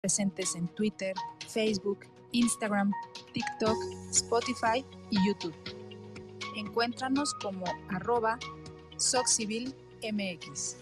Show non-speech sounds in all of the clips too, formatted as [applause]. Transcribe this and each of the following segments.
presentes en Twitter, Facebook, Instagram, TikTok, Spotify y YouTube. Encuéntranos como arroba MX.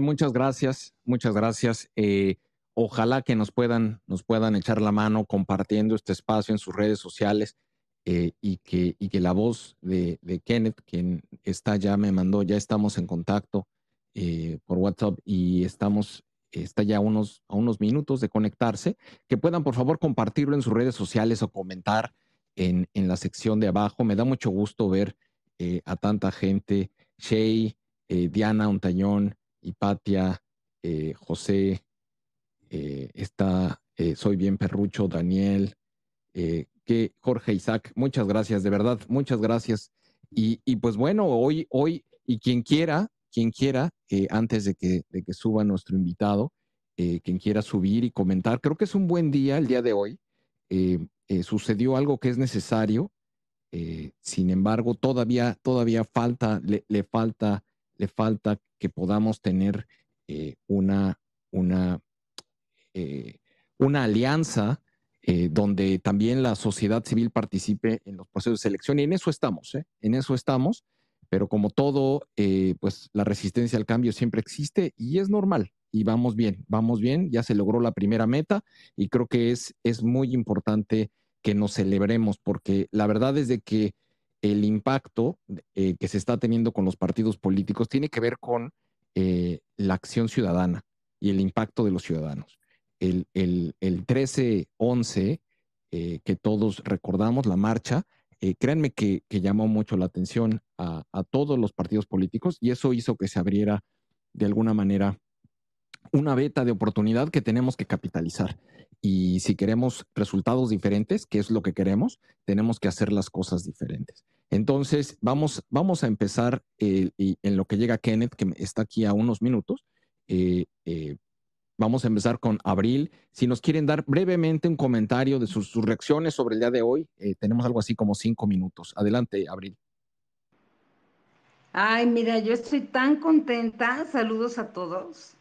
muchas gracias, muchas gracias. Eh, ojalá que nos puedan, nos puedan echar la mano compartiendo este espacio en sus redes sociales eh, y, que, y que la voz de, Kenneth, quien está ya, me mandó, ya estamos en contacto eh, por WhatsApp y estamos, está ya unos, a unos minutos de conectarse, que puedan por favor compartirlo en sus redes sociales o comentar en, la sección de abajo. Me da mucho gusto ver a tanta gente, Shay, Diana Untañón, Hipatia, eh, José, eh, está eh, Soy Bien Perrucho, Daniel, que Jorge Isaac, muchas gracias, de verdad, muchas gracias. Y, pues bueno, hoy, hoy, y quien quiera, quien quiera, antes de que, de que suba nuestro invitado, quien quiera subir y comentar, creo que es un buen día el día de hoy. sucedió algo que es necesario, sin embargo, todavía, todavía falta, le falta falta que podamos tener eh, una, una, eh, una alianza eh, donde también la sociedad civil participe en los procesos de selección. Y en eso estamos, en eso estamos, pero como todo, pues la resistencia al cambio siempre existe y es normal. Y vamos bien, vamos bien, ya se logró la primera meta y creo que es, es muy importante que nos celebremos, porque la verdad es de que el impacto eh, que se está teniendo con los partidos políticos tiene que ver con eh, la acción ciudadana y el impacto de los ciudadanos. El, el, 13-11, eh, que todos recordamos, la marcha, créanme que, que, llamó mucho la atención a, todos los partidos políticos y eso hizo que se abriera de alguna manera una beta de oportunidad que tenemos que capitalizar. Y si queremos resultados diferentes, que es lo que queremos, tenemos que hacer las cosas diferentes. Entonces, vamos, vamos a empezar eh, en lo que llega Kenneth, que está aquí a unos minutos. Eh, eh, vamos a empezar con Abril. Si nos quieren dar brevemente un comentario de sus reacciones sobre el día de hoy, tenemos algo así como cinco minutos. Adelante, Abril. Ay, mira, yo estoy tan contenta. Saludos a todos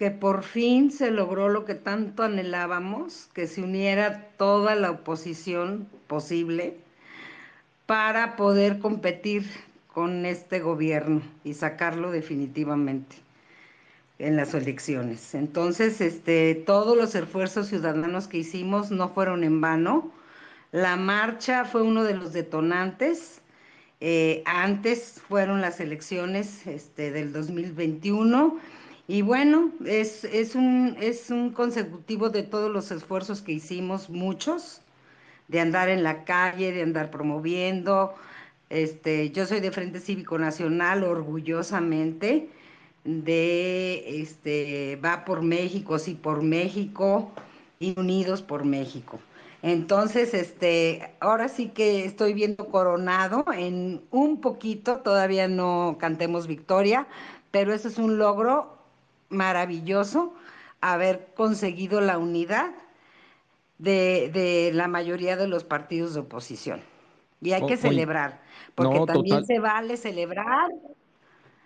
que por fin se logró lo que tanto anhelábamos, que se uniera toda la oposición posible para poder competir con este gobierno y sacarlo definitivamente en las elecciones. Entonces, este, todos los esfuerzos ciudadanos que hicimos no fueron en vano. La marcha fue uno de los detonantes. Eh, antes fueron las elecciones este, del 2021 y bueno, es, es, un, consecutivo de todos los esfuerzos que hicimos, muchos, de andar en la calle, de andar promoviendo. Este, yo soy de Frente Cívico Nacional, orgullosamente, de este, Va por México, sí por México y Unidos por México. Entonces, este, ahora sí que estoy viendo coronado en un poquito, todavía no cantemos victoria, pero eso es un logro maravilloso haber conseguido la unidad de, la mayoría de los partidos de oposición. Y hay que oh, celebrar, porque también se vale celebrar,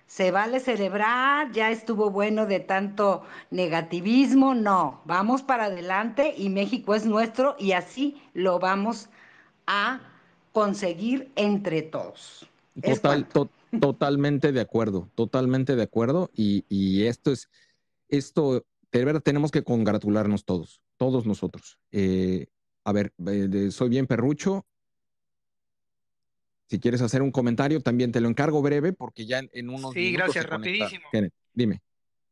se vale celebrar, ya estuvo bueno de tanto negativismo, no, vamos para adelante y México es nuestro y así lo vamos a conseguir entre todos. Totalmente de acuerdo, totalmente de acuerdo. Y, esto es, esto, de verdad, tenemos que congratularnos todos, todos nosotros. Eh, a ver, eh, soy bien perrucho. Si quieres hacer un comentario, también te lo encargo breve, porque ya en, uno unos minutos. Sí, gracias, rapidísimo. dime.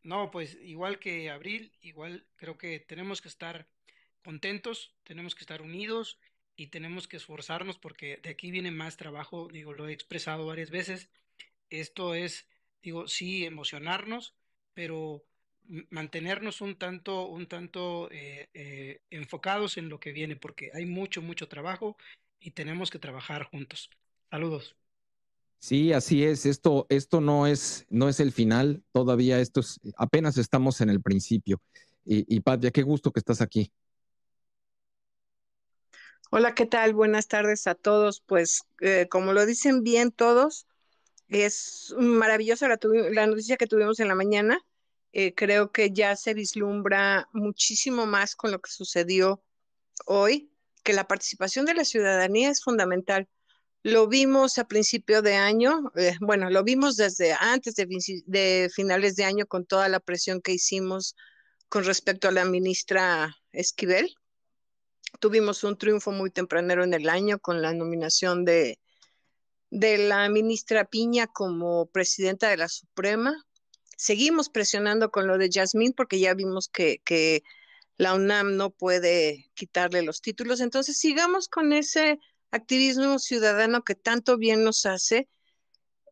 No, pues igual que Abril, igual creo que tenemos que estar contentos, tenemos que estar unidos y tenemos que esforzarnos porque de aquí viene más trabajo, digo, lo he expresado varias veces, esto es, digo, sí, emocionarnos, pero mantenernos un tanto, un tanto eh, eh, enfocados en lo que viene, porque hay mucho, mucho trabajo y tenemos que trabajar juntos. Saludos. Sí, así es. Esto, esto no es, no es el final. Todavía esto es, apenas estamos en el principio. Y, y qué gusto que estás aquí. Hola, ¿qué tal? Buenas tardes a todos. Pues eh, como lo dicen bien todos, es maravillosa la, noticia que tuvimos en la mañana. Eh, creo que ya se vislumbra muchísimo más con lo que sucedió hoy, que la participación de la ciudadanía es fundamental. Lo vimos a principio de año, eh, bueno, lo vimos desde antes de, de, finales de año con toda la presión que hicimos con respecto a la ministra Esquivel. Tuvimos un triunfo muy tempranero en el año con la nominación de de la ministra Piña como presidenta de la Suprema. Seguimos presionando con lo de Yasmín porque ya vimos que, que la UNAM no puede quitarle los títulos. Entonces sigamos con ese activismo ciudadano que tanto bien nos hace.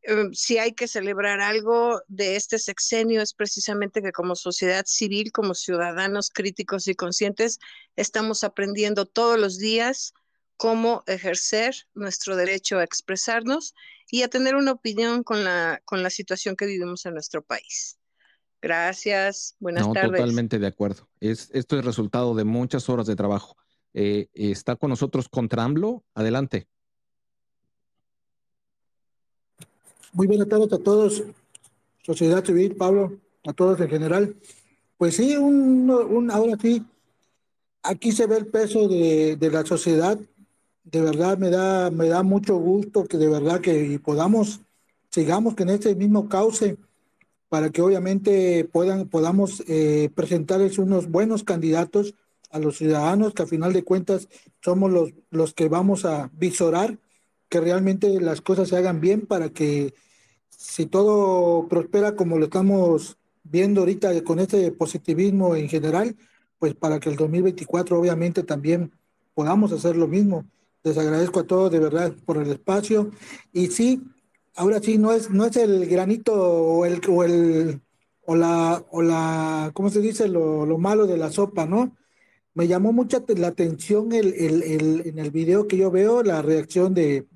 Eh, si hay que celebrar algo de este sexenio es precisamente que como sociedad civil, como ciudadanos críticos y conscientes, estamos aprendiendo todos los días cómo ejercer nuestro derecho a expresarnos y a tener una opinión con la, con la situación que vivimos en nuestro país. Gracias, buenas no, Totalmente de acuerdo. Es, esto es resultado de muchas horas de trabajo. Eh, está con nosotros contra Adelante. Muy buenas tardes a todos, sociedad civil, Pablo, a todos en general. Pues sí, un, ahora sí, aquí se ve el peso de, de la sociedad de verdad me da, me da mucho gusto que de verdad que podamos, sigamos que en este mismo cauce para que obviamente podamos eh, presentarles unos buenos candidatos a los ciudadanos, que a final de cuentas somos los, los que vamos a visorar que realmente las cosas se hagan bien para que si todo prospera como lo estamos viendo ahorita con este positivismo en general, pues para que el 2024 obviamente también podamos hacer lo mismo. Les agradezco a todos de verdad por el espacio. Y sí, ahora sí, no es, no es el granito o el, o el, o la, o la, ¿cómo se dice? Lo, malo de la sopa, ¿no? Me llamó mucha la atención en el video que yo veo la reacción del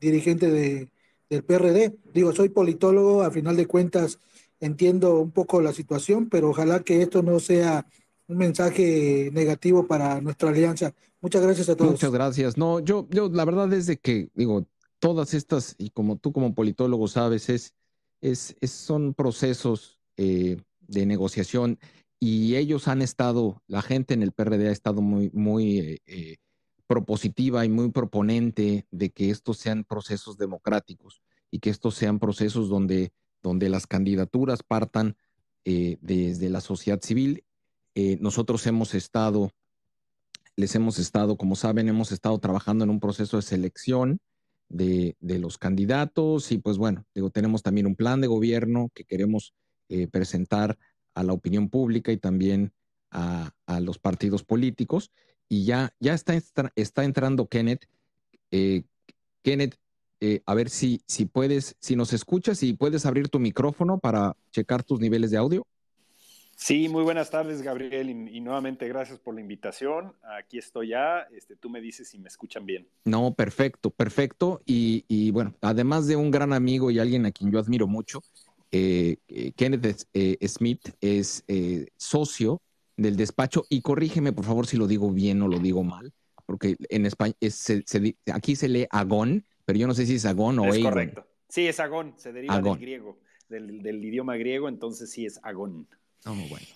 dirigente de, del PRD. Digo, soy politólogo, a final de cuentas entiendo un poco la situación, pero ojalá que esto no sea un mensaje negativo para nuestra alianza. Muchas gracias a todos. Muchas gracias. No, yo, yo la verdad es que, digo, todas estas, y como tú como politólogo sabes, es, es, son procesos eh, de negociación y ellos han estado, la gente en el PRD ha estado muy, muy eh, eh, propositiva y muy proponente de que estos sean procesos democráticos y que estos sean procesos donde, donde las candidaturas partan desde la sociedad civil eh, nosotros hemos estado, les hemos estado, como saben, hemos estado trabajando en un proceso de selección de, los candidatos y pues bueno, digo, tenemos también un plan de gobierno que queremos eh, presentar a la opinión pública y también a, los partidos políticos. Y ya, ya está, está entrando Kenneth. Eh, Kenneth, a ver si, si puedes, si nos escuchas y puedes abrir tu micrófono para checar tus niveles de audio. Sí, muy buenas tardes, Gabriel, y, nuevamente gracias por la invitación. Aquí estoy ya. Este, tú me dices si me escuchan bien. No, perfecto, perfecto. Y, bueno, además de un gran amigo y alguien a quien yo admiro mucho, eh, eh, Kenneth eh, Smith es socio del despacho, y corrígeme por favor si lo digo bien o lo digo mal, porque en España aquí se lee Agón, pero yo no sé si es Agón o Es correcto. Sí, es Agón, se deriva del griego, del, del idioma griego, entonces sí es Agón. Ah,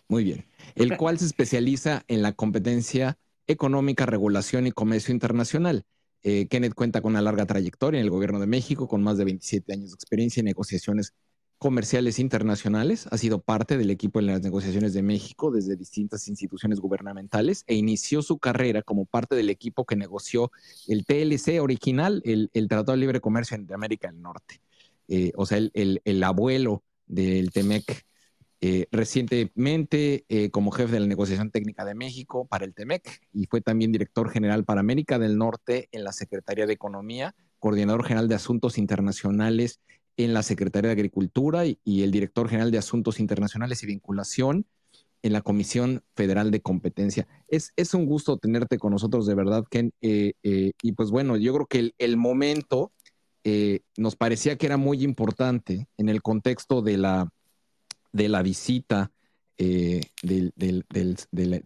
muy, bien. El cual se especializa en la competencia económica, regulación y comercio internacional. Eh, Kenneth cuenta con una larga trayectoria en el gobierno de México, con más de 27 años de experiencia en negociaciones comerciales internacionales. Ha sido parte del equipo en las negociaciones de México desde distintas instituciones gubernamentales e inició su carrera como parte del equipo que negoció el TLC original, el, Tratado de Libre Comercio de América del Norte. Eh, o sea, el, abuelo del TEMEC eh, recientemente eh, como jefe de la negociación técnica de México para el TEMEC y fue también director general para América del Norte en la Secretaría de Economía, coordinador general de Asuntos Internacionales en la Secretaría de Agricultura y, el director general de Asuntos Internacionales y Vinculación en la Comisión Federal de Competencia. Es, es un gusto tenerte con nosotros, de verdad, Ken. Eh, y pues bueno, yo creo que el momento nos parecía que era muy importante en el contexto de la de la visita eh, del,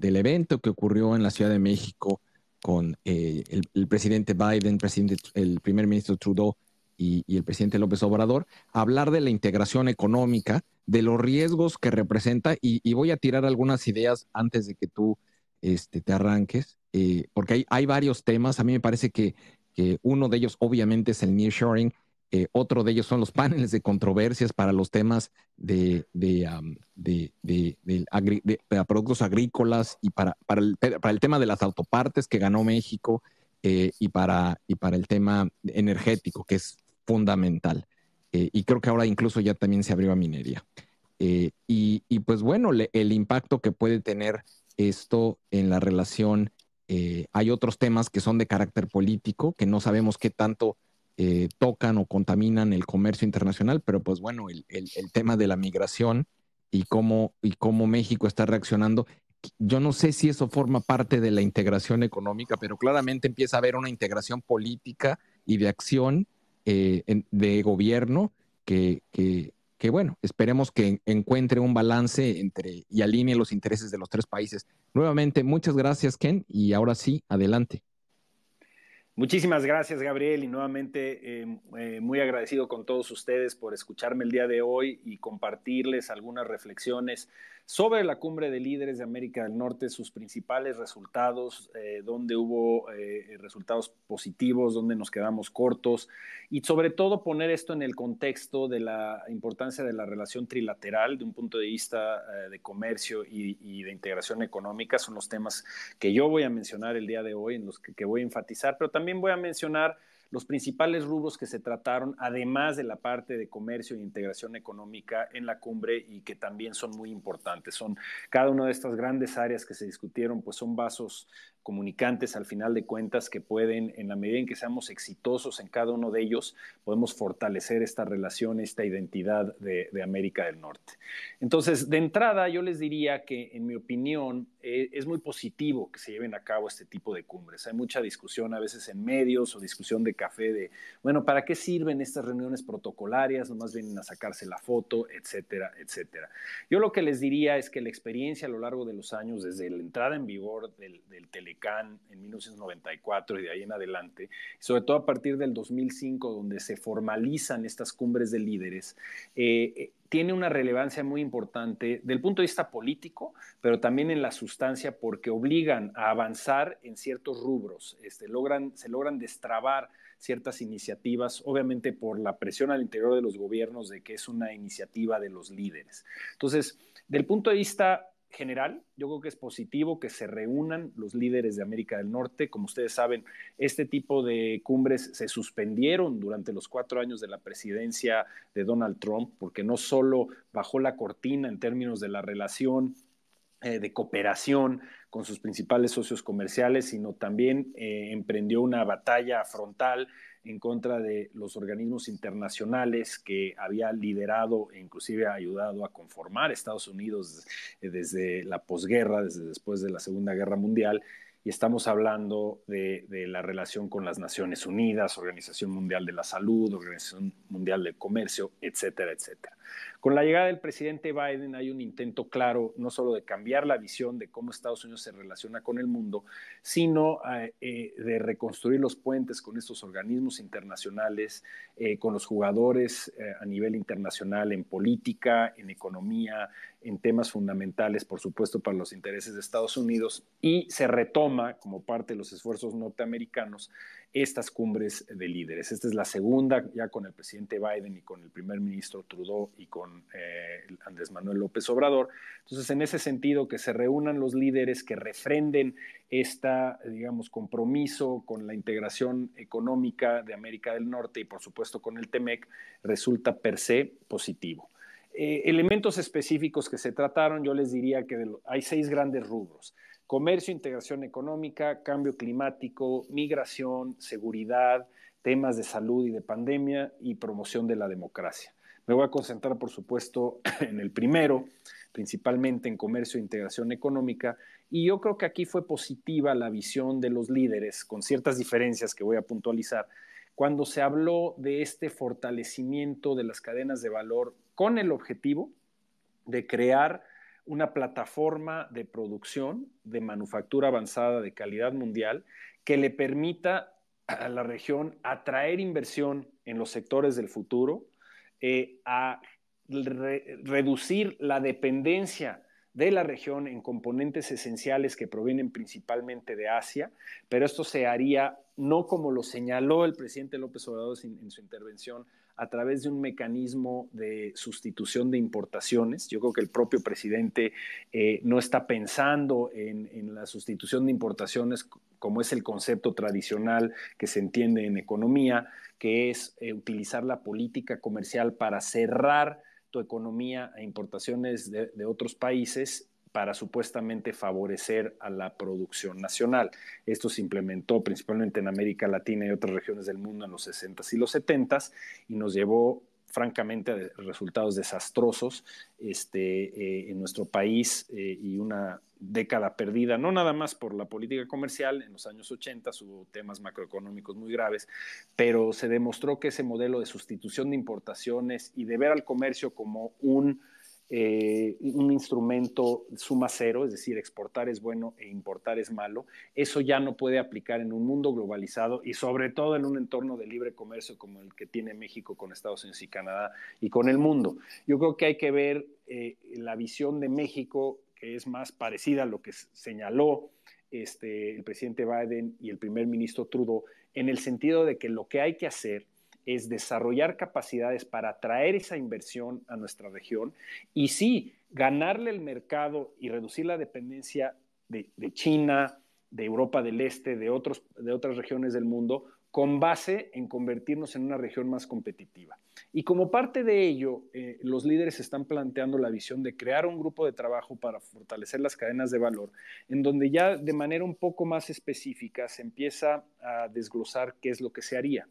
evento que ocurrió en la Ciudad de México con eh, el, presidente Biden, presidente, el primer ministro Trudeau y, el presidente López Obrador, hablar de la integración económica, de los riesgos que representa, y, voy a tirar algunas ideas antes de que tú este, te arranques, eh, porque hay, varios temas, a mí me parece que, que uno de ellos obviamente es el nearshoring, eh, otro de ellos son los [laughs] paneles de controversias para los temas de, productos agrícolas y para, el, tema de las autopartes que ganó México eh, y, para, y para el tema energético, que es fundamental. Eh, y creo que ahora incluso ya también se abrió a minería. Y, pues bueno, el impacto que puede tener esto en la relación, hay otros temas que son de carácter político, que no sabemos qué tanto eh, tocan o contaminan el comercio internacional, pero pues bueno, el, tema de la migración y cómo, y cómo México está reaccionando, yo no sé si eso forma parte de la integración económica, pero claramente empieza a haber una integración política y de acción eh, de gobierno que, que, bueno, esperemos que encuentre un balance entre y alinee los intereses de los tres países. Nuevamente, muchas gracias, Ken, y ahora sí, adelante. Muchísimas gracias, Gabriel, y nuevamente em, eh, muy agradecido con todos ustedes por escucharme el día de hoy y compartirles algunas reflexiones sobre la cumbre de líderes de América del Norte, sus principales resultados, eh, donde hubo eh, resultados positivos, dónde nos quedamos cortos, y sobre todo poner esto en el contexto de la importancia de la relación trilateral, de un punto de vista eh, de comercio y, de integración económica, son los temas que yo voy a mencionar el día de hoy, en los que voy a enfatizar, pero también voy a mencionar los principales rubros que se trataron, además de la parte de comercio e integración económica en la cumbre y que también son muy importantes. Son cada una de estas grandes áreas que se discutieron, pues son vasos comunicantes al final de cuentas que pueden, en la medida en que seamos exitosos en cada uno de ellos, podemos fortalecer esta relación, esta identidad de, América del Norte. Entonces, de entrada, yo les diría que, en mi opinión, eh, es muy positivo que se lleven a cabo este tipo de cumbres. Hay mucha discusión a veces en medios o discusión de café de, bueno, ¿para qué sirven estas reuniones protocolarias? Nomás vienen a sacarse la foto, etcétera, etcétera. Yo lo que les diría es que la experiencia a lo largo de los años, desde la entrada en vigor del, Telecán en 1994 y de ahí en adelante, sobre todo a partir del 2005, donde se formalizan estas cumbres de líderes, eh, eh, tiene una relevancia muy importante del punto de vista político, pero también en la sustancia porque obligan a avanzar en ciertos rubros, este, logran, se logran destrabar ciertas iniciativas, obviamente por la presión al interior de los gobiernos de que es una iniciativa de los líderes. Entonces, del punto de vista general, yo creo que es positivo que se reúnan los líderes de América del Norte. Como ustedes saben, este tipo de cumbres se suspendieron durante los cuatro años de la presidencia de Donald Trump, porque no solo bajó la cortina en términos de la relación eh, de cooperación con sus principales socios comerciales, sino también eh, emprendió una batalla frontal en contra de los organismos internacionales que había liderado e inclusive ayudado a conformar Estados Unidos eh, desde la posguerra, desde después de la Segunda Guerra Mundial. Y estamos hablando de, de la relación con las Naciones Unidas, Organización Mundial de la Salud, Organización Mundial del Comercio, etcétera, etcétera. Con la llegada del presidente Biden hay un intento claro no solo de cambiar la visión de cómo Estados Unidos se relaciona con el mundo, sino eh, eh, de reconstruir los puentes con estos organismos internacionales, eh, con los jugadores a nivel internacional en política, en economía, en temas fundamentales, por supuesto, para los intereses de Estados Unidos, y se retoma como parte de los esfuerzos norteamericanos estas cumbres de líderes. Esta es la segunda ya con el presidente Biden y con el primer ministro Trudeau y con eh, Andrés Manuel López Obrador. Entonces, en ese sentido, que se reúnan los líderes, que refrenden este digamos, compromiso con la integración económica de América del Norte y, por supuesto, con el TEMEC, resulta per se positivo. Eh, elementos específicos que se trataron, yo les diría que hay seis grandes rubros comercio, integración económica, cambio climático, migración, seguridad, temas de salud y de pandemia y promoción de la democracia. Me voy a concentrar, por supuesto, [clears throat] en el primero, principalmente en comercio e integración económica, y yo creo que aquí fue positiva la visión de los líderes, con ciertas diferencias que voy a puntualizar, cuando se habló de este fortalecimiento de las cadenas de valor con el objetivo de crear una plataforma de producción de manufactura avanzada de calidad mundial que le permita a la región atraer inversión en los sectores del futuro, eh, a reducir la dependencia de la región en componentes esenciales que provienen principalmente de Asia, pero esto se haría no como lo señaló el presidente López Obrador en su intervención a través de un mecanismo de sustitución de importaciones. Yo creo que el propio presidente eh, no está pensando en, la sustitución de importaciones como es el concepto tradicional que se entiende en economía, que es eh, utilizar la política comercial para cerrar tu economía a importaciones de otros países para supuestamente favorecer a la producción nacional. Esto se implementó principalmente en América Latina y otras regiones del mundo en los 60s y los 70s y nos llevó francamente a resultados desastrosos este, eh, en nuestro país eh, y una década perdida, no nada más por la política comercial, en los años 80 hubo temas macroeconómicos muy graves, pero se demostró que ese modelo de sustitución de importaciones y de ver al comercio como un eh, un instrumento suma cero, es decir, exportar es bueno e importar es malo, eso ya no puede aplicar en un mundo globalizado y sobre todo en un entorno de libre comercio como el que tiene México con Estados Unidos y Canadá y con el mundo. Yo creo que hay que ver eh, la visión de México, que es más parecida a lo que señaló este, el presidente Biden y el primer ministro Trudeau, en el sentido de que lo que hay que hacer es desarrollar capacidades para atraer esa inversión a nuestra región y sí, ganarle el mercado y reducir la dependencia de, China, de Europa del Este, de, otros, de otras regiones del mundo, con base en convertirnos en una región más competitiva. Y como parte de ello, eh, los líderes están planteando la visión de crear un grupo de trabajo para fortalecer las cadenas de valor, en donde ya de manera un poco más específica se empieza a desglosar qué es lo que se haría.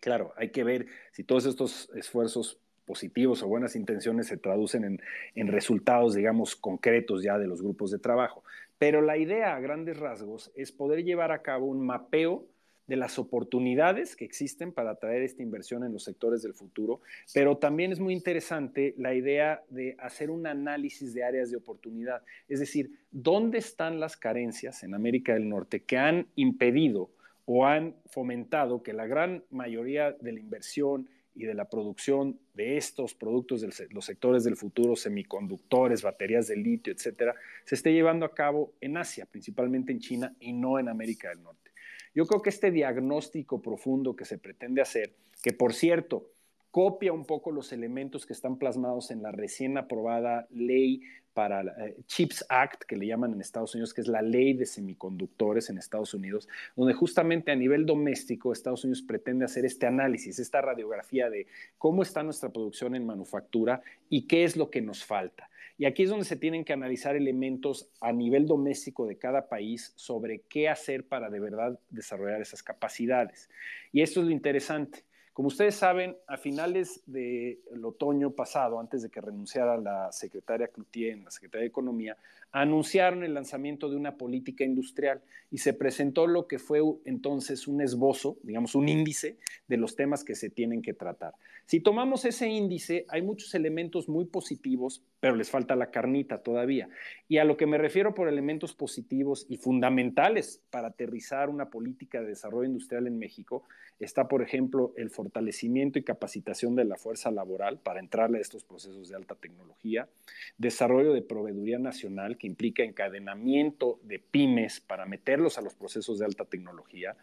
Claro, hay que ver si todos estos esfuerzos positivos o buenas intenciones se traducen en, resultados, digamos, concretos ya de los grupos de trabajo. Pero la idea a grandes rasgos es poder llevar a cabo un mapeo de las oportunidades que existen para atraer esta inversión en los sectores del futuro, pero también es muy interesante la idea de hacer un análisis de áreas de oportunidad, es decir, dónde están las carencias en América del Norte que han impedido o han fomentado que la gran mayoría de la inversión y de la producción de estos productos de los sectores del futuro, semiconductores, baterías de litio, etcétera, se esté llevando a cabo en Asia, principalmente en China y no en América del Norte. Yo creo que este diagnóstico profundo que se pretende hacer, que por cierto, copia un poco los elementos que están plasmados en la recién aprobada ley para eh, Chips Act, que le llaman en Estados Unidos, que es la ley de semiconductores en Estados Unidos, donde justamente a nivel doméstico Estados Unidos pretende hacer este análisis, esta radiografía de cómo está nuestra producción en manufactura y qué es lo que nos falta. Y aquí es donde se tienen que analizar elementos a nivel doméstico de cada país sobre qué hacer para de verdad desarrollar esas capacidades. Y esto es lo interesante como ustedes saben, a finales del otoño pasado, antes de que renunciara la secretaria Cloutier en la Secretaría de Economía, anunciaron el lanzamiento de una política industrial y se presentó lo que fue entonces un esbozo, digamos un índice de los temas que se tienen que tratar. Si tomamos ese índice, hay muchos elementos muy positivos, pero les falta la carnita todavía. Y a lo que me refiero por elementos positivos y fundamentales para aterrizar una política de desarrollo industrial en México, está, por ejemplo, el fortalecimiento y capacitación de la fuerza laboral para entrarle a estos procesos de alta tecnología, desarrollo de proveeduría nacional que implica encadenamiento de pymes para meterlos a los procesos de alta tecnología,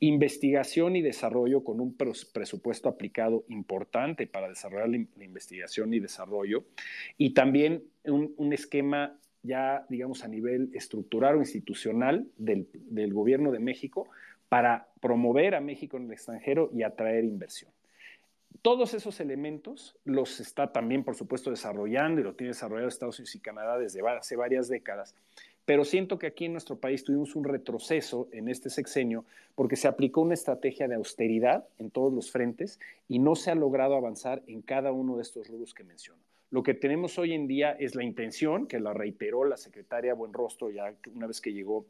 investigación y desarrollo con un presupuesto aplicado importante para desarrollar la investigación y desarrollo, y también un, esquema ya, digamos, a nivel estructural o institucional del gobierno de México para promover a México en el extranjero y atraer inversión. Todos esos elementos los está también, por supuesto, desarrollando y lo tiene desarrollado Estados Unidos y Canadá desde hace varias décadas. Pero siento que aquí en nuestro país tuvimos un retroceso en este sexenio porque se aplicó una estrategia de austeridad en todos los frentes y no se ha logrado avanzar en cada uno de estos rubros que menciono. Lo que tenemos hoy en día es la intención, que la reiteró la secretaria Buenrostro ya una vez que llegó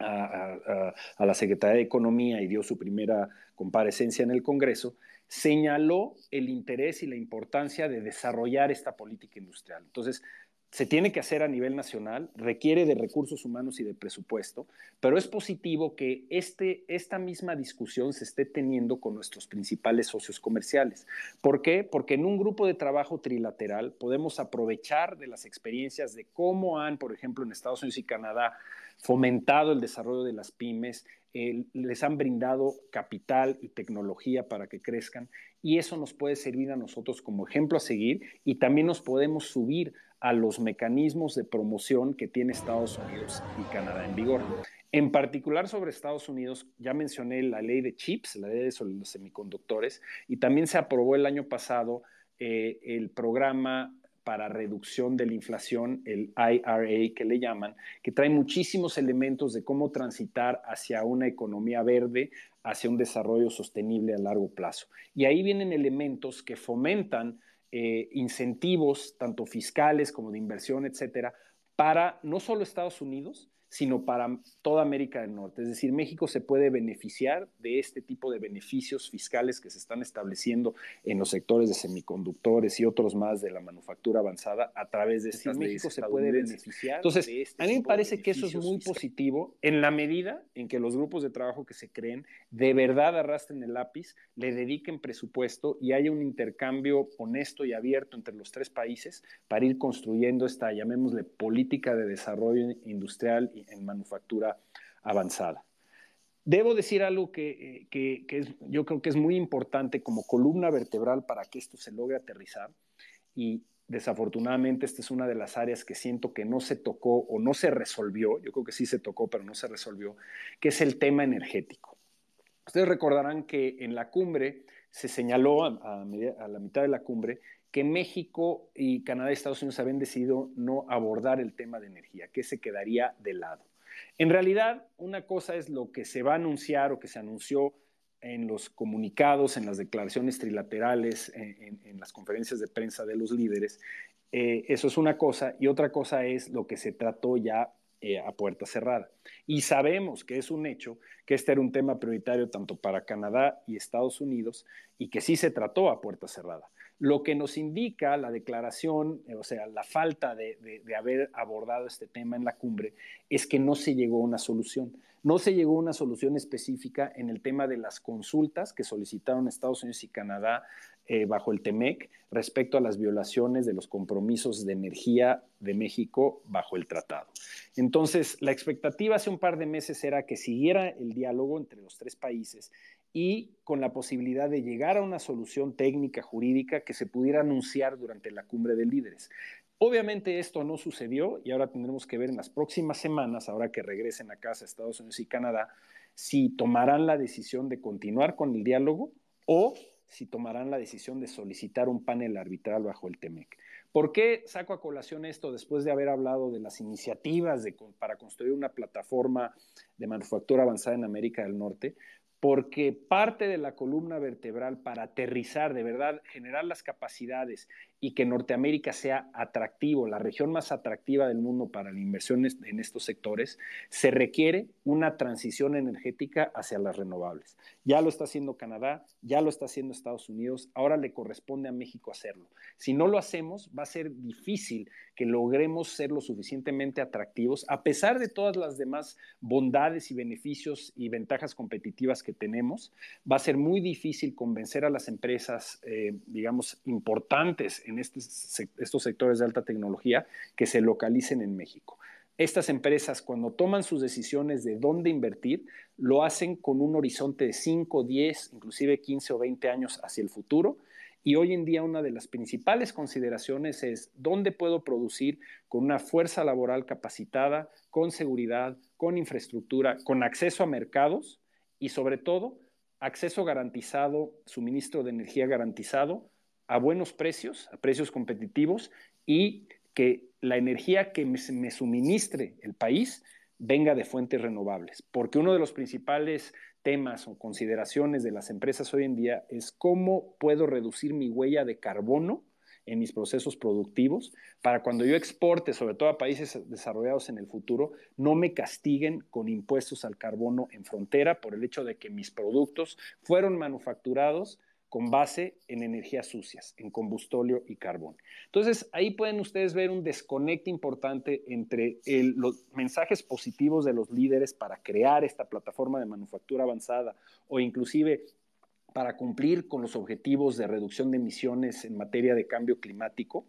a, la Secretaría de Economía y dio su primera comparecencia en el Congreso, señaló el interés y la importancia de desarrollar esta política industrial. Entonces, se tiene que hacer a nivel nacional, requiere de recursos humanos y de presupuesto, pero es positivo que este, esta misma discusión se esté teniendo con nuestros principales socios comerciales. ¿Por qué? Porque en un grupo de trabajo trilateral podemos aprovechar de las experiencias de cómo han, por ejemplo, en Estados Unidos y Canadá, fomentado el desarrollo de las pymes, les han brindado capital y tecnología para que crezcan y eso nos puede servir a nosotros como ejemplo a seguir y también nos podemos subir a los mecanismos de promoción que tiene Estados Unidos y Canadá en vigor. En particular sobre Estados Unidos, ya mencioné la ley de chips, la ley sobre los semiconductores, y también se aprobó el año pasado eh, el programa para reducción de la inflación, el IRA que le llaman, que trae muchísimos elementos de cómo transitar hacia una economía verde, hacia un desarrollo sostenible a largo plazo. Y ahí vienen elementos que fomentan eh, incentivos, tanto fiscales como de inversión, etcétera, para no solo Estados Unidos, sino para toda América del Norte. Es decir, México se puede beneficiar de este tipo de beneficios fiscales que se están estableciendo en los sectores de semiconductores y otros más de la manufactura avanzada a través de estas México se puede beneficiar. Entonces, este a mí me parece que eso es muy positivo en la medida en que los grupos de trabajo que se creen de verdad arrastren el lápiz, le dediquen presupuesto y haya un intercambio honesto y abierto entre los tres países para ir construyendo esta, llamémosle, política de desarrollo industrial en manufactura avanzada. Debo decir algo eh, que, que, es, yo creo que es muy importante como columna vertebral para que esto se logre aterrizar y desafortunadamente esta es una de las áreas que siento que no se tocó o no se resolvió, yo creo que sí se tocó, pero no se resolvió, que es el tema energético. Ustedes recordarán que en la cumbre se señaló a la mitad de la cumbre que México y Canadá y Estados Unidos habían decidido no abordar el tema de energía, que se quedaría de lado. En realidad, una cosa es lo que se va a anunciar o que se anunció en los comunicados, en las declaraciones trilaterales, en, las conferencias de prensa de los líderes. Eh, eso es una cosa y otra cosa es lo que se trató ya eh, a puerta cerrada. Y sabemos que es un hecho que este era un tema prioritario tanto para Canadá y Estados Unidos y que sí se trató a puerta cerrada lo que nos indica la declaración, eh, o sea, la falta de, haber abordado este tema en la cumbre, es que no se llegó a una solución. No se llegó a una solución específica en el tema de las consultas que solicitaron Estados Unidos y Canadá eh, bajo el TEMEC respecto a las violaciones de los compromisos de energía de México bajo el tratado. Entonces, la expectativa hace un par de meses era que siguiera el diálogo entre los tres países y con la posibilidad de llegar a una solución técnica jurídica que se pudiera anunciar durante la cumbre de líderes. Obviamente esto no sucedió y ahora tendremos que ver en las próximas semanas, ahora que regresen a casa Estados Unidos y Canadá, si tomarán la decisión de continuar con el diálogo o si tomarán la decisión de solicitar un panel arbitral bajo el TEMEC. ¿Por qué saco a colación esto después de haber hablado de las iniciativas para construir una plataforma de manufactura avanzada en América del Norte? porque parte de la columna vertebral para aterrizar, de verdad, generar las capacidades y que Norteamérica sea atractivo, la región más atractiva del mundo para la inversión en estos sectores, se requiere una transición energética hacia las renovables. Ya lo está haciendo Canadá, ya lo está haciendo Estados Unidos, ahora le corresponde a México hacerlo. Si no lo hacemos, va a ser difícil que logremos ser lo suficientemente atractivos, a pesar de todas las demás bondades y beneficios y ventajas competitivas que tenemos, va a ser muy difícil convencer a las empresas, eh, digamos, importantes en este estos sectores de alta tecnología que se localicen en México. Estas empresas, cuando toman sus decisiones de dónde invertir, lo hacen con un horizonte de 5, 10, inclusive 15 o 20 años hacia el futuro. Y hoy en día una de las principales consideraciones es dónde puedo producir con una fuerza laboral capacitada, con seguridad, con infraestructura, con acceso a mercados y sobre todo acceso garantizado, suministro de energía garantizado a buenos precios, a precios competitivos y que la energía que me suministre el país venga de fuentes renovables, porque uno de los principales temas o consideraciones de las empresas hoy en día es cómo puedo reducir mi huella de carbono en mis procesos productivos para cuando yo exporte, sobre todo a países desarrollados en el futuro, no me castiguen con impuestos al carbono en frontera por el hecho de que mis productos fueron manufacturados con base en energías sucias, en combustóleo y carbón. Entonces, ahí pueden ustedes ver un desconecto importante entre los mensajes positivos de los líderes para crear esta plataforma de manufactura avanzada o inclusive para cumplir con los objetivos de reducción de emisiones en materia de cambio climático.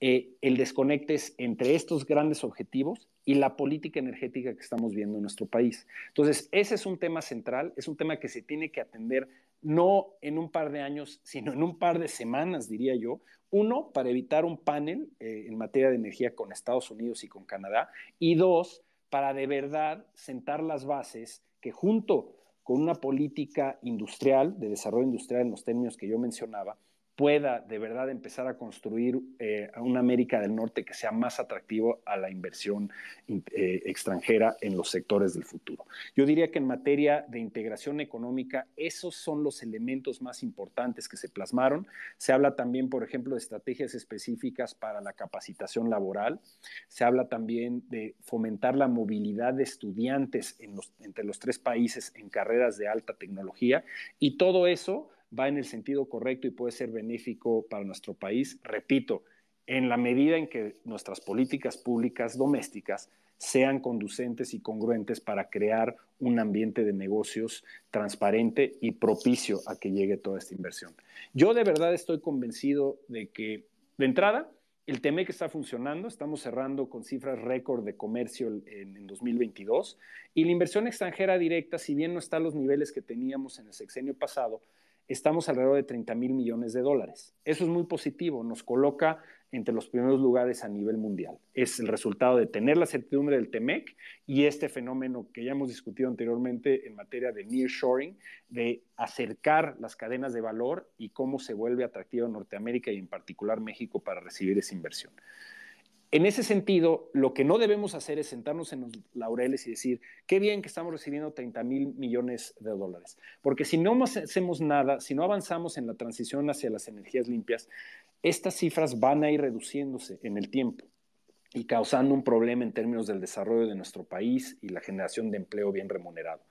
Eh, el desconecte es entre estos grandes objetivos y la política energética que estamos viendo en nuestro país. Entonces, ese es un tema central, es un tema que se tiene que atender no en un par de años, sino en un par de semanas, diría yo. Uno, para evitar un panel eh, en materia de energía con Estados Unidos y con Canadá. Y dos, para de verdad sentar las bases que junto con una política industrial, de desarrollo industrial en los términos que yo mencionaba, pueda de verdad empezar a construir eh, una América del Norte que sea más atractivo a la inversión eh, extranjera en los sectores del futuro. Yo diría que en materia de integración económica, esos son los elementos más importantes que se plasmaron. Se habla también, por ejemplo, de estrategias específicas para la capacitación laboral. Se habla también de fomentar la movilidad de estudiantes entre los tres países en carreras de alta tecnología. Y todo eso va en el sentido correcto y puede ser benéfico para nuestro país, repito, en la medida en que nuestras políticas públicas domésticas sean conducentes y congruentes para crear un ambiente de negocios transparente y propicio a que llegue toda esta inversión. Yo de verdad estoy convencido de que, de entrada, el que está funcionando, estamos cerrando con cifras récord de comercio en, en, 2022 y la inversión extranjera directa, si bien no está a los niveles que teníamos en el sexenio pasado, estamos alrededor de 30 mil millones de dólares. Eso es muy positivo, nos coloca entre los primeros lugares a nivel mundial. Es el resultado de tener la certidumbre del TEMEC y este fenómeno que ya hemos discutido anteriormente en materia de nearshoring, de acercar las cadenas de valor y cómo se vuelve atractivo Norteamérica y en particular México para recibir esa inversión. En ese sentido, lo que no debemos hacer es sentarnos en los laureles y decir, qué bien que estamos recibiendo 30 mil millones de dólares. Porque si no hacemos nada, si no avanzamos en la transición hacia las energías limpias, estas cifras van a ir reduciéndose en el tiempo y causando un problema en términos del desarrollo de nuestro país y la generación de empleo bien remunerado.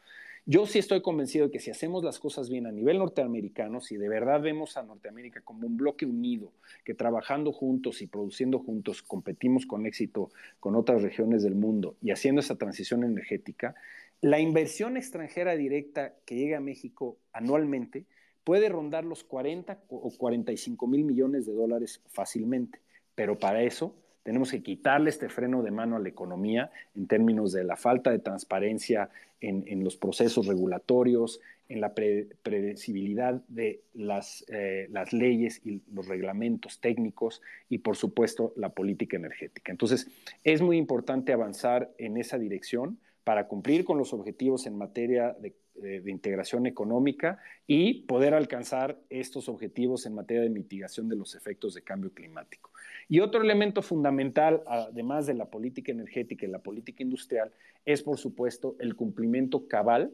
Yo sí estoy convencido de que si hacemos las cosas bien a nivel norteamericano, si de verdad vemos a Norteamérica como un bloque unido, que trabajando juntos y produciendo juntos competimos con éxito con otras regiones del mundo y haciendo esa transición energética, la inversión extranjera directa que llega a México anualmente puede rondar los 40 o 45 mil millones de dólares fácilmente. Pero para eso tenemos que quitarle este freno de mano a la economía en términos de la falta de transparencia en, los procesos regulatorios, en la predecibilidad de las, eh, las leyes y los reglamentos técnicos y, por supuesto, la política energética. Entonces, es muy importante avanzar en esa dirección para cumplir con los objetivos en materia de eh, de integración económica y poder alcanzar estos objetivos en materia de mitigación de los efectos de cambio climático. Y otro elemento fundamental, además de la política energética y la política industrial, es por supuesto el cumplimiento cabal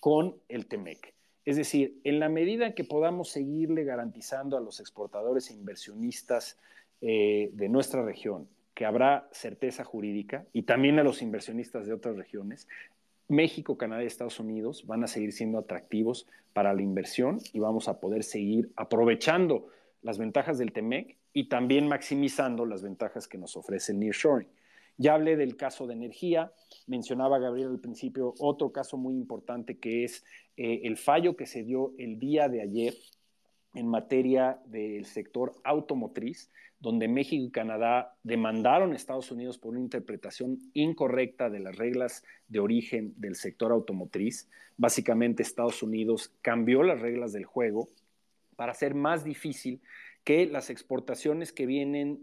con el TEMEC. Es decir, en la medida que podamos seguirle garantizando a los exportadores e inversionistas eh, de nuestra región que habrá certeza jurídica y también a los inversionistas de otras regiones, México, Canadá y Estados Unidos van a seguir siendo atractivos para la inversión y vamos a poder seguir aprovechando las ventajas del TEMEC y también maximizando las ventajas que nos ofrece el nearshoring. Ya hablé del caso de energía, mencionaba Gabriel al principio otro caso muy importante que es eh, el fallo que se dio el día de ayer en materia del sector automotriz, donde México y Canadá demandaron a Estados Unidos por una interpretación incorrecta de las reglas de origen del sector automotriz. Básicamente Estados Unidos cambió las reglas del juego para hacer más difícil que las exportaciones que vienen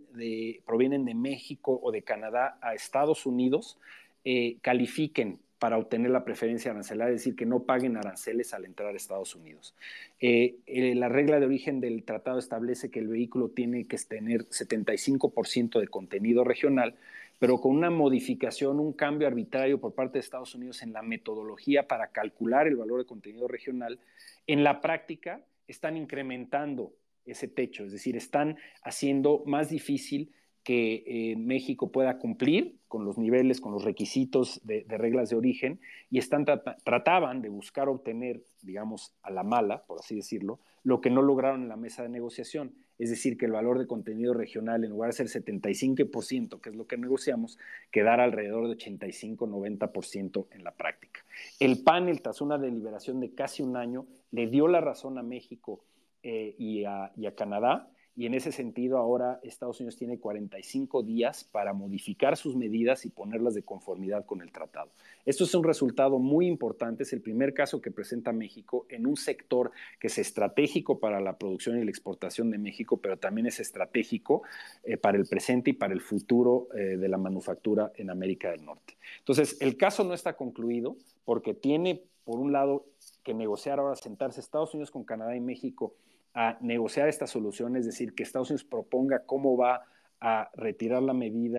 provienen de México o de Canadá a Estados Unidos eh, califiquen para obtener la preferencia arancelaria, es decir, que no paguen aranceles al entrar a Estados Unidos. Eh, eh, la regla de origen del tratado establece que el vehículo tiene que tener 75% de contenido regional, pero con una modificación, un cambio arbitrario por parte de Estados Unidos en la metodología para calcular el valor de contenido regional, en la práctica están incrementando ese techo, es decir, están haciendo más difícil que eh, México pueda cumplir con los niveles, con los requisitos de, reglas de origen, y están trataban de buscar obtener, digamos, a la mala, por así decirlo, lo que no lograron en la mesa de negociación. Es decir, que el valor de contenido regional, en lugar de ser 75%, que es lo que negociamos, quedara alrededor de 85-90% en la práctica. El panel, tras una deliberación de casi un año, le dio la razón a México eh, y a Canadá y en ese sentido ahora Estados Unidos tiene 45 días para modificar sus medidas y ponerlas de conformidad con el tratado. Esto es un resultado muy importante, es el primer caso que presenta México en un sector que es estratégico para la producción y la exportación de México, pero también es estratégico eh, para el presente y para el futuro eh, de la manufactura en América del Norte. Entonces, el caso no está concluido porque tiene, por un lado, que negociar ahora, sentarse Estados Unidos con Canadá y México a negociar esta solución, es decir, que Estados Unidos proponga cómo va a retirar la medida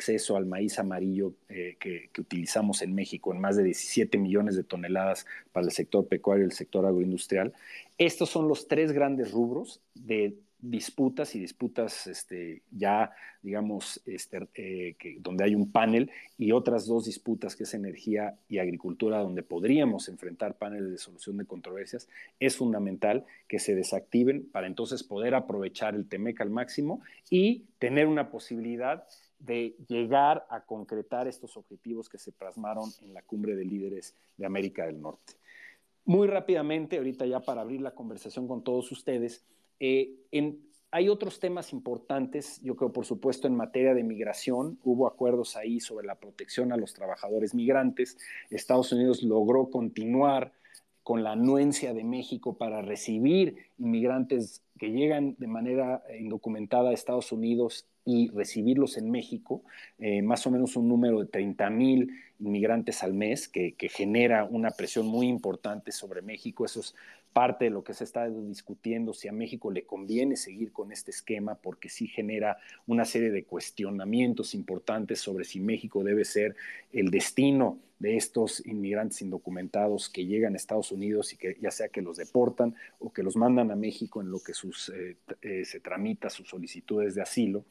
acceso al maíz amarillo eh, que, utilizamos en México, en más de 17 millones de toneladas para el sector pecuario y el sector agroindustrial. Estos son los tres grandes rubros de disputas y disputas este, ya, digamos, este, eh, donde hay un panel y otras dos disputas que es energía y agricultura, donde podríamos enfrentar paneles de solución de controversias, es fundamental que se desactiven para entonces poder aprovechar el TEMEC al máximo y tener una posibilidad de llegar a concretar estos objetivos que se plasmaron en la cumbre de líderes de América del Norte. Muy rápidamente, ahorita ya para abrir la conversación con todos ustedes, eh, hay otros temas importantes, yo creo, por supuesto, en materia de migración. Hubo acuerdos ahí sobre la protección a los trabajadores migrantes. Estados Unidos logró continuar con la anuencia de México para recibir inmigrantes que llegan de manera indocumentada a Estados Unidos y recibirlos en México, eh, más o menos un número de 30 mil inmigrantes al mes, que, genera una presión muy importante sobre México. Eso parte de lo que se está discutiendo, si a México le conviene seguir con este esquema, porque sí genera una serie de cuestionamientos importantes sobre si México debe ser el destino de estos inmigrantes indocumentados que llegan a Estados Unidos y que ya sea que los deportan o que los mandan a México en lo que eh, eh, se tramita sus solicitudes de asilo.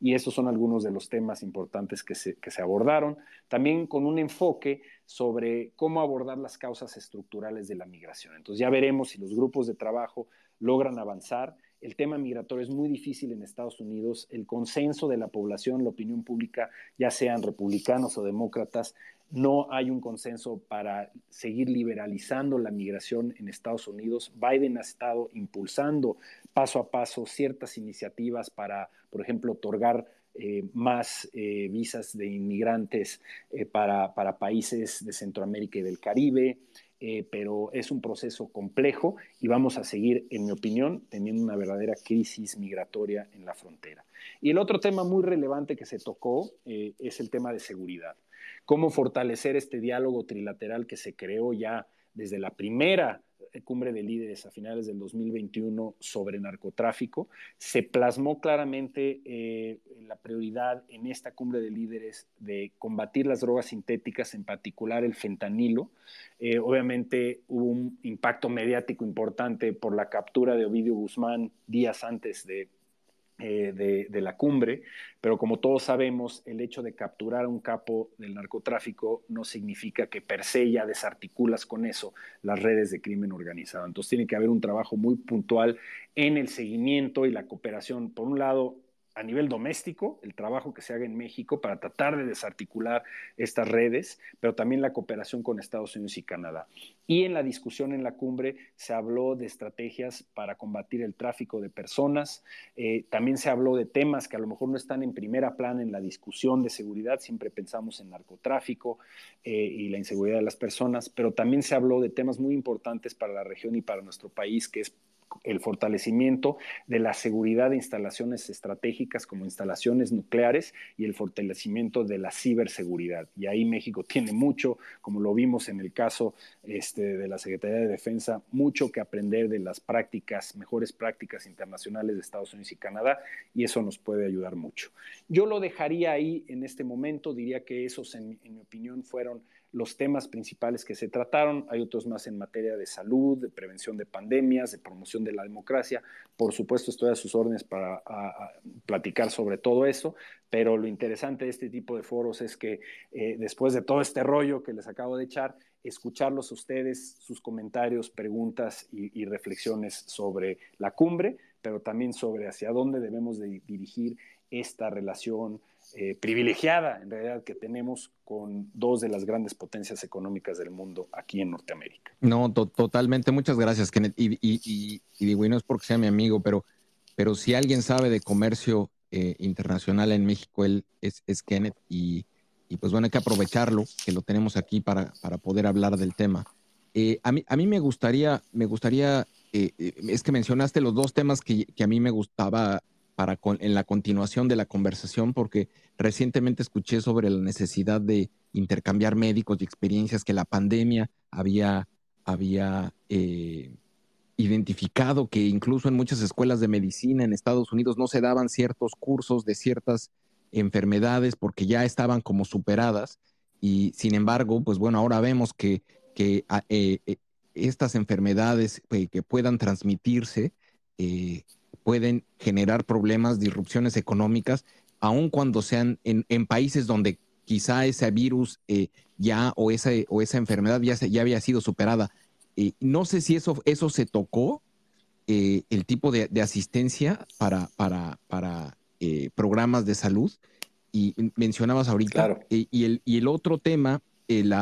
Y esos son algunos de los temas importantes que se, que se abordaron. También con un enfoque sobre cómo abordar las causas estructurales de la migración. Entonces ya veremos si los grupos de trabajo logran avanzar. El tema migratorio es muy difícil en Estados Unidos. El consenso de la población, la opinión pública, ya sean republicanos o demócratas, no hay un consenso para seguir liberalizando la migración en Estados Unidos. Biden ha estado impulsando paso a paso ciertas iniciativas para, por ejemplo, otorgar eh, más eh, visas de inmigrantes eh, para, para, países de Centroamérica y del Caribe, pero es un proceso complejo y vamos a seguir, en mi opinión, teniendo una verdadera crisis migratoria en la frontera. Y el otro tema muy relevante que se tocó es el tema de seguridad. Cómo fortalecer este diálogo trilateral que se creó ya desde la primera cumbre de líderes a finales del 2021 sobre narcotráfico, se plasmó claramente eh, la prioridad en esta cumbre de líderes de combatir las drogas sintéticas, en particular el fentanilo. Eh, obviamente hubo un impacto mediático importante por la captura de Ovidio Guzmán días antes de eh, de, la cumbre, pero como todos sabemos, el hecho de capturar a un capo del narcotráfico no significa que per se ya desarticulas con eso las redes de crimen organizado. Entonces tiene que haber un trabajo muy puntual en el seguimiento y la cooperación, por un lado, a nivel doméstico, el trabajo que se haga en México para tratar de desarticular estas redes, pero también la cooperación con Estados Unidos y Canadá. Y en la discusión en la cumbre se habló de estrategias para combatir el tráfico de personas, eh, también se habló de temas que a lo mejor no están en primera plana en la discusión de seguridad, siempre pensamos en narcotráfico eh, y la inseguridad de las personas, pero también se habló de temas muy importantes para la región y para nuestro país, que es el fortalecimiento de la seguridad de instalaciones estratégicas como instalaciones nucleares y el fortalecimiento de la ciberseguridad. Y ahí México [laughs] tiene mucho, como lo vimos en el caso este, de la Secretaría de Defensa, mucho que aprender de las prácticas, mejores prácticas internacionales de Estados Unidos y Canadá, y eso nos puede ayudar mucho. Yo lo dejaría ahí en este momento, diría que esos, en, en mi opinión, fueron los temas principales que se trataron. Hay otros más en materia de salud, de prevención de pandemias, de promoción de la democracia. Por supuesto, estoy a sus órdenes para platicar sobre todo eso, pero lo interesante de este tipo de foros es que eh, después de todo este rollo que les acabo de echar, escucharlos a ustedes, sus comentarios, preguntas y, reflexiones sobre la cumbre, pero también sobre hacia dónde debemos dirigir esta relación eh, privilegiada en realidad que tenemos con dos de las grandes potencias económicas del mundo aquí en Norteamérica. No, totalmente. Muchas gracias, Kenneth. Y, digo, y no es porque sea mi amigo, pero, pero si alguien sabe de comercio eh, internacional en México, él es, es Kenneth. Y, pues bueno, hay que aprovecharlo, que lo tenemos aquí para, para poder hablar del tema. Eh, a, mí, a mí me gustaría, me gustaría es que mencionaste los dos temas que, que a mí me gustaba para en la continuación de la conversación, porque recientemente escuché sobre la necesidad de intercambiar médicos y experiencias que la pandemia había, había eh, identificado, que incluso en muchas escuelas de medicina en Estados Unidos no se daban ciertos cursos de ciertas enfermedades porque ya estaban como superadas. Y sin embargo, pues bueno, ahora vemos que, que ah, eh, eh, estas enfermedades que puedan transmitirse, eh, pueden generar problemas, disrupciones económicas, aun cuando sean en, países donde quizá ese virus eh, ya o esa, o esa enfermedad ya, ya había sido superada. no sé si eso, eso se tocó, eh, el tipo de, asistencia para, para, eh, programas de salud. Y mencionabas ahorita. y, el, y el otro tema, el,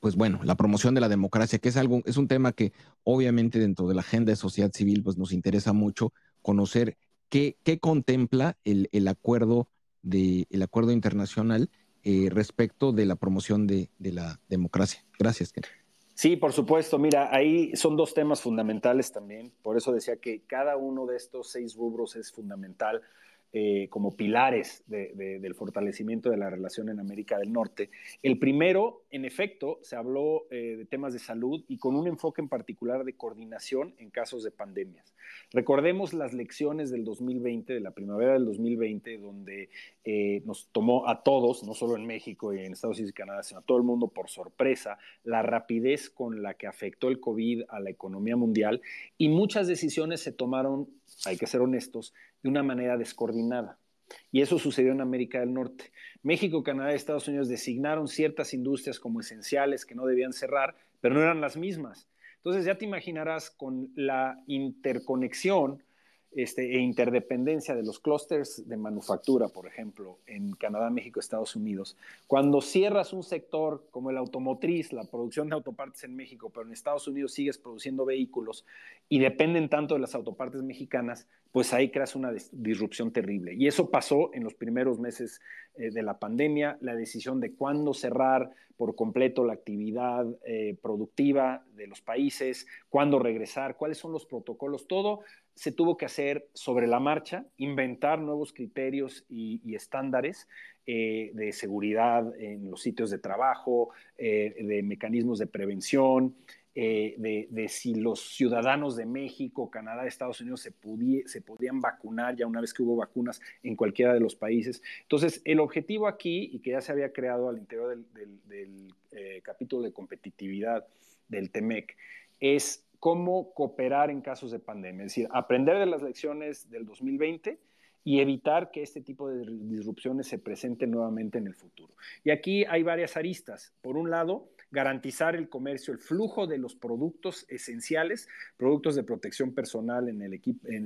pues bueno, la promoción de la democracia, que es algo, es un tema que obviamente dentro de la agenda de sociedad civil, pues nos interesa mucho conocer qué, contempla el, acuerdo de el acuerdo internacional eh, respecto de la promoción de, de la democracia. Gracias, Sí, por supuesto. Mira, ahí son dos temas fundamentales también. Por eso decía que cada uno de estos seis rubros es fundamental eh, como pilares del fortalecimiento de la relación en América del Norte. El primero, en efecto, se habló eh, de temas de salud y con un enfoque en particular de coordinación en casos de pandemias. Recordemos las lecciones del 2020, de la primavera del 2020, donde eh, nos tomó a todos, no solo en México y en Estados Unidos y Canadá, sino a todo el mundo por sorpresa, la rapidez con la que afectó el COVID a la economía mundial y muchas decisiones se tomaron, hay que ser honestos, de una manera descoordinada. Y eso sucedió en América del Norte. México, Canadá y Estados Unidos designaron ciertas industrias como esenciales que no debían cerrar, pero no eran las mismas. Entonces ya te imaginarás con la interconexión este, e interdependencia de los clústeres de manufactura, por ejemplo, en Canadá, México, Estados Unidos. Cuando cierras un sector como el automotriz, la producción de autopartes en México, pero en Estados Unidos sigues produciendo vehículos y dependen tanto de las autopartes mexicanas, pues ahí creas una disrupción terrible. Y eso pasó en los primeros meses eh, de la pandemia, la decisión de cuándo cerrar por completo la actividad eh, productiva de los países, cuándo regresar, cuáles son los protocolos, todo se tuvo que hacer sobre la marcha, inventar nuevos criterios y, estándares eh, de seguridad en los sitios de trabajo, eh, de mecanismos de prevención, eh, de, si los ciudadanos de México, Canadá, Estados Unidos se, se podían vacunar ya una vez que hubo vacunas en cualquiera de los países. Entonces, el objetivo aquí, y que ya se había creado al interior del, capítulo de competitividad del TEMEC, es cómo cooperar en casos de pandemia, es decir, aprender de las lecciones del 2020 y evitar que este tipo de disrupciones se presenten nuevamente en el futuro. Y aquí hay varias aristas. Por un lado, garantizar el comercio, el flujo de los productos esenciales, productos de protección personal en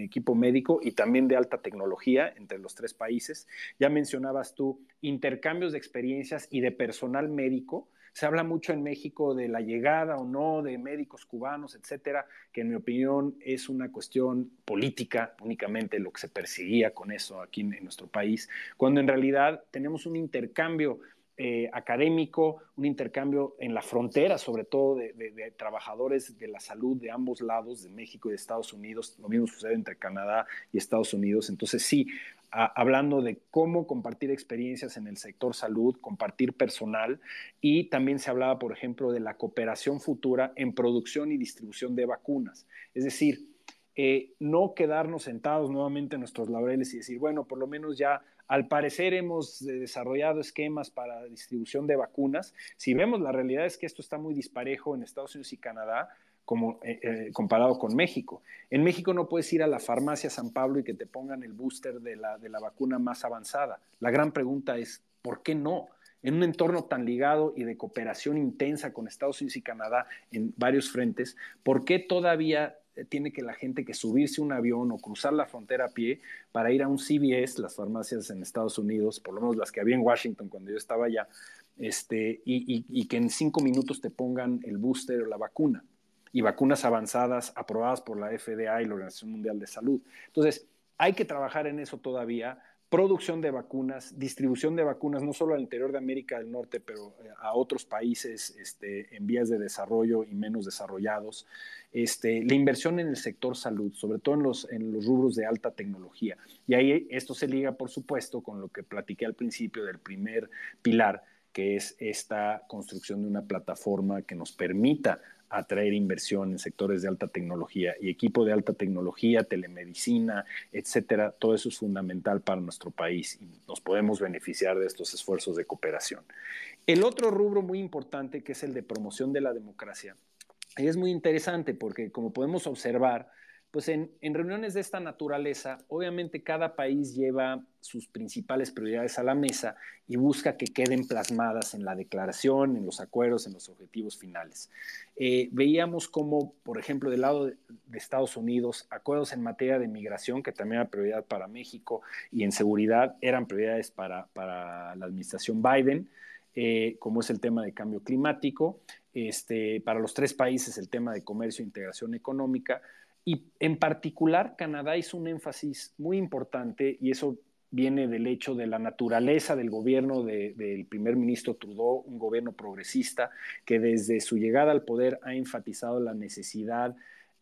equipo médico y también de alta tecnología entre los tres países. Ya mencionabas tú intercambios de experiencias y de personal médico se habla mucho en México de la llegada o no de médicos cubanos, etcétera, que en mi opinión es una cuestión política únicamente lo que se perseguía con eso aquí en, nuestro país, cuando en realidad tenemos un intercambio eh, académico, un intercambio en la frontera, sobre todo de, de, trabajadores de la salud de ambos lados, de México y de Estados Unidos. Lo mismo sucede entre Canadá y Estados Unidos. Entonces, sí, hablando de cómo compartir experiencias en el sector salud, compartir personal y también se hablaba, por ejemplo, de la cooperación futura en producción y distribución de vacunas. Es decir, eh, no quedarnos sentados nuevamente en nuestros laureles y decir, bueno, por lo menos ya al parecer hemos eh, desarrollado esquemas para distribución de vacunas. Si vemos, la realidad es que esto está muy disparejo en Estados Unidos y Canadá como, eh, eh, comparado con México. En México no puedes ir a la farmacia San Pablo y que te pongan el booster de la, de la vacuna más avanzada. La gran pregunta es, ¿por qué no? En un entorno tan ligado y de cooperación intensa con Estados Unidos y Canadá en varios frentes, ¿por qué todavía eh, tiene que la gente que subirse un avión o cruzar la frontera a pie para ir a un CVS, las farmacias en Estados Unidos, por lo menos las que había en Washington cuando yo estaba allá, este, y que en cinco minutos te pongan el booster o la vacuna y vacunas avanzadas aprobadas por la FDA y la Organización Mundial de Salud. Entonces, hay que trabajar en eso todavía, producción de vacunas, distribución de vacunas, no solo al interior de América del Norte, pero eh, a otros países este, en vías de desarrollo y menos desarrollados, este, la inversión en el sector salud, sobre todo en los, en los rubros de alta tecnología. Y ahí esto se liga, por supuesto, con lo que platiqué al principio del primer pilar, que es esta construcción de una plataforma que nos permita atraer inversión en sectores de alta tecnología y equipo de alta tecnología, telemedicina, etcétera, todo eso es fundamental para nuestro país y nos podemos beneficiar de estos esfuerzos de cooperación. El otro rubro muy importante que es el de promoción de la democracia es muy interesante porque como podemos observar, pues en, reuniones de esta naturaleza, obviamente cada país lleva sus principales prioridades a la mesa y busca que queden plasmadas en la declaración, en los acuerdos, en los objetivos finales. Eh, veíamos como, por ejemplo, del lado de, Estados Unidos, acuerdos en materia de migración, que también era prioridad para México, y en seguridad eran prioridades para, la administración Biden. Eh, como es el tema de cambio climático, este, para los tres países el tema de comercio e integración económica, y en particular Canadá hizo un énfasis muy importante y eso viene del hecho de la naturaleza del gobierno del primer ministro Trudeau, un gobierno progresista que desde su llegada al poder ha enfatizado la necesidad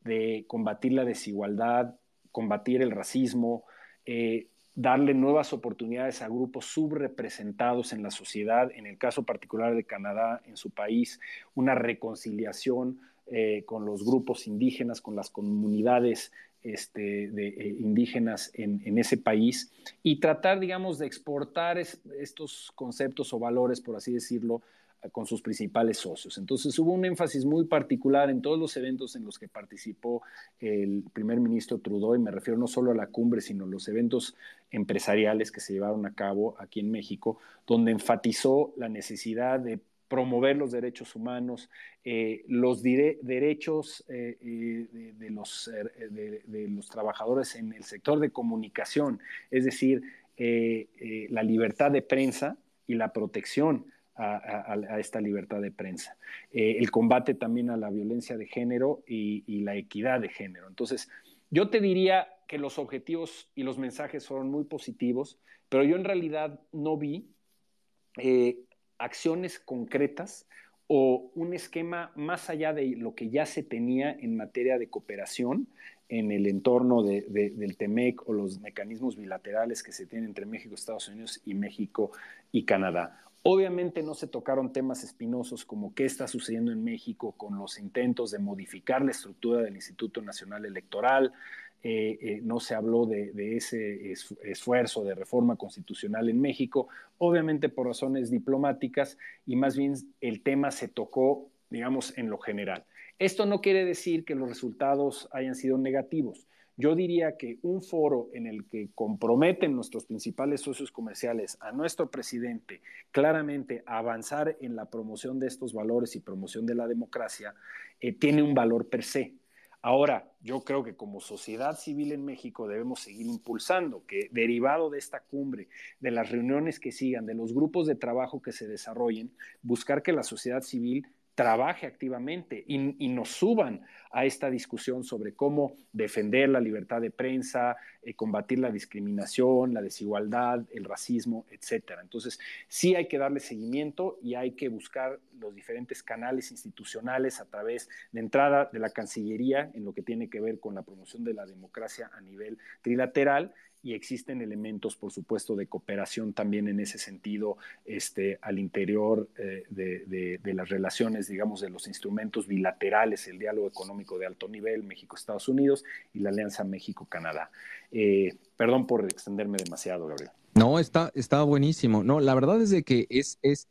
de combatir la desigualdad, combatir el racismo, eh, darle nuevas oportunidades a grupos subrepresentados en la sociedad, en el caso particular de Canadá, en su país, una reconciliación eh, con los grupos indígenas, con las comunidades este, eh, indígenas en, ese país y tratar, digamos, de exportar estos conceptos o valores, por así decirlo, con sus principales socios. Entonces hubo un énfasis muy particular en todos los eventos en los que participó el primer ministro Trudeau, y me refiero no solo a la cumbre, sino a los eventos empresariales que se llevaron a cabo aquí en México, donde enfatizó la necesidad de promover los derechos humanos, eh, los derechos eh, eh, de, los, trabajadores en el sector de comunicación, es decir, la libertad de prensa y la protección a, esta libertad de prensa. el combate también a la violencia de género y, la equidad de género. Entonces, yo te diría que los objetivos y los mensajes fueron muy positivos, pero yo en realidad no vi acciones concretas o un esquema más allá de lo que ya se tenía en materia de cooperación en el entorno de, del TEMEC o los mecanismos bilaterales que se tienen entre México, Estados Unidos y México y Canadá. Obviamente no se tocaron temas espinosos como qué está sucediendo en México con los intentos de modificar la estructura del Instituto Nacional Electoral, eh, eh, no se habló de, ese esfuerzo de reforma constitucional en México, obviamente por razones diplomáticas y más bien el tema se tocó, digamos, en lo general. Esto no quiere decir que los resultados hayan sido negativos. Yo diría que un foro en el que comprometen nuestros principales socios comerciales a nuestro presidente claramente a avanzar en la promoción de estos valores y promoción de la democracia eh, tiene un valor per se. Ahora, yo creo que como sociedad civil en México debemos seguir impulsando que derivado de esta cumbre, de las reuniones que sigan, de los grupos de trabajo que se desarrollen, buscar que la sociedad civil trabaje activamente y, nos suban a esta discusión sobre cómo defender la libertad de prensa, eh, combatir la discriminación, la desigualdad, el racismo, etc. Entonces, sí hay que darle seguimiento y hay que buscar los diferentes canales institucionales a través de entrada de la Cancillería en lo que tiene que ver con la promoción de la democracia a nivel trilateral y existen elementos, por supuesto, de cooperación también en ese sentido este, al interior eh, de, las relaciones, digamos, de los instrumentos bilaterales, el diálogo económico de alto nivel México-Estados Unidos y la alianza México-Canadá. Eh, perdón por extenderme demasiado, Gabriel. No, está, está buenísimo. No, la verdad es de que es, es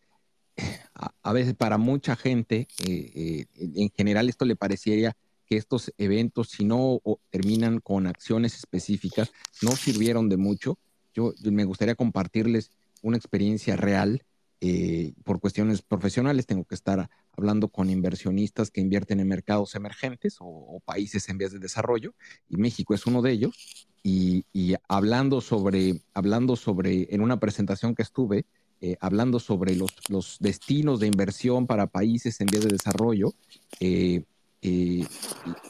a, veces para mucha gente, eh, en general esto le parecería que estos eventos, si no terminan con acciones específicas, no sirvieron de mucho. Yo, me gustaría compartirles una experiencia real. Eh, por cuestiones profesionales tengo que estar hablando con inversionistas que invierten en mercados emergentes o, países en vías de desarrollo, y México es uno de ellos. Y, hablando sobre, hablando sobre, en una presentación que estuve, eh, hablando sobre los, los, destinos de inversión para países en vías de desarrollo, eh, eh,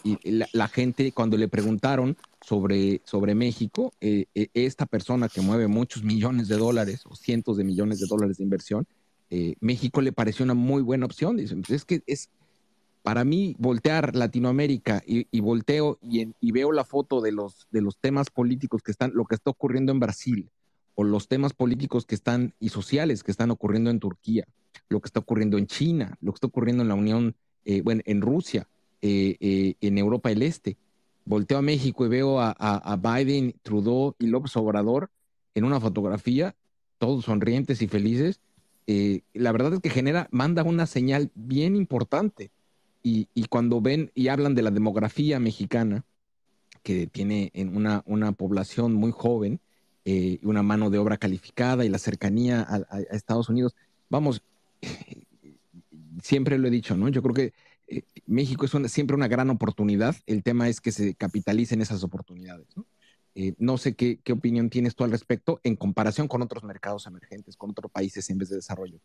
y, la, gente cuando le preguntaron sobre, sobre México, eh, eh, esta persona que mueve muchos millones de dólares o cientos de millones de dólares de inversión, México le pareció una muy buena opción. Dicen, pues es que es, para mí voltear Latinoamérica y, volteo y, y, veo la foto de los, de los temas políticos que están, lo que está ocurriendo en Brasil, o los temas políticos que están y sociales que están ocurriendo en Turquía, lo que está ocurriendo en China, lo que está ocurriendo en la Unión, bueno, en Rusia, eh, eh, en Europa del Este. Volteo a México y veo a, Biden, Trudeau y López Obrador en una fotografía, todos sonrientes y felices. Eh, la verdad es que genera, manda una señal bien importante. Y, cuando ven y hablan de la demografía mexicana, que tiene en una, una población muy joven, una mano de obra calificada y la cercanía a, a Estados Unidos, vamos, [laughs] siempre lo he dicho, ¿no? Yo creo que eh, México es siempre una gran oportunidad. El tema es que se capitalicen esas oportunidades. Eh, no, sé qué, qué, opinión tienes tú al respecto en comparación con otros mercados emergentes, con otros países en vez de desarrollo.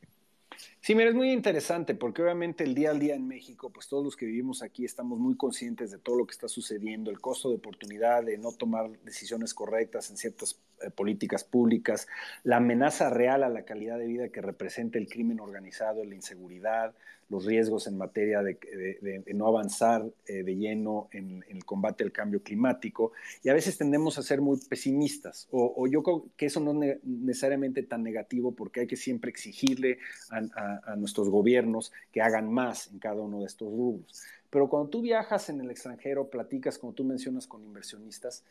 Sí, mira, es muy interesante porque obviamente el día al día en México, pues todos los que vivimos aquí estamos muy conscientes de todo lo que está sucediendo, el costo de oportunidad de no tomar decisiones correctas en ciertas eh, políticas públicas, la amenaza real a la calidad de vida que representa el crimen organizado, la inseguridad, los riesgos en materia de, no avanzar eh, de lleno en, el combate al cambio climático. Y a veces tendemos a ser muy pesimistas, o, yo creo que eso no es necesariamente tan negativo porque hay que siempre exigirle a a, nuestros gobiernos que hagan más en cada uno de estos rubros. Pero cuando tú viajas en el extranjero, platicas, como tú mencionas, con inversionistas,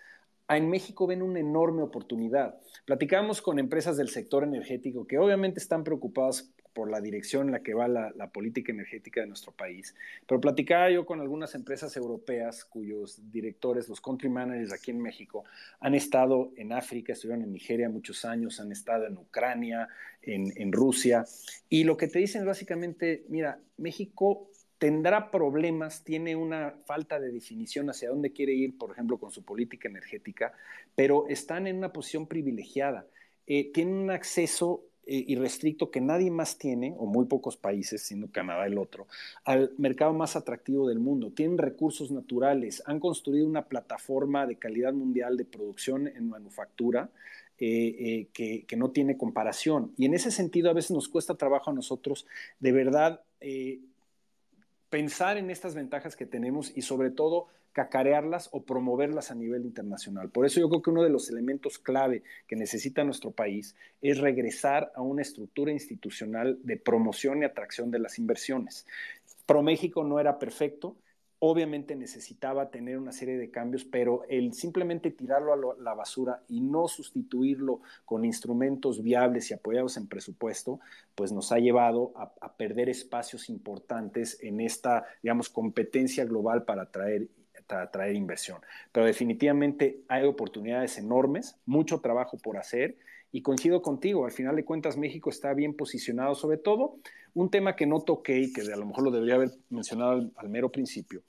en México ven una enorme oportunidad. Platicamos con empresas del sector energético que obviamente están preocupadas por la dirección en la que va la, política energética de nuestro país. Pero platicaba yo con algunas empresas europeas cuyos directores, los country managers aquí en México, han estado en África, estuvieron en Nigeria muchos años, han estado en Ucrania, en, Rusia, y lo que te dicen es básicamente, mira, México tendrá problemas, tiene una falta de definición hacia dónde quiere ir, por ejemplo, con su política energética, pero están en una posición privilegiada. Eh, tienen un acceso y eh, restricto que nadie más tiene, o muy pocos países, siendo Canadá el otro, al mercado más atractivo del mundo. Tienen recursos naturales, han construido una plataforma de calidad mundial de producción en manufactura eh, eh, que, no tiene comparación. Y en ese sentido a veces nos cuesta trabajo a nosotros de verdad pensar en estas ventajas que tenemos y sobre todo cacarearlas o promoverlas a nivel internacional. Por eso yo creo que uno de los elementos clave que necesita nuestro país es regresar a una estructura institucional de promoción y atracción de las inversiones. ProMéxico no era perfecto, obviamente necesitaba tener una serie de cambios, pero el simplemente tirarlo a la basura y no sustituirlo con instrumentos viables y apoyados en presupuesto, pues nos ha llevado a, a perder espacios importantes en esta, digamos, competencia global para atraer atraer inversión. Pero definitivamente hay oportunidades enormes, mucho trabajo por hacer y coincido contigo, al final de cuentas México está bien posicionado, sobre todo un tema que no toqué y que a lo mejor lo debería haber mencionado al, mero principio.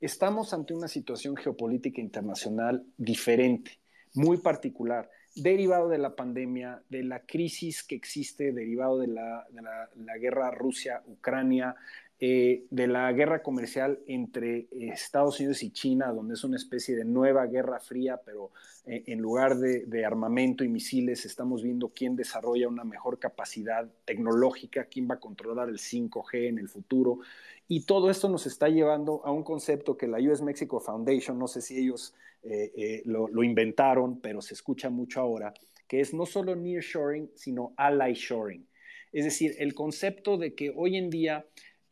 Estamos ante una situación geopolítica internacional diferente, muy particular derivado de la pandemia, de la crisis que existe derivado de la, la guerra Rusia-Ucrania, eh, de la guerra comercial entre eh, Estados Unidos y China, donde es una especie de nueva guerra fría, pero eh, en lugar de, armamento y misiles estamos viendo quién desarrolla una mejor capacidad tecnológica, quién va a controlar el 5G en el futuro. Y todo esto nos está llevando a un concepto que la US Mexico Foundation, no sé si ellos lo, inventaron, pero se escucha mucho ahora, que es no solo nearshoring, sino ally shoring. Es decir, el concepto de que hoy en día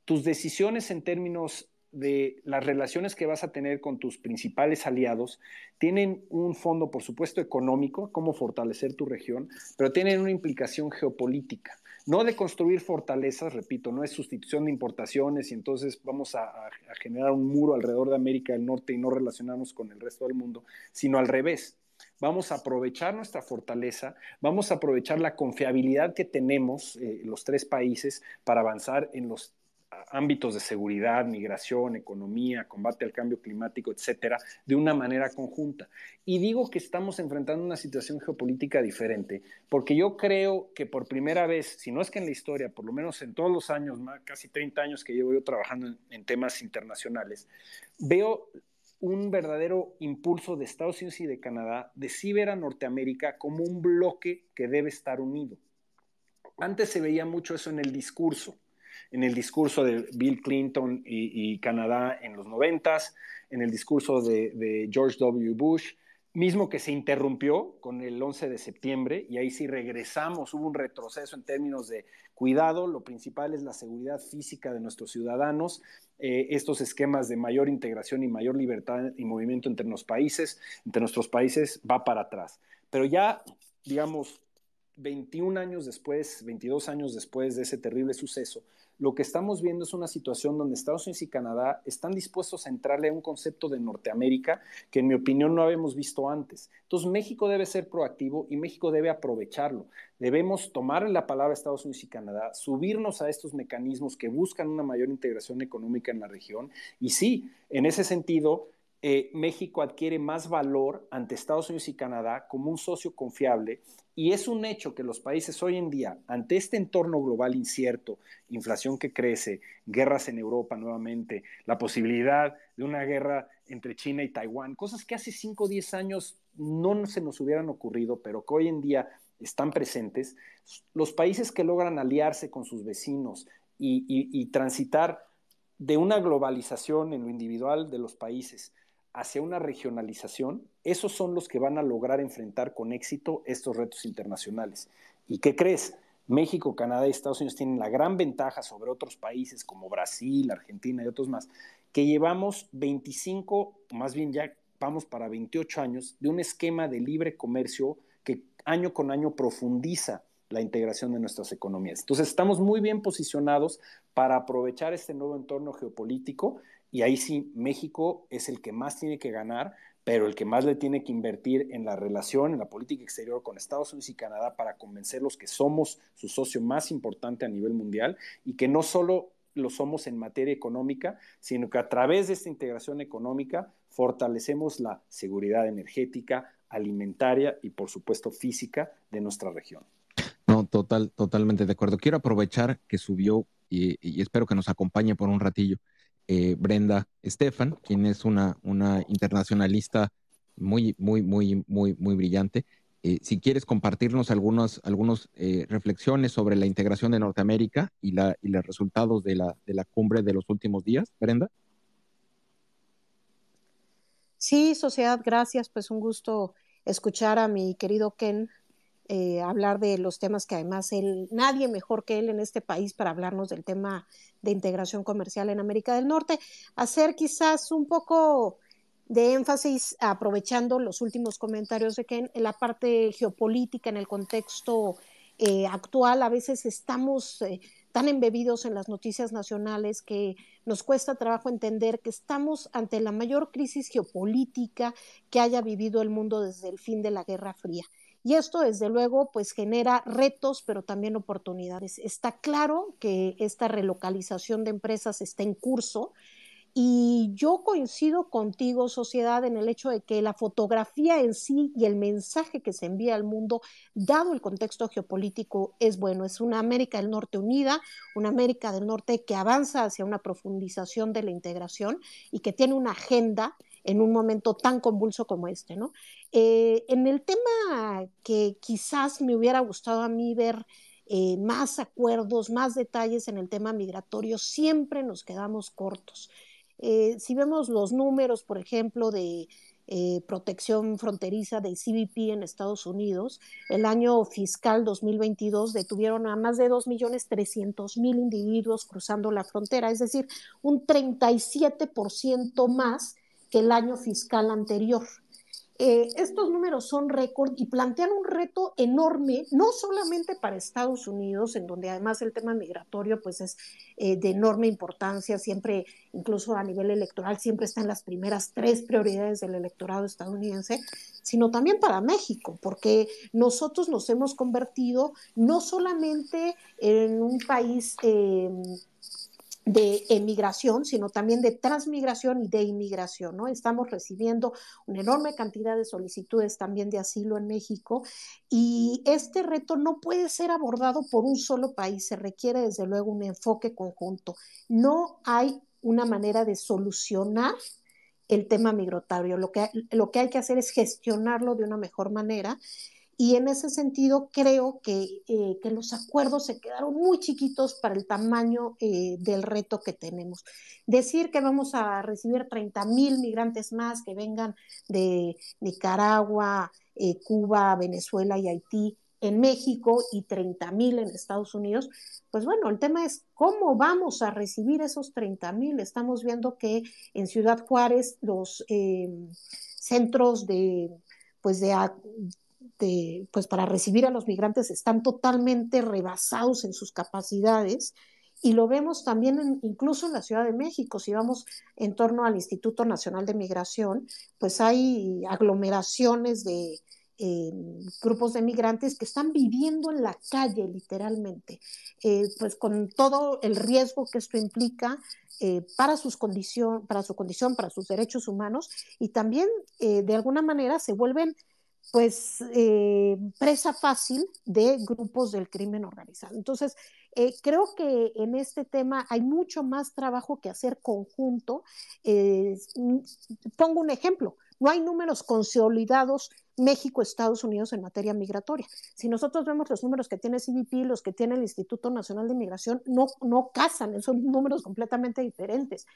tus decisiones en términos de las relaciones que vas a tener con tus principales aliados tienen un fondo, por supuesto, económico, cómo fortalecer tu región, pero tienen una implicación geopolítica. No de construir fortalezas, repito, no es sustitución de importaciones y entonces vamos a, generar un muro alrededor de América del Norte y no relacionarnos con el resto del mundo, sino al revés. Vamos a aprovechar nuestra fortaleza, vamos a aprovechar la confiabilidad que tenemos eh, los tres países para avanzar en los ámbitos de seguridad, migración, economía, combate al cambio climático, etcétera, de una manera conjunta. Y digo que estamos enfrentando una situación geopolítica diferente, porque yo creo que por primera vez, si no es que en la historia, por lo menos en todos los años, casi 30 años que llevo yo trabajando en, temas internacionales, veo un verdadero impulso de Estados Unidos y de Canadá de Ciber a Norteamérica como un bloque que debe estar unido. Antes se veía mucho eso en el discurso en el discurso de Bill Clinton y, Canadá en los noventas, en el discurso de, George W. Bush, mismo que se interrumpió con el 11 de septiembre, y ahí sí regresamos, hubo un retroceso en términos de cuidado, lo principal es la seguridad física de nuestros ciudadanos, eh, estos esquemas de mayor integración y mayor libertad y movimiento entre los países, entre nuestros países, va para atrás. Pero ya, digamos, 21 años después, 22 años después de ese terrible suceso, lo que estamos viendo es una situación donde Estados Unidos y Canadá están dispuestos a entrarle a un concepto de Norteamérica que en mi opinión no habíamos visto antes. Entonces México debe ser proactivo y México debe aprovecharlo. Debemos tomar la palabra Estados Unidos y Canadá, subirnos a estos mecanismos que buscan una mayor integración económica en la región y sí, en ese sentido eh, México adquiere más valor ante Estados Unidos y Canadá como un socio confiable y es un hecho que los países hoy en día, ante este entorno global incierto, inflación que crece, guerras en Europa nuevamente, la posibilidad de una guerra entre China y Taiwán, cosas que hace 5 o 10 años no se nos hubieran ocurrido, pero que hoy en día están presentes, los países que logran aliarse con sus vecinos y transitar de una globalización en lo individual de los países hacia una regionalización, esos son los que van a lograr enfrentar con éxito estos retos internacionales. ¿Y qué crees? México, Canadá y Estados Unidos tienen la gran ventaja sobre otros países como Brasil, Argentina y otros más, que llevamos 25, más bien ya vamos para 28 años, de un esquema de libre comercio que año con año profundiza la integración de nuestras economías. Entonces, estamos muy bien posicionados para aprovechar este nuevo entorno geopolítico y ahí sí, México es el que más tiene que ganar, pero el que más le tiene que invertir en la relación, en la política exterior con Estados Unidos y Canadá para convencerlos que somos su socio más importante a nivel mundial y que no solo lo somos en materia económica, sino que a través de esta integración económica fortalecemos la seguridad energética, alimentaria y por supuesto física de nuestra región total, totalmente de acuerdo. Quiero aprovechar que subió y, espero que nos acompañe por un ratillo eh, Brenda Estefan, quien es una, una internacionalista muy, muy, muy, muy, muy brillante. Eh, si quieres compartirnos algunas algunos, eh, reflexiones sobre la integración de Norteamérica y, la, y los resultados de la, de la cumbre de los últimos días, Brenda. Sí, sociedad, gracias. Pues un gusto escuchar a mi querido Ken eh, hablar de los temas que además él, nadie mejor que él en este país para hablarnos del tema de integración comercial en América del Norte, hacer quizás un poco de énfasis, aprovechando los últimos comentarios de Ken, en la parte geopolítica, en el contexto eh, actual, a veces estamos eh, tan embebidos en las noticias nacionales que nos cuesta trabajo entender que estamos ante la mayor crisis geopolítica que haya vivido el mundo desde el fin de la Guerra Fría. Y esto, desde luego, pues genera retos, pero también oportunidades. Está claro que esta relocalización de empresas está en curso. Y yo coincido contigo, sociedad, en el hecho de que la fotografía en sí y el mensaje que se envía al mundo, dado el contexto geopolítico, es bueno. Es una América del Norte unida, una América del Norte que avanza hacia una profundización de la integración y que tiene una agenda en un momento tan convulso como este. ¿no? Eh, en el tema que quizás me hubiera gustado a mí ver eh, más acuerdos, más detalles en el tema migratorio, siempre nos quedamos cortos. Eh, si vemos los números, por ejemplo, de protección fronteriza de CBP en Estados Unidos, el año fiscal 2022 detuvieron a más de 2.300.000 individuos cruzando la frontera, es decir, un 37% más que el año fiscal anterior. Eh, estos números son récord y plantean un reto enorme, no solamente para Estados Unidos, en donde además el tema migratorio pues es eh, de enorme importancia, siempre, incluso a nivel electoral, siempre está en las primeras tres prioridades del electorado estadounidense, sino también para México, porque nosotros nos hemos convertido no solamente en un país... Em, de emigración, sino también de transmigración y de inmigración, ¿no? Estamos recibiendo una enorme cantidad de solicitudes también de asilo en México y este reto no puede ser abordado por un solo país, se requiere desde luego un enfoque conjunto. No hay una manera de solucionar el tema migratorio, lo que, lo que hay que hacer es gestionarlo de una mejor manera y en ese sentido creo eh, que, los acuerdos se quedaron muy chiquitos para el tamaño eh, del reto que tenemos. Decir que vamos a recibir 30 mil migrantes más que vengan de Nicaragua, eh, Cuba, Venezuela y Haití en México y 30 mil en Estados Unidos, pues bueno, el tema es cómo vamos a recibir esos 30 mil. Estamos viendo que en Ciudad Juárez los centros de pues de pues para recibir a los migrantes están totalmente rebasados en sus capacidades y lo vemos también incluso en la Ciudad de México, si vamos en torno al Instituto Nacional de Migración, pues hay aglomeraciones de eh, grupos de migrantes que están viviendo en la calle literalmente, eh, pues con todo el riesgo que esto implica. Eh, para, sus para su condición, para sus derechos humanos y también de alguna manera se vuelven pues eh, presa fácil de grupos del crimen organizado. Entonces, eh, creo que en este tema hay mucho más trabajo que hacer conjunto. Eh, pongo un ejemplo, no hay números consolidados México-Estados Unidos en materia migratoria. Si nosotros vemos los números que tiene CBP, los que tiene el Instituto Nacional de Migración, no, no casan, son números completamente diferentes.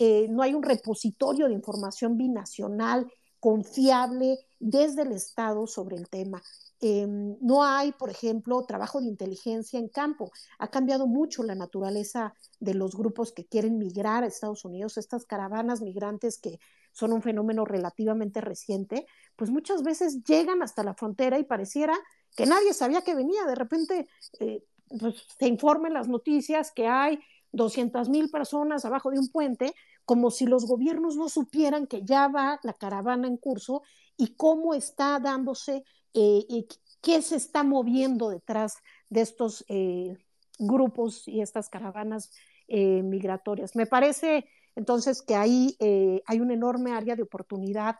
no hay un repositorio de información binacional confiable desde el Estado sobre el tema. Em, no hay, por ejemplo, trabajo de inteligencia en campo. Ha cambiado mucho la naturaleza de los grupos que quieren migrar a Estados Unidos, estas caravanas migrantes que son un fenómeno relativamente reciente, pues muchas veces llegan hasta la frontera y pareciera que nadie sabía que venía. De repente eh, pues, se informan las noticias que hay 200.000 mil personas abajo de un puente, como si los gobiernos no supieran que ya va la caravana en curso y cómo está dándose eh, y qué se está moviendo detrás de estos eh, grupos y estas caravanas eh, migratorias. Me parece entonces que ahí hay un enorme área de oportunidad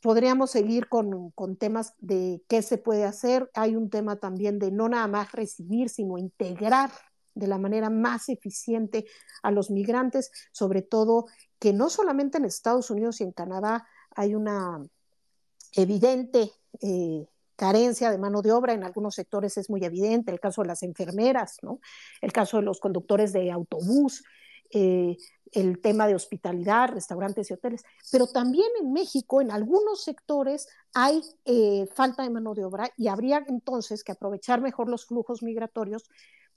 podríamos seguir con, con, temas de qué se puede hacer. Hay un tema también de no nada más recibir, sino integrar de la manera más eficiente a los migrantes, sobre todo que no solamente en Estados Unidos y en Canadá hay una evidente eh, carencia de mano de obra, en algunos sectores es muy evidente, el caso de las enfermeras, ¿no? el caso de los conductores de autobús, eh, el tema de hospitalidad, restaurantes y hoteles, pero también en México, en algunos sectores, hay eh, falta de mano de obra y habría entonces que aprovechar mejor los flujos migratorios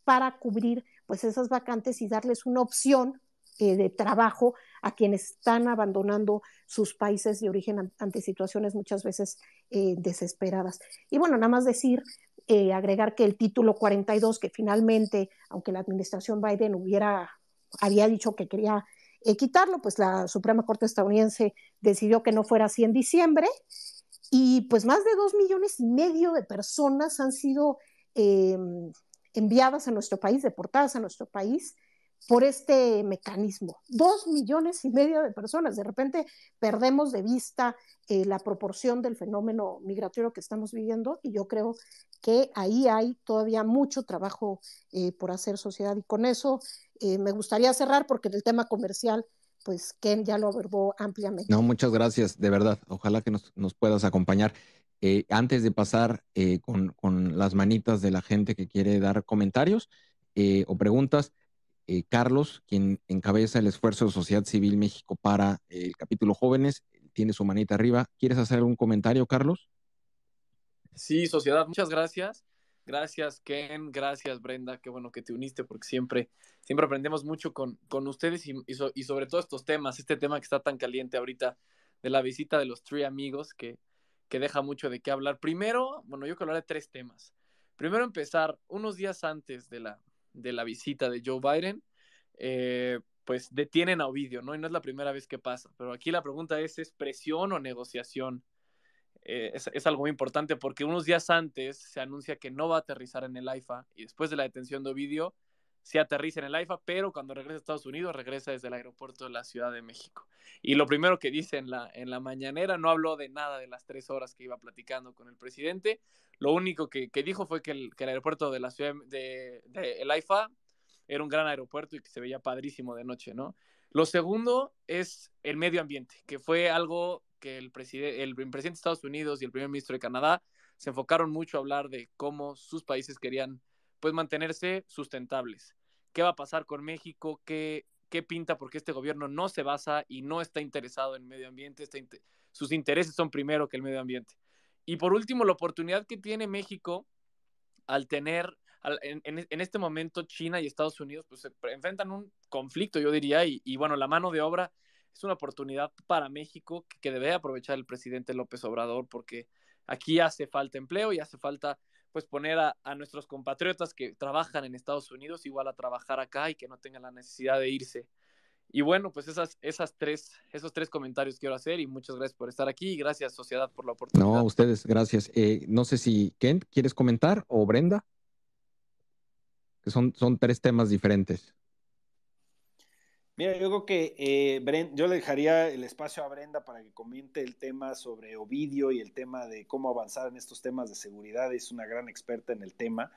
para cubrir pues esas vacantes y darles una opción eh, de trabajo a quienes están abandonando sus países de origen ante situaciones muchas veces eh, desesperadas. Y bueno, nada más decir, eh, agregar que el título 42, que finalmente, aunque la administración Biden hubiera, había dicho que quería quitarlo, pues la Suprema Corte estadounidense decidió que no fuera así en diciembre. Y pues más de dos millones y medio de personas han sido em, enviadas a nuestro país, deportadas a nuestro país por este mecanismo. Dos millones y medio de personas. De repente perdemos de vista eh, la proporción del fenómeno migratorio que estamos viviendo y yo creo que ahí hay todavía mucho trabajo eh, por hacer sociedad. Y con eso eh, me gustaría cerrar porque el tema comercial pues Ken ya lo abordó ampliamente. No, muchas gracias, de verdad. Ojalá que nos, nos puedas acompañar. Eh, antes de pasar eh, con, las manitas de la gente que quiere dar comentarios eh, o preguntas, Carlos, quien encabeza el esfuerzo de Sociedad Civil México para el capítulo Jóvenes, tiene su manita arriba. ¿Quieres hacer algún comentario, Carlos? Sí, Sociedad, muchas gracias. Gracias, Ken. Gracias, Brenda. Qué bueno que te uniste porque siempre, siempre aprendemos mucho con, con ustedes y, sobre todo estos temas, este tema que está tan caliente ahorita de la visita de los tres Amigos, que, que deja mucho de qué hablar. Primero, bueno, yo que hablar de tres temas. Primero empezar, unos días antes de la, de la visita de Joe Biden, eh, pues detienen a Ovidio, ¿no? Y no es la primera vez que pasa, pero aquí la pregunta es, ¿es presión o negociación? Eh, es, es, algo muy importante porque unos días antes se anuncia que no va a aterrizar en el AIFA y después de la detención de Ovidio se aterriza en el AIFA, pero cuando regresa a Estados Unidos regresa desde el aeropuerto de la Ciudad de México. Y lo primero que dice en la, en la mañanera, no habló de nada de las tres horas que iba platicando con el presidente, lo único que, dijo fue que el, el, aeropuerto de la Ciudad de, el AIFA era un gran aeropuerto y que se veía padrísimo de noche, ¿no? Lo segundo es el medio ambiente, que fue algo que el, el presidente de Estados Unidos y el primer ministro de Canadá se enfocaron mucho a hablar de cómo sus países querían mantenerse sustentables. ¿Qué va a pasar con México? ¿Qué, qué pinta? Porque este gobierno no se basa y no está interesado en medio ambiente, está sus intereses son primero que el medio ambiente. Y por último, la oportunidad que tiene México al tener, en, este momento China y Estados Unidos pues se enfrentan un conflicto, yo diría, y, bueno, la mano de obra es una oportunidad para México que, que, debe aprovechar el presidente López Obrador porque aquí hace falta empleo y hace falta pues poner a, a, nuestros compatriotas que trabajan en Estados Unidos igual a trabajar acá y que no tengan la necesidad de irse. Y bueno, pues esas, esas tres, esos tres comentarios quiero hacer y muchas gracias por estar aquí y gracias Sociedad por la oportunidad. No, a ustedes, gracias. Eh, no sé si Kent, ¿quieres comentar o Brenda? Que son, son tres temas diferentes. Mira, yo creo que eh, yo le dejaría el espacio a Brenda para que comente el tema sobre Ovidio y el tema de cómo avanzar en estos temas de seguridad. Es una gran experta en el tema.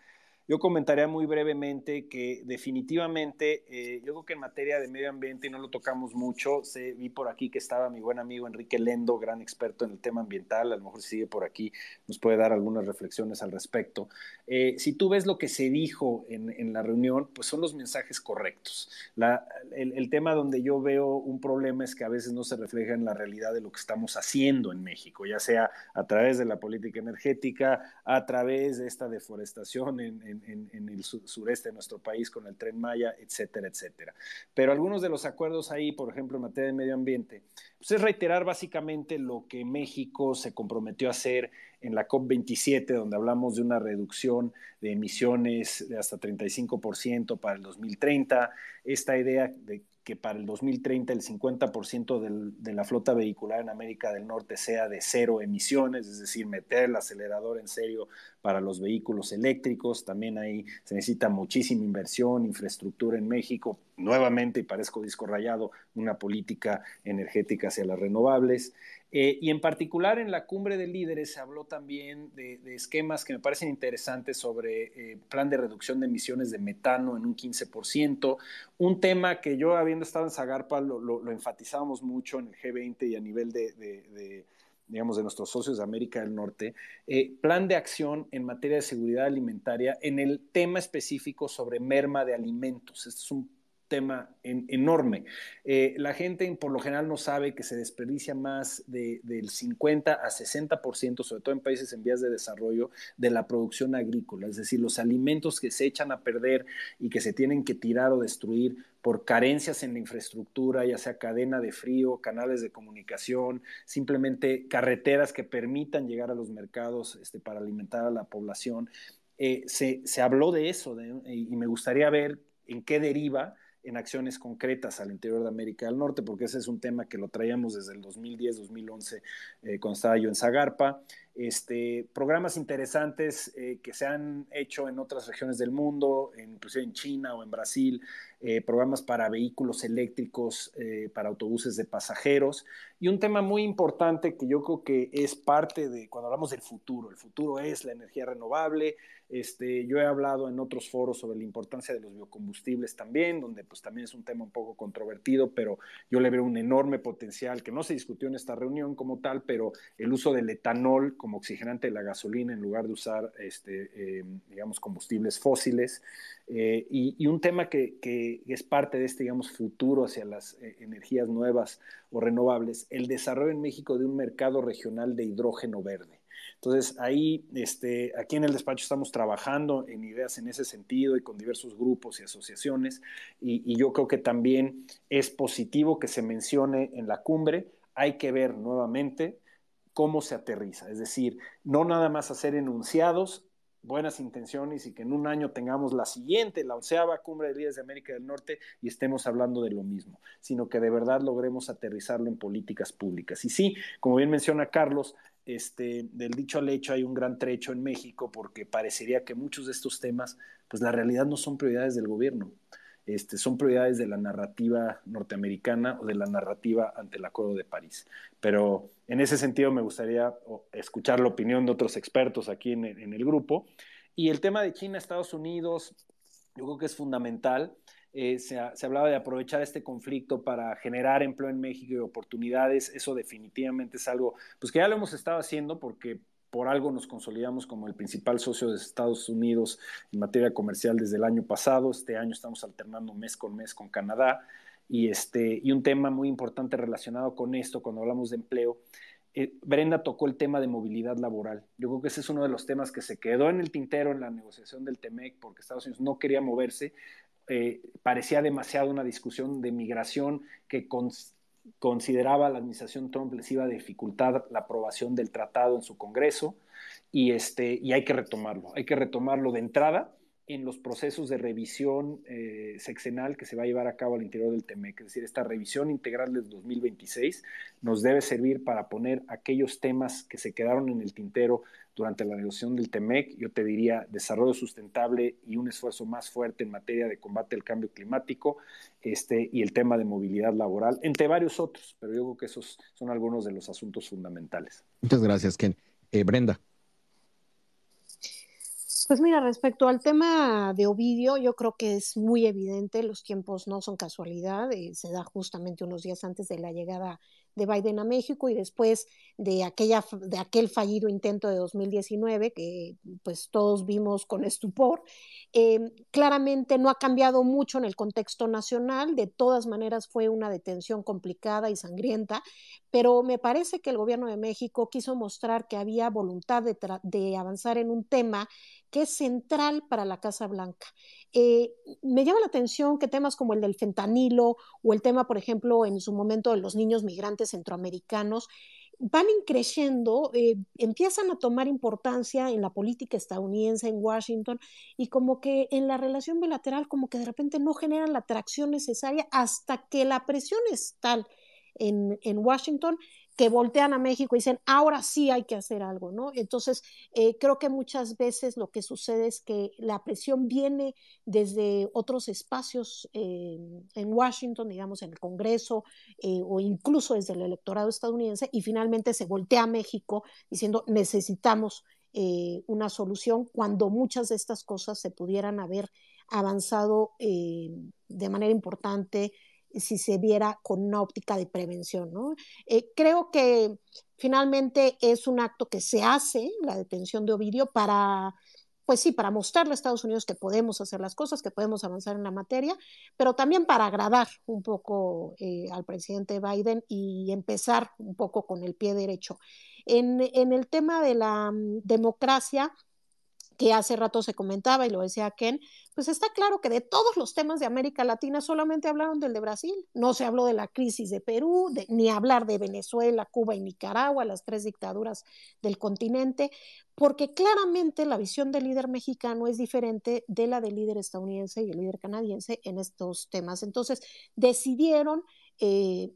Yo comentaría muy brevemente que definitivamente, eh, yo creo que en materia de medio ambiente no lo tocamos mucho. vi por aquí que estaba mi buen amigo Enrique Lendo, gran experto en el tema ambiental. A lo mejor sigue por aquí, nos puede dar algunas reflexiones al respecto. Eh, si tú ves lo que se dijo en, la reunión, pues son los mensajes correctos. el, tema donde yo veo un problema es que a veces no se refleja en la realidad de lo que estamos haciendo en México, ya sea a través de la política energética, a través de esta deforestación en en, el sureste de nuestro país con el tren Maya, etcétera, etcétera. Pero algunos de los acuerdos ahí, por ejemplo, en materia de medio ambiente, pues es reiterar básicamente lo que México se comprometió a hacer en la COP27, donde hablamos de una reducción de emisiones de hasta 35% para el 2030, esta idea de que para el 2030 el 50% del, de la flota vehicular en América del Norte sea de cero emisiones, es decir, meter el acelerador en serio para los vehículos eléctricos. También ahí se necesita muchísima inversión, infraestructura en México. Nuevamente, y parezco disco rayado, una política energética hacia las renovables. Eh, y en particular en la cumbre de líderes se habló también de, esquemas que me parecen interesantes sobre eh, plan de reducción de emisiones de metano en un 15%, un tema que yo habiendo estado en Zagarpa lo, enfatizamos mucho en el G20 y a nivel de, digamos, de nuestros socios de América del Norte, eh, plan de acción en materia de seguridad alimentaria en el tema específico sobre merma de alimentos. Este es un tema enorme. Eh, la gente por lo general no sabe que se desperdicia más del 50 a 60%, sobre todo en países en vías de desarrollo, de la producción agrícola, es decir, los alimentos que se echan a perder y que se tienen que tirar o destruir por carencias en la infraestructura, ya sea cadena de frío, canales de comunicación, simplemente carreteras que permitan llegar a los mercados este, para alimentar a la población. Eh, se, habló de eso y me gustaría ver en qué deriva en acciones concretas al interior de América del Norte, porque ese es un tema que lo traíamos desde el 2010-2011 con eh, cuando yo en Zagarpa. Este, programas interesantes eh, que se han hecho en otras regiones del mundo, inclusive en China o en Brasil, eh, programas para vehículos eléctricos, eh, para autobuses de pasajeros. Y un tema muy importante que yo creo que es parte de cuando hablamos del futuro. El futuro es la energía renovable. Este, yo he hablado en otros foros sobre la importancia de los biocombustibles también, donde pues también es un tema un poco controvertido, pero yo le veo un enorme potencial que no se discutió en esta reunión como tal, pero el uso del etanol como oxigenante de la gasolina en lugar de usar, este, eh, digamos, combustibles fósiles. Eh, y, un tema que, es parte de este, digamos, futuro hacia las eh, energías nuevas o renovables, el desarrollo en México de un mercado regional de hidrógeno verde. Entonces, ahí, este, aquí en el despacho estamos trabajando en ideas en ese sentido y con diversos grupos y asociaciones, y, y yo creo que también es positivo que se mencione en la cumbre, hay que ver nuevamente cómo se aterriza, es decir, no nada más hacer enunciados, buenas intenciones y que en un año tengamos la siguiente, la onceava cumbre de líderes de América del Norte y estemos hablando de lo mismo, sino que de verdad logremos aterrizarlo en políticas públicas. Y sí, como bien menciona Carlos, este, del dicho al hecho hay un gran trecho en México porque parecería que muchos de estos temas, pues la realidad no son prioridades del gobierno. Este, son prioridades de la narrativa norteamericana o de la narrativa ante el Acuerdo de París. Pero en ese sentido, me gustaría escuchar la opinión de otros expertos aquí en, el grupo. Y el tema de China, Estados Unidos, yo creo que es fundamental. Eh, se, se, hablaba de aprovechar este conflicto para generar empleo en México y oportunidades. Eso definitivamente es algo pues, que ya lo hemos estado haciendo porque por algo nos consolidamos como el principal socio de Estados Unidos en materia comercial desde el año pasado. Este año estamos alternando mes con mes con Canadá. Y, este, y un tema muy importante relacionado con esto, cuando hablamos de empleo, eh, Brenda tocó el tema de movilidad laboral. Yo creo que ese es uno de los temas que se quedó en el tintero en la negociación del TEMEC, porque Estados Unidos no quería moverse. Eh, parecía demasiado una discusión de migración que consideraba la administración Trump les iba a dificultar la aprobación del tratado en su Congreso y, este, y hay que retomarlo. Hay que retomarlo de entrada en los procesos de revisión eh, sexenal que se va a llevar a cabo al interior del TEMEC. Es decir, esta revisión integral del 2026 nos debe servir para poner aquellos temas que se quedaron en el tintero durante la negociación del TEMEC. Yo te diría desarrollo sustentable y un esfuerzo más fuerte en materia de combate al cambio climático este, y el tema de movilidad laboral, entre varios otros, pero yo creo que esos son algunos de los asuntos fundamentales. Muchas gracias, Ken. Eh, Brenda. Pues mira, respecto al tema de Ovidio, yo creo que es muy evidente, los tiempos no son casualidad, eh, se da justamente unos días antes de la llegada de Biden a México y después de, aquella, de aquel fallido intento de 2019 que pues todos vimos con estupor. Em, claramente no ha cambiado mucho en el contexto nacional, de todas maneras fue una detención complicada y sangrienta, pero me parece que el gobierno de México quiso mostrar que había voluntad de, de avanzar en un tema que es central para la Casa Blanca. Eh, me llama la atención que temas como el del fentanilo o el tema, por ejemplo, en su momento de los niños migrantes centroamericanos, van creciendo, eh, empiezan a tomar importancia en la política estadounidense, en Washington, y como que en la relación bilateral, como que de repente no generan la atracción necesaria hasta que la presión es tal en, en Washington que voltean a México y dicen, ahora sí hay que hacer algo, ¿no? Entonces, eh, creo que muchas veces lo que sucede es que la presión viene desde otros espacios em, en Washington, digamos, en el Congreso eh, o incluso desde el electorado estadounidense y finalmente se voltea a México diciendo, necesitamos eh, una solución cuando muchas de estas cosas se pudieran haber avanzado em, de manera importante si se viera con una óptica de prevención. ¿no? Eh, creo que finalmente es un acto que se hace, la detención de Ovidio, para pues sí, para mostrarle a Estados Unidos que podemos hacer las cosas, que podemos avanzar en la materia, pero también para agradar un poco eh, al presidente Biden y empezar un poco con el pie derecho. En, el tema de la mm, democracia, que hace rato se comentaba y lo decía Ken, pues está claro que de todos los temas de América Latina solamente hablaron del de Brasil, no se habló de la crisis de Perú, ni hablar de Venezuela, Cuba y Nicaragua, las tres dictaduras del continente, porque claramente la visión del líder mexicano es diferente de la del líder estadounidense y el líder canadiense en estos temas. Entonces decidieron... Eh,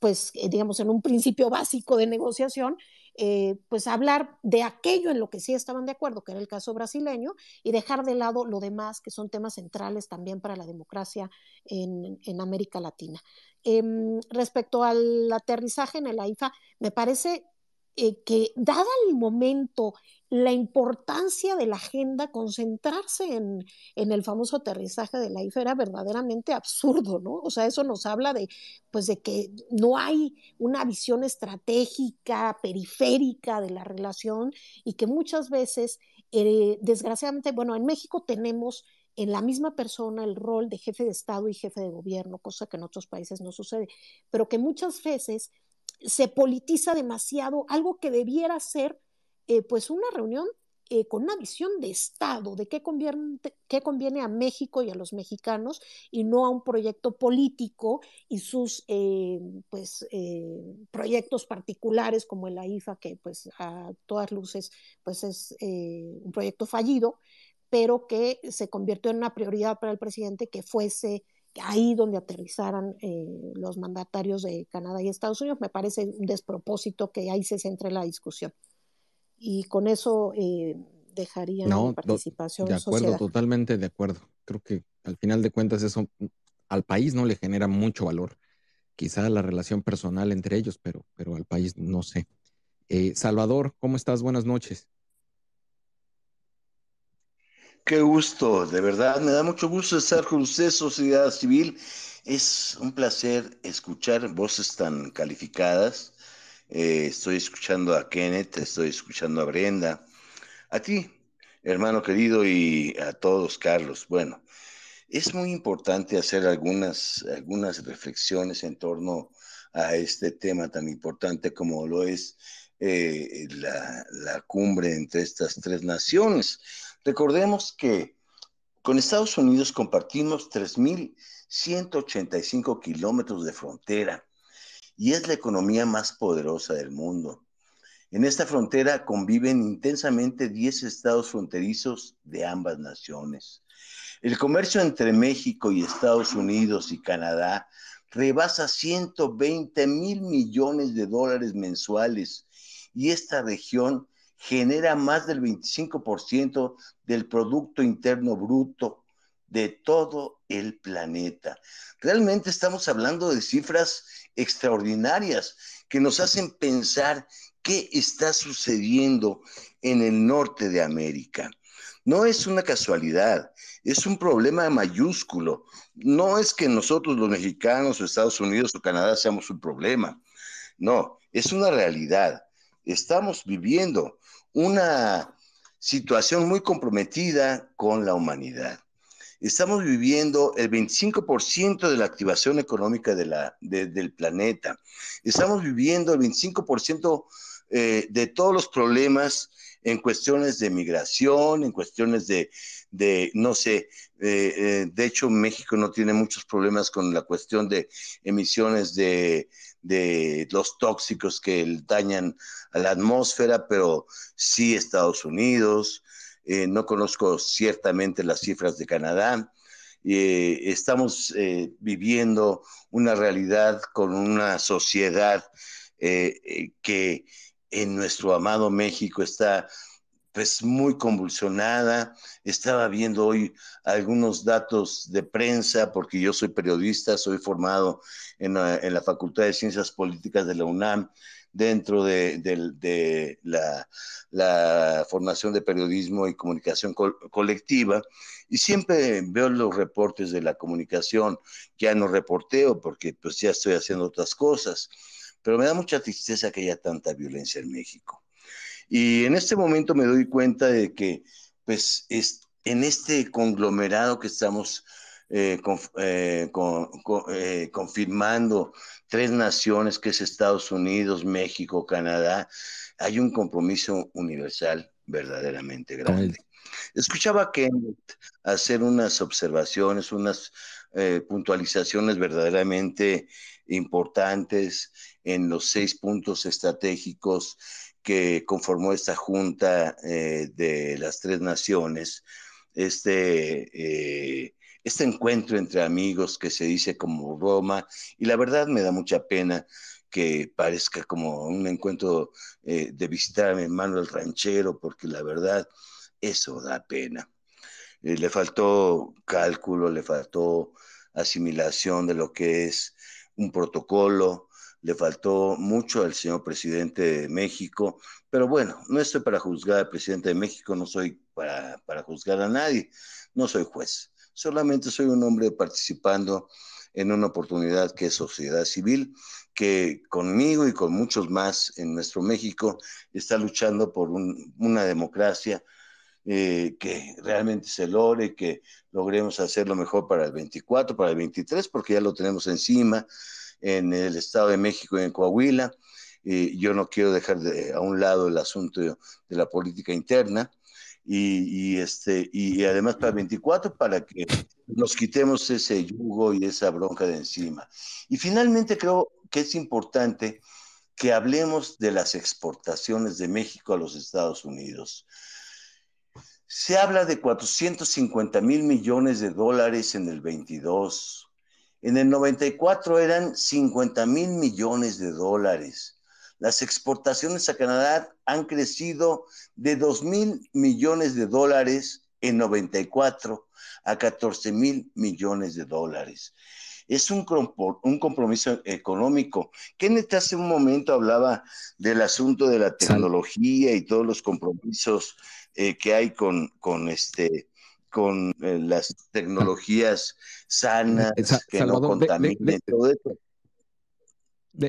pues eh, digamos en un principio básico de negociación, eh, pues hablar de aquello en lo que sí estaban de acuerdo, que era el caso brasileño, y dejar de lado lo demás, que son temas centrales también para la democracia en, América Latina. Em, respecto al aterrizaje en el AIFA, me parece eh, que, dada el momento, la importancia de la agenda, concentrarse en, el famoso aterrizaje de la IFE era verdaderamente absurdo, ¿no? O sea, eso nos habla de, pues, de que no hay una visión estratégica, periférica de la relación y que muchas veces, eh, desgraciadamente, bueno, en México tenemos en la misma persona el rol de jefe de Estado y jefe de gobierno, cosa que en otros países no sucede, pero que muchas veces se politiza demasiado algo que debiera ser eh, pues una reunión eh, con una visión de Estado, de qué conviene, conviene, a México y a los mexicanos y no a un proyecto político y sus eh, pues, proyectos particulares como el AIFA, que pues a todas luces pues es un proyecto fallido, pero que se convirtió en una prioridad para el presidente que fuese ahí donde aterrizaran eh, los mandatarios de Canadá y Estados Unidos. Me parece un despropósito que ahí se centre la discusión. Y con eso eh, dejaría la participación. De acuerdo, totalmente de acuerdo. Creo que al final de cuentas eso al país no le genera mucho valor. Quizá la relación personal entre ellos, pero, pero al país no sé. Eh, Salvador, ¿cómo estás? Buenas noches. Qué gusto, de verdad, me da mucho gusto estar con ustedes, sociedad civil. Es un placer escuchar voces tan calificadas. Eh, estoy escuchando a Kenneth, estoy escuchando a Brenda, a ti, hermano querido, y a todos, Carlos. Bueno, es muy importante hacer algunas, algunas reflexiones en torno a este tema tan importante como lo es eh, la, la cumbre entre estas tres naciones Recordemos que con Estados Unidos compartimos 3.185 kilómetros de frontera y es la economía más poderosa del mundo. En esta frontera conviven intensamente 10 estados fronterizos de ambas naciones. El comercio entre México y Estados Unidos y Canadá rebasa 120 mil millones de dólares mensuales y esta región genera más del 25% del Producto Interno Bruto de todo el planeta. Realmente estamos hablando de cifras extraordinarias que nos hacen pensar qué está sucediendo en el norte de América. No es una casualidad, es un problema mayúsculo. No es que nosotros los mexicanos o Estados Unidos o Canadá seamos un problema. No, es una realidad. Estamos viviendo una situación muy comprometida con la humanidad. Estamos viviendo el 25% de la activación económica del planeta. Estamos viviendo el 25% eh, de todos los problemas en cuestiones de migración, en cuestiones de, no sé, eh, eh, de hecho México no tiene muchos problemas con la cuestión de emisiones de, los tóxicos que dañan a la atmósfera, pero sí Estados Unidos, eh, no conozco ciertamente las cifras de Canadá. estamos viviendo una realidad con una sociedad que en nuestro amado México está pues muy convulsionada. Estaba viendo hoy algunos datos de prensa, porque yo soy periodista, soy formado en la, Facultad de Ciencias Políticas de la UNAM, dentro de, la, formación de periodismo y comunicación colectiva. Y siempre veo los reportes de la comunicación, ya no reporteo porque pues ya estoy haciendo otras cosas pero me da mucha tristeza que haya tanta violencia en México. Y en este momento me doy cuenta de que, pues, en este conglomerado que estamos eh, eh, eh, confirmando tres naciones, que es Estados Unidos, México, Canadá, hay un compromiso universal verdaderamente grande. Escuchaba a Kenneth hacer unas observaciones, unas puntualizaciones verdaderamente importantes en los seis puntos estratégicos que conformó esta Junta eh, de las Tres Naciones, este, eh, este encuentro entre amigos que se dice como Roma, y la verdad me da mucha pena que parezca como un encuentro eh, de visitar a mi hermano el ranchero, porque la verdad, eso da pena. le faltó cálculo, le faltó asimilación de lo que es un protocolo, le faltó mucho al señor presidente de México, pero bueno, no estoy para juzgar al presidente de México, no soy para, juzgar a nadie, no soy juez, solamente soy un hombre participando en una oportunidad que es sociedad civil, que conmigo y con muchos más en nuestro México está luchando por una democracia eh, que realmente se logre, que logremos hacer lo mejor para el 24, para el 23, porque ya lo tenemos encima en el Estado de México y en Coahuila. Eh, yo no quiero dejar de, a un lado el asunto de, la política interna. Y, y, este, y además para el 24, para que nos quitemos ese yugo y esa bronca de encima. Y finalmente creo que es importante que hablemos de las exportaciones de México a los Estados Unidos. Se habla de 450 mil millones de dólares en el 22. En el 94 eran 50 mil millones de dólares. Las exportaciones a Canadá han crecido de 2 mil millones de dólares en 94 a 14 mil millones de dólares. Es un, un compromiso económico. Kenneth hace un momento hablaba del asunto de la tecnología y todos los compromisos eh, que hay con, con este con eh, las tecnologías sanas que no contaminen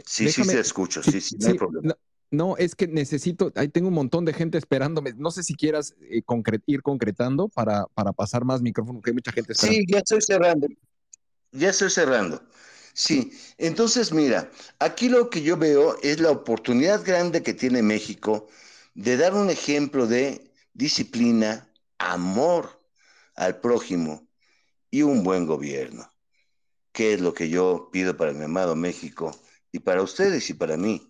sí, sí, se escucha, sí, sí, no problema. No, es que necesito, ahí tengo un montón de gente esperándome. No sé si quieras eh, ir concretando para, para pasar más micrófono, que hay mucha gente esperando. Sí, ya estoy cerrando. Ya estoy cerrando. Sí, entonces mira, aquí lo que yo veo es la oportunidad grande que tiene México de dar un ejemplo de disciplina, amor al prójimo y un buen gobierno. ¿Qué es lo que yo pido para mi amado México y para ustedes y para mí?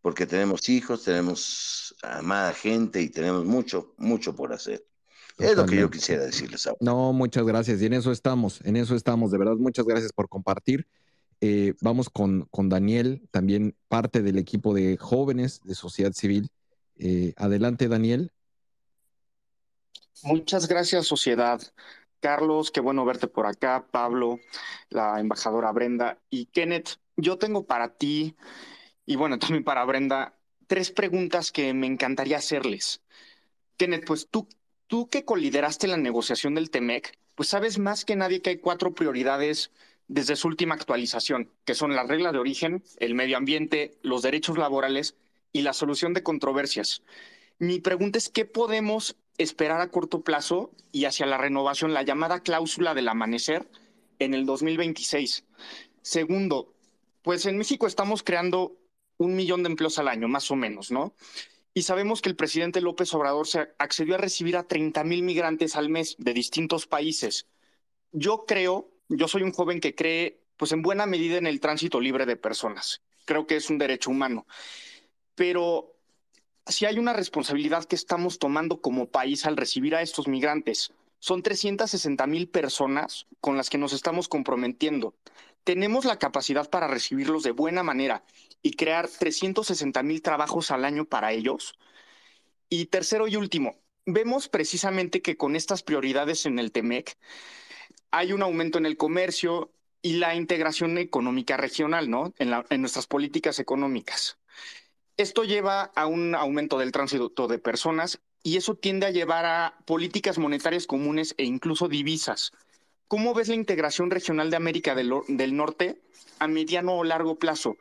Porque tenemos hijos, tenemos amada gente y tenemos mucho, mucho por hacer. Es lo que yo quisiera decirles No, muchas gracias. Y en eso estamos, en eso estamos. De verdad, muchas gracias por compartir. Eh, vamos con, con, Daniel, también parte del equipo de jóvenes de sociedad civil. Eh, adelante, Daniel. Muchas gracias, sociedad. Carlos, qué bueno verte por acá, Pablo, la embajadora Brenda y Kenneth. Yo tengo para ti y bueno, [laughs] también para Brenda, tres preguntas que me encantaría hacerles. Kenneth, pues tú, tú que colideraste la negociación del TEMEC, pues sabes más que nadie que hay cuatro prioridades desde su última actualización, que son la regla de origen, el medio ambiente, los derechos laborales y la solución de controversias. Mi pregunta es, ¿qué podemos esperar a corto plazo y hacia la renovación, la llamada cláusula del amanecer en el 2026. Segundo, pues en México estamos creando un millón de empleos al año, más o menos, ¿no? Y sabemos que el presidente López Obrador se accedió a recibir a 30 mil migrantes al mes de distintos países. Yo creo, yo soy un joven que cree, pues en buena medida, en el tránsito libre de personas. Creo que es un derecho humano. Pero si hay una responsabilidad que estamos tomando como país al recibir a estos migrantes. Son 360 mil personas con las que nos estamos comprometiendo. Tenemos la capacidad para recibirlos de buena manera y crear 360 mil trabajos al año para ellos. Y tercero y último, vemos precisamente que con estas prioridades en el TEMEC hay un aumento en el comercio y la integración económica regional, ¿no? En, en nuestras políticas económicas. Esto lleva a un aumento del tránsito de personas y eso tiende a llevar a políticas monetarias comunes e incluso divisas. ¿Cómo ves la integración regional de América del, Norte a mediano o largo plazo?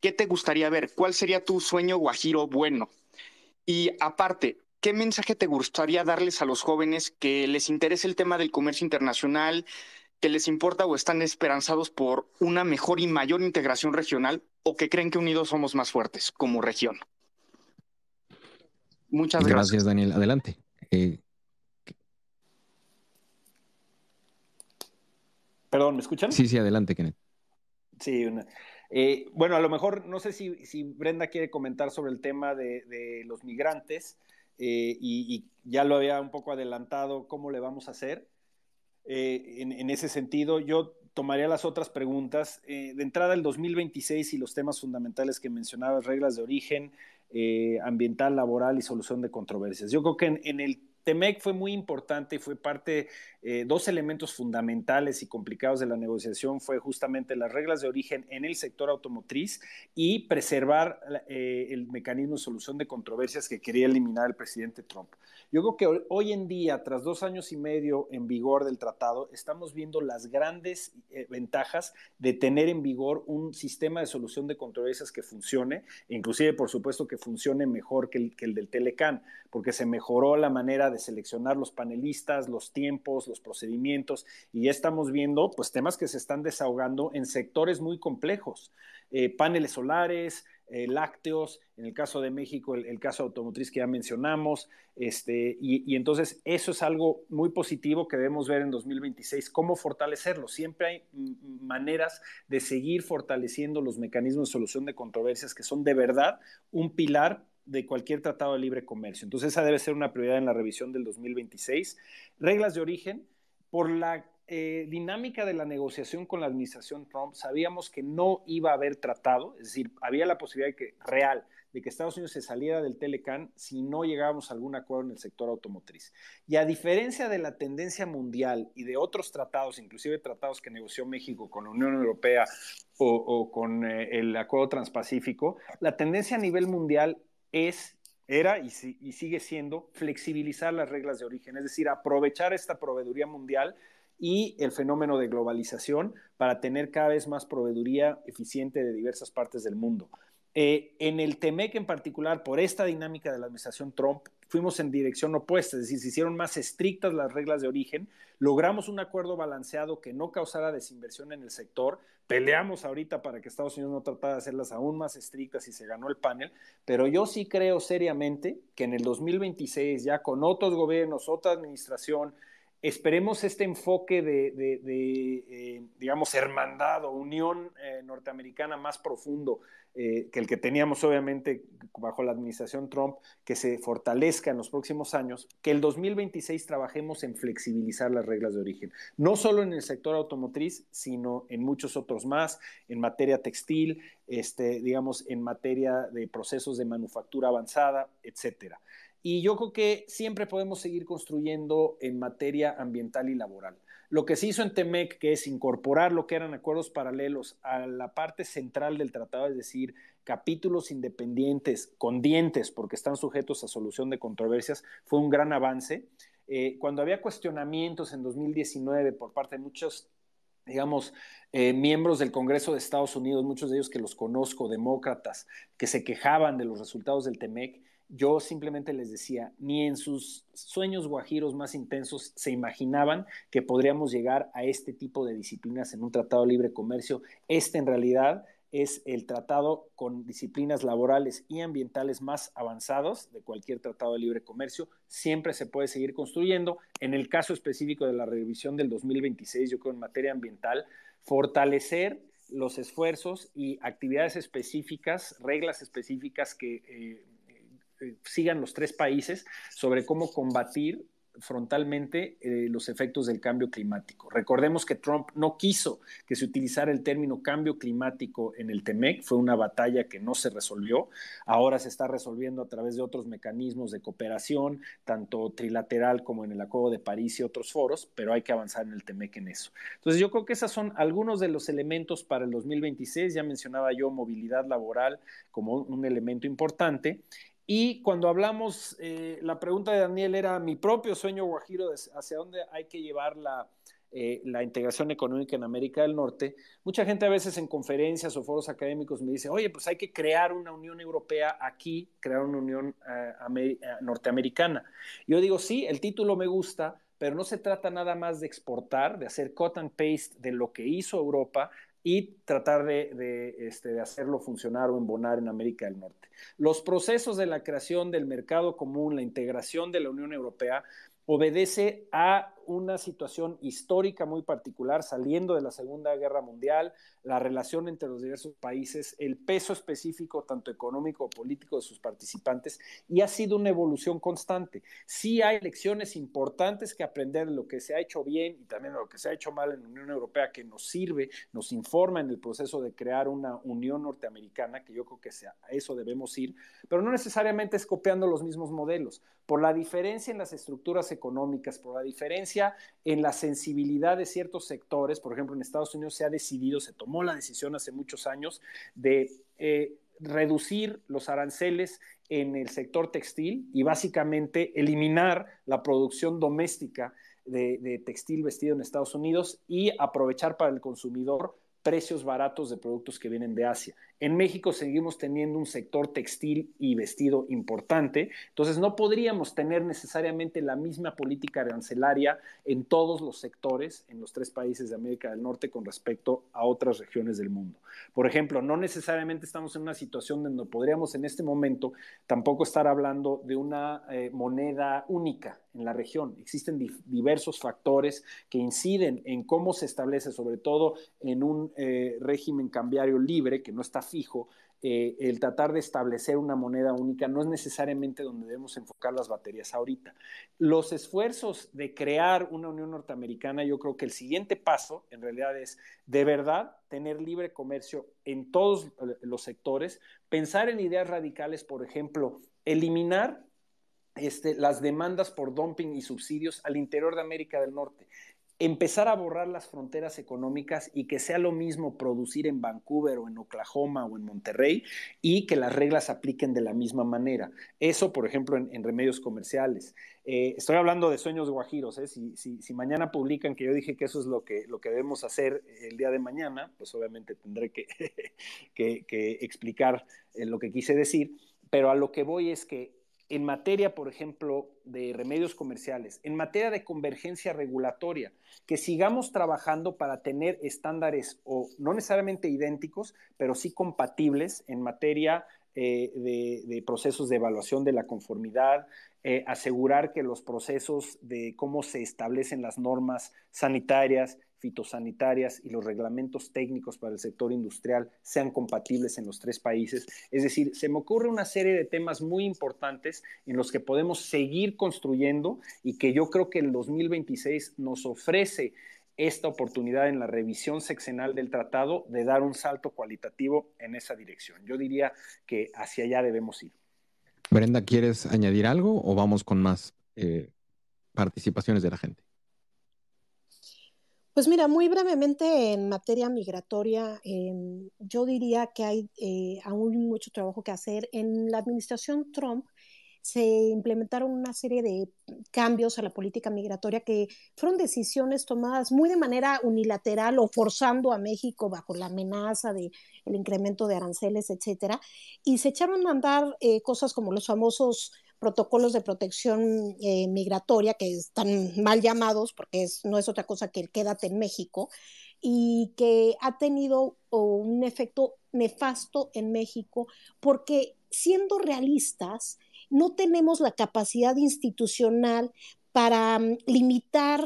¿Qué te gustaría ver? ¿Cuál sería tu sueño guajiro bueno? Y aparte, ¿qué mensaje te gustaría darles a los jóvenes que les interese el tema del comercio internacional, que les importa o están esperanzados por una mejor y mayor integración regional o que creen que unidos somos más fuertes como región. Muchas gracias. Gracias, Daniel. Adelante. Eh, Perdón, ¿me escuchan? Sí, sí, adelante, Kenneth. Sí, eh, bueno, a lo mejor no sé si, Brenda quiere comentar sobre el tema de, los migrantes eh, y, y, ya lo había un poco adelantado cómo le vamos a hacer. Eh, en, ese sentido. Yo tomaría las otras preguntas. Eh, de entrada, el 2026 y los temas fundamentales que mencionabas, reglas de origen, eh, ambiental, laboral y solución de controversias. Yo creo que en, en el TEMEC fue muy importante y fue parte eh, dos elementos fundamentales y complicados de la negociación fue justamente las reglas de origen en el sector automotriz y preservar eh, el mecanismo de solución de controversias que quería eliminar el presidente Trump. Yo creo que hoy en día, tras dos años y medio en vigor del tratado, estamos viendo las grandes eh, ventajas de tener en vigor un sistema de solución de controversias que funcione, inclusive por supuesto que funcione mejor que el, que el del Telecan, porque se mejoró la manera de seleccionar los panelistas, los tiempos, procedimientos y ya estamos viendo pues temas que se están desahogando en sectores muy complejos, eh, paneles solares, eh, lácteos, en el caso de México, el, caso automotriz que ya mencionamos, este, y, y, entonces eso es algo muy positivo que debemos ver en 2026, cómo fortalecerlo. Siempre hay maneras de seguir fortaleciendo los mecanismos de solución de controversias que son de verdad un pilar de cualquier tratado de libre comercio. Entonces, esa debe ser una prioridad en la revisión del 2026. Reglas de origen, por la eh, dinámica de la negociación con la administración Trump, sabíamos que no iba a haber tratado, es decir, había la posibilidad que, real de que Estados Unidos se saliera del Telecan si no llegábamos a algún acuerdo en el sector automotriz. Y a diferencia de la tendencia mundial y de otros tratados, inclusive tratados que negoció México con la Unión Europea o, con eh, el Acuerdo Transpacífico, la tendencia a nivel mundial es, era y, sigue siendo flexibilizar las reglas de origen, es decir, aprovechar esta proveeduría mundial y el fenómeno de globalización para tener cada vez más proveeduría eficiente de diversas partes del mundo. Eh, en el TEMEC en particular, por esta dinámica de la administración Trump, fuimos en dirección opuesta, es decir, se hicieron más estrictas las reglas de origen, logramos un acuerdo balanceado que no causara desinversión en el sector, peleamos ahorita para que Estados Unidos no tratara de hacerlas aún más estrictas y se ganó el panel, pero yo sí creo seriamente que en el 2026, ya con otros gobiernos, otra administración, Esperemos este enfoque de, eh, digamos, hermandad o unión eh, norteamericana más profundo eh, que el que teníamos, obviamente, bajo la administración Trump, que se fortalezca en los próximos años, que el 2026 trabajemos en flexibilizar las reglas de origen, no solo en el sector automotriz, sino en muchos otros más, en materia textil, este, digamos, en materia de procesos de manufactura avanzada, etcétera. Y yo creo que siempre podemos seguir construyendo en materia ambiental y laboral. Lo que se hizo en TEMEC, que es incorporar lo que eran acuerdos paralelos a la parte central del tratado, es decir, capítulos independientes con dientes, porque están sujetos a solución de controversias, fue un gran avance. Eh, cuando había cuestionamientos en 2019 por parte de muchos digamos, eh, miembros del Congreso de Estados Unidos, muchos de ellos que los conozco, demócratas, que se quejaban de los resultados del TEMEC, yo simplemente les decía, ni en sus sueños guajiros más intensos se imaginaban que podríamos llegar a este tipo de disciplinas en un tratado de libre comercio. Este en realidad es el tratado con disciplinas laborales y ambientales más avanzados de cualquier tratado de libre comercio. Siempre se puede seguir construyendo. En el caso específico de la revisión del 2026, yo creo en materia ambiental, fortalecer los esfuerzos y actividades específicas, reglas específicas que eh, sigan los tres países sobre cómo combatir frontalmente eh, los efectos del cambio climático. Recordemos que Trump no quiso que se utilizara el término cambio climático en el TEMEC, fue una batalla que no se resolvió, ahora se está resolviendo a través de otros mecanismos de cooperación, tanto trilateral como en el Acuerdo de París y otros foros, pero hay que avanzar en el TEMEC en eso. Entonces yo creo que esos son algunos de los elementos para el 2026, ya mencionaba yo movilidad laboral como un elemento importante y cuando hablamos, eh, la pregunta de Daniel era mi propio sueño guajiro, hacia dónde hay que llevar eh, la, integración económica en América del Norte. Mucha gente a veces en conferencias o foros académicos me dice, oye, pues hay que crear una Unión Europea aquí, crear una Unión eh, norteamericana. Yo digo, sí, el título me gusta, pero no se trata nada más de exportar, de hacer cut and paste de lo que hizo Europa, y tratar este, de, hacerlo funcionar o embonar en América del Norte. Los procesos de la creación del mercado común, la integración de la Unión Europea, obedece a una situación histórica muy particular, saliendo de la Segunda Guerra Mundial, la relación entre los diversos países, el peso específico, tanto económico o político, de sus participantes, y ha sido una evolución constante. Sí hay lecciones importantes que aprender de lo que se ha hecho bien y también de lo que se ha hecho mal en la Unión Europea, que nos sirve, nos informa en el proceso de crear una Unión Norteamericana, que yo creo que sea, a eso debemos ir, pero no necesariamente es copiando los mismos modelos. Por la diferencia en las estructuras económicas, por la diferencia en la sensibilidad de ciertos sectores. Por ejemplo, en Estados Unidos se ha decidido, se tomó la decisión hace muchos años de eh, reducir los aranceles en el sector textil y básicamente eliminar la producción doméstica de textil vestido en Estados Unidos y aprovechar para el consumidor precios baratos de productos que vienen de Asia. En México seguimos teniendo un sector textil y vestido importante, entonces no podríamos tener necesariamente la misma política arancelaria en todos los sectores en los tres países de América del Norte con respecto a otras regiones del mundo. Por ejemplo, no necesariamente estamos en una situación donde podríamos en este momento tampoco estar hablando de una eh, moneda única en la región. Existen diversos factores que inciden en cómo se establece, sobre todo en un eh, régimen cambiario libre que no está fijo, eh, el tratar de establecer una moneda única no es necesariamente donde debemos enfocar las baterías ahorita. Los esfuerzos de crear una Unión Norteamericana, yo creo que el siguiente paso en realidad es de verdad tener libre comercio en todos los sectores, pensar en ideas radicales, por ejemplo, eliminar este, las demandas por dumping y subsidios al interior de América del Norte empezar a borrar las fronteras económicas y que sea lo mismo producir en Vancouver o en Oklahoma o en Monterrey y que las reglas apliquen de la misma manera. Eso, por ejemplo, en, remedios comerciales. Eh, estoy hablando de sueños guajiros. ¿eh? Si, mañana publican que yo dije que eso es lo que, lo que debemos hacer el día de mañana, pues obviamente tendré que [laughs] explicar eh, lo que quise decir. Pero a lo que voy es que en materia, por ejemplo, de remedios comerciales, en materia de convergencia regulatoria, que sigamos trabajando para tener estándares o no necesariamente idénticos, pero sí compatibles en materia eh, de, procesos de evaluación de la conformidad, eh, asegurar que los procesos de cómo se establecen las normas sanitarias fitosanitarias y los reglamentos técnicos para el sector industrial sean compatibles en los tres países. Es decir, se me ocurre una serie de temas muy importantes en los que podemos seguir construyendo y que yo creo que el 2026 nos ofrece esta oportunidad en la revisión sexenal del tratado de dar un salto cualitativo en esa dirección. Yo diría que hacia allá debemos ir. Brenda, ¿quieres añadir algo o vamos con más eh, participaciones de la gente? Pues mira, muy brevemente en materia migratoria, em, yo diría que hay eh, aún mucho trabajo que hacer. En la administración Trump se implementaron una serie de cambios a la política migratoria que fueron decisiones tomadas muy de manera unilateral o forzando a México bajo la amenaza de el incremento de aranceles, etcétera, y se echaron a andar eh, cosas como los famosos protocolos de protección eh, migratoria que están mal llamados porque es, no es otra cosa que el quédate en México y que ha tenido un efecto nefasto en México porque siendo realistas no tenemos la capacidad institucional para mm, limitar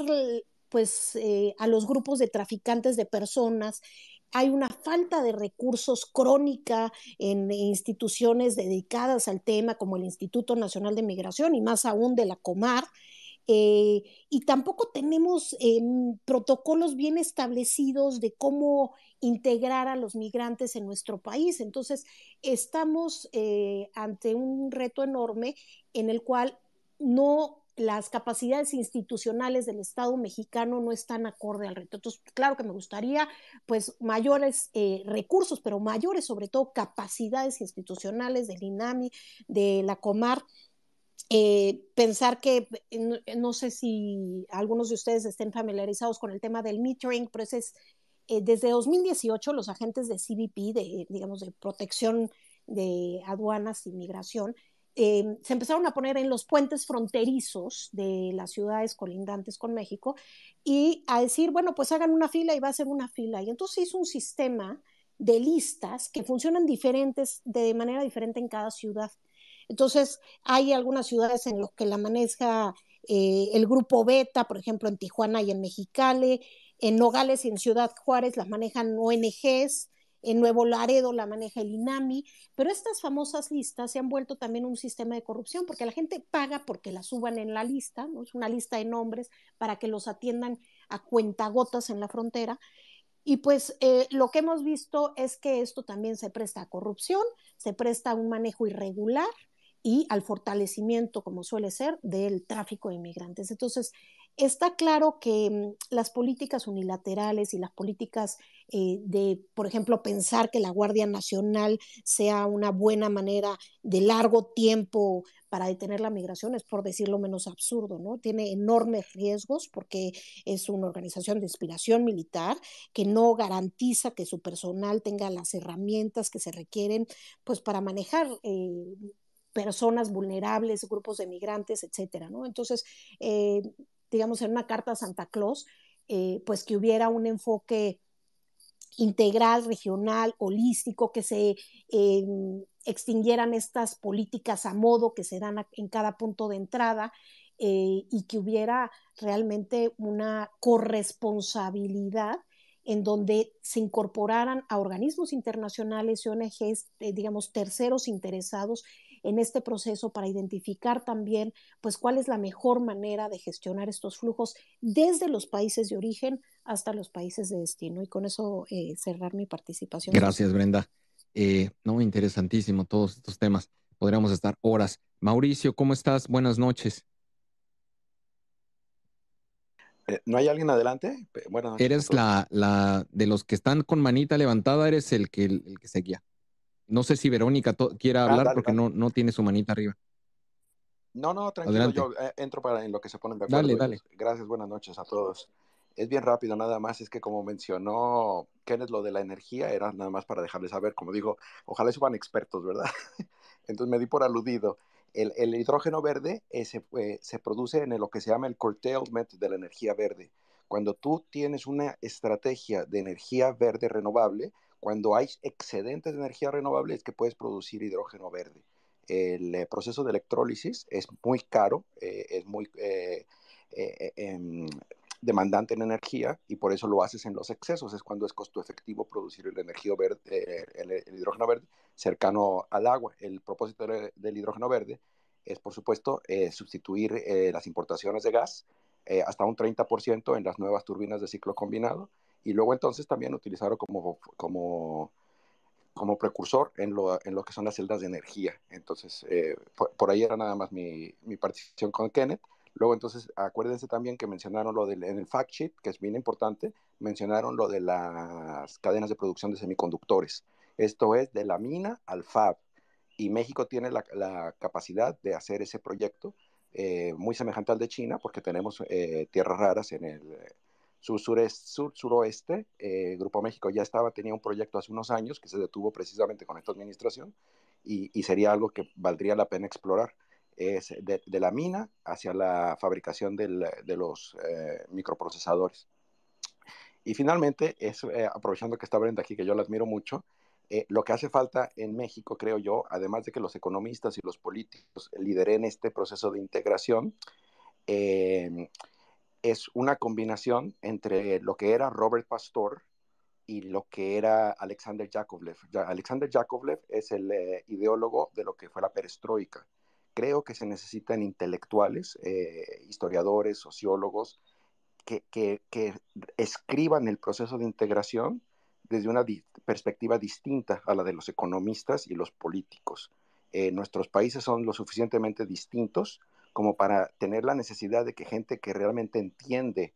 pues eh, a los grupos de traficantes de personas hay una falta de recursos crónica en instituciones dedicadas al tema, como el Instituto Nacional de Migración y más aún de la Comar. Eh, y tampoco tenemos em, protocolos bien establecidos de cómo integrar a los migrantes en nuestro país. Entonces, estamos eh, ante un reto enorme en el cual no las capacidades institucionales del Estado mexicano no están acorde al reto. Entonces, claro que me gustaría, pues, mayores eh, recursos, pero mayores, sobre todo, capacidades institucionales del INAMI, de la COMAR. Eh, pensar que, no, sé si algunos de ustedes estén familiarizados con el tema del metering, pero es, eh, desde 2018 los agentes de CBP, de, digamos, de protección de aduanas y migración, Em, se empezaron a poner en los puentes fronterizos de las ciudades colindantes con México y a decir, bueno, pues hagan una fila y va a ser una fila. Y entonces hizo un sistema de listas que funcionan diferentes, de manera diferente en cada ciudad. Entonces, hay algunas ciudades en las que la maneja eh, el grupo Beta, por ejemplo, en Tijuana y en Mexicali, en Nogales y en Ciudad Juárez las manejan ONGs, en Nuevo Laredo la maneja el INAMI, pero estas famosas listas se han vuelto también un sistema de corrupción porque la gente paga porque la suban en la lista, ¿no? es una lista de nombres para que los atiendan a cuentagotas en la frontera. Y pues eh, lo que hemos visto es que esto también se presta a corrupción, se presta a un manejo irregular y al fortalecimiento, como suele ser, del tráfico de inmigrantes. Entonces, Está claro que mm, las políticas unilaterales y las políticas eh, de, por ejemplo, pensar que la Guardia Nacional sea una buena manera de largo tiempo para detener la migración es, por decirlo menos, absurdo, ¿no? Tiene enormes riesgos porque es una organización de inspiración militar que no garantiza que su personal tenga las herramientas que se requieren, pues, para manejar. Eh, personas vulnerables, grupos de migrantes, etcétera, ¿no? Entonces, eh, digamos, en una carta a Santa Claus, eh, pues que hubiera un enfoque integral, regional, holístico, que se eh, extinguieran estas políticas a modo que se dan en cada punto de entrada eh, y que hubiera realmente una corresponsabilidad en donde se incorporaran a organismos internacionales y ONGs, digamos, terceros interesados en este proceso para identificar también pues cuál es la mejor manera de gestionar estos flujos desde los países de origen hasta los países de destino. Y con eso eh, cerrar mi participación. Gracias, Brenda. Eh, no, interesantísimo todos estos temas. Podríamos estar horas. Mauricio, ¿cómo estás? Buenas noches. Eh, ¿No hay alguien adelante? bueno Eres la, la, de los que están con manita levantada, eres el que, se el que seguía. No sé si Verónica quiera ah, hablar porque No, no tiene su manita arriba. No, no, tranquilo, yo eh, entro para en lo que se pone de acuerdo. Dale, dale. Gracias, buenas noches a todos. Es bien rápido, nada más, es que como mencionó Kenneth, lo de la energía era nada más para dejarles saber, como digo, ojalá van expertos, ¿verdad? [laughs] Entonces me di por aludido. El, el hidrógeno verde eh, se, produce en lo que se llama el curtailment de la energía verde. Cuando tú tienes una estrategia de energía verde renovable, cuando hay excedentes de energía renovable es que puedes producir hidrógeno verde. El eh, proceso de electrólisis es muy caro, eh, es muy eh, em, demandante en energía y por eso lo haces en los excesos. Es cuando es costo efectivo producir el, verde, el, hidrógeno verde cercano al agua. El propósito del hidrógeno verde es, por supuesto, sustituir las importaciones de gas hasta un 30% en las nuevas turbinas de ciclo combinado y luego entonces también utilizaron como, como, como precursor en lo, en lo que son las celdas de energía. Entonces, eh, por, ahí era nada más mi, mi, participación con Kenneth. Luego entonces, acuérdense también que mencionaron lo del, en el fact sheet, que es bien importante, mencionaron lo de las cadenas de producción de semiconductores. Esto es de la mina al fab. Y México tiene la, la capacidad de hacer ese proyecto eh, muy semejante al de China, porque tenemos eh, tierras raras en el, sur, sur suroeste, eh, Grupo México ya estaba, tenía un proyecto hace unos años que se detuvo precisamente con esta administración y, sería algo que valdría la pena explorar. Es de, la mina hacia la fabricación de los eh, microprocesadores. Y finalmente, es, eh, aprovechando que está Brenda aquí, que yo la admiro mucho, lo que hace falta en México, creo yo, además de que los economistas y los políticos lideren este proceso de integración, eh, es una combinación entre lo que era Robert Pastor y lo que era Alexander Yakovlev. Alexander Yakovlev es el eh, ideólogo de lo que fue la perestroika. Creo que se necesitan intelectuales, eh, historiadores, sociólogos, que, escriban el proceso de integración desde una perspectiva distinta a la de los economistas y los políticos. Eh, nuestros países son lo suficientemente distintos como para tener la necesidad de que gente que realmente entiende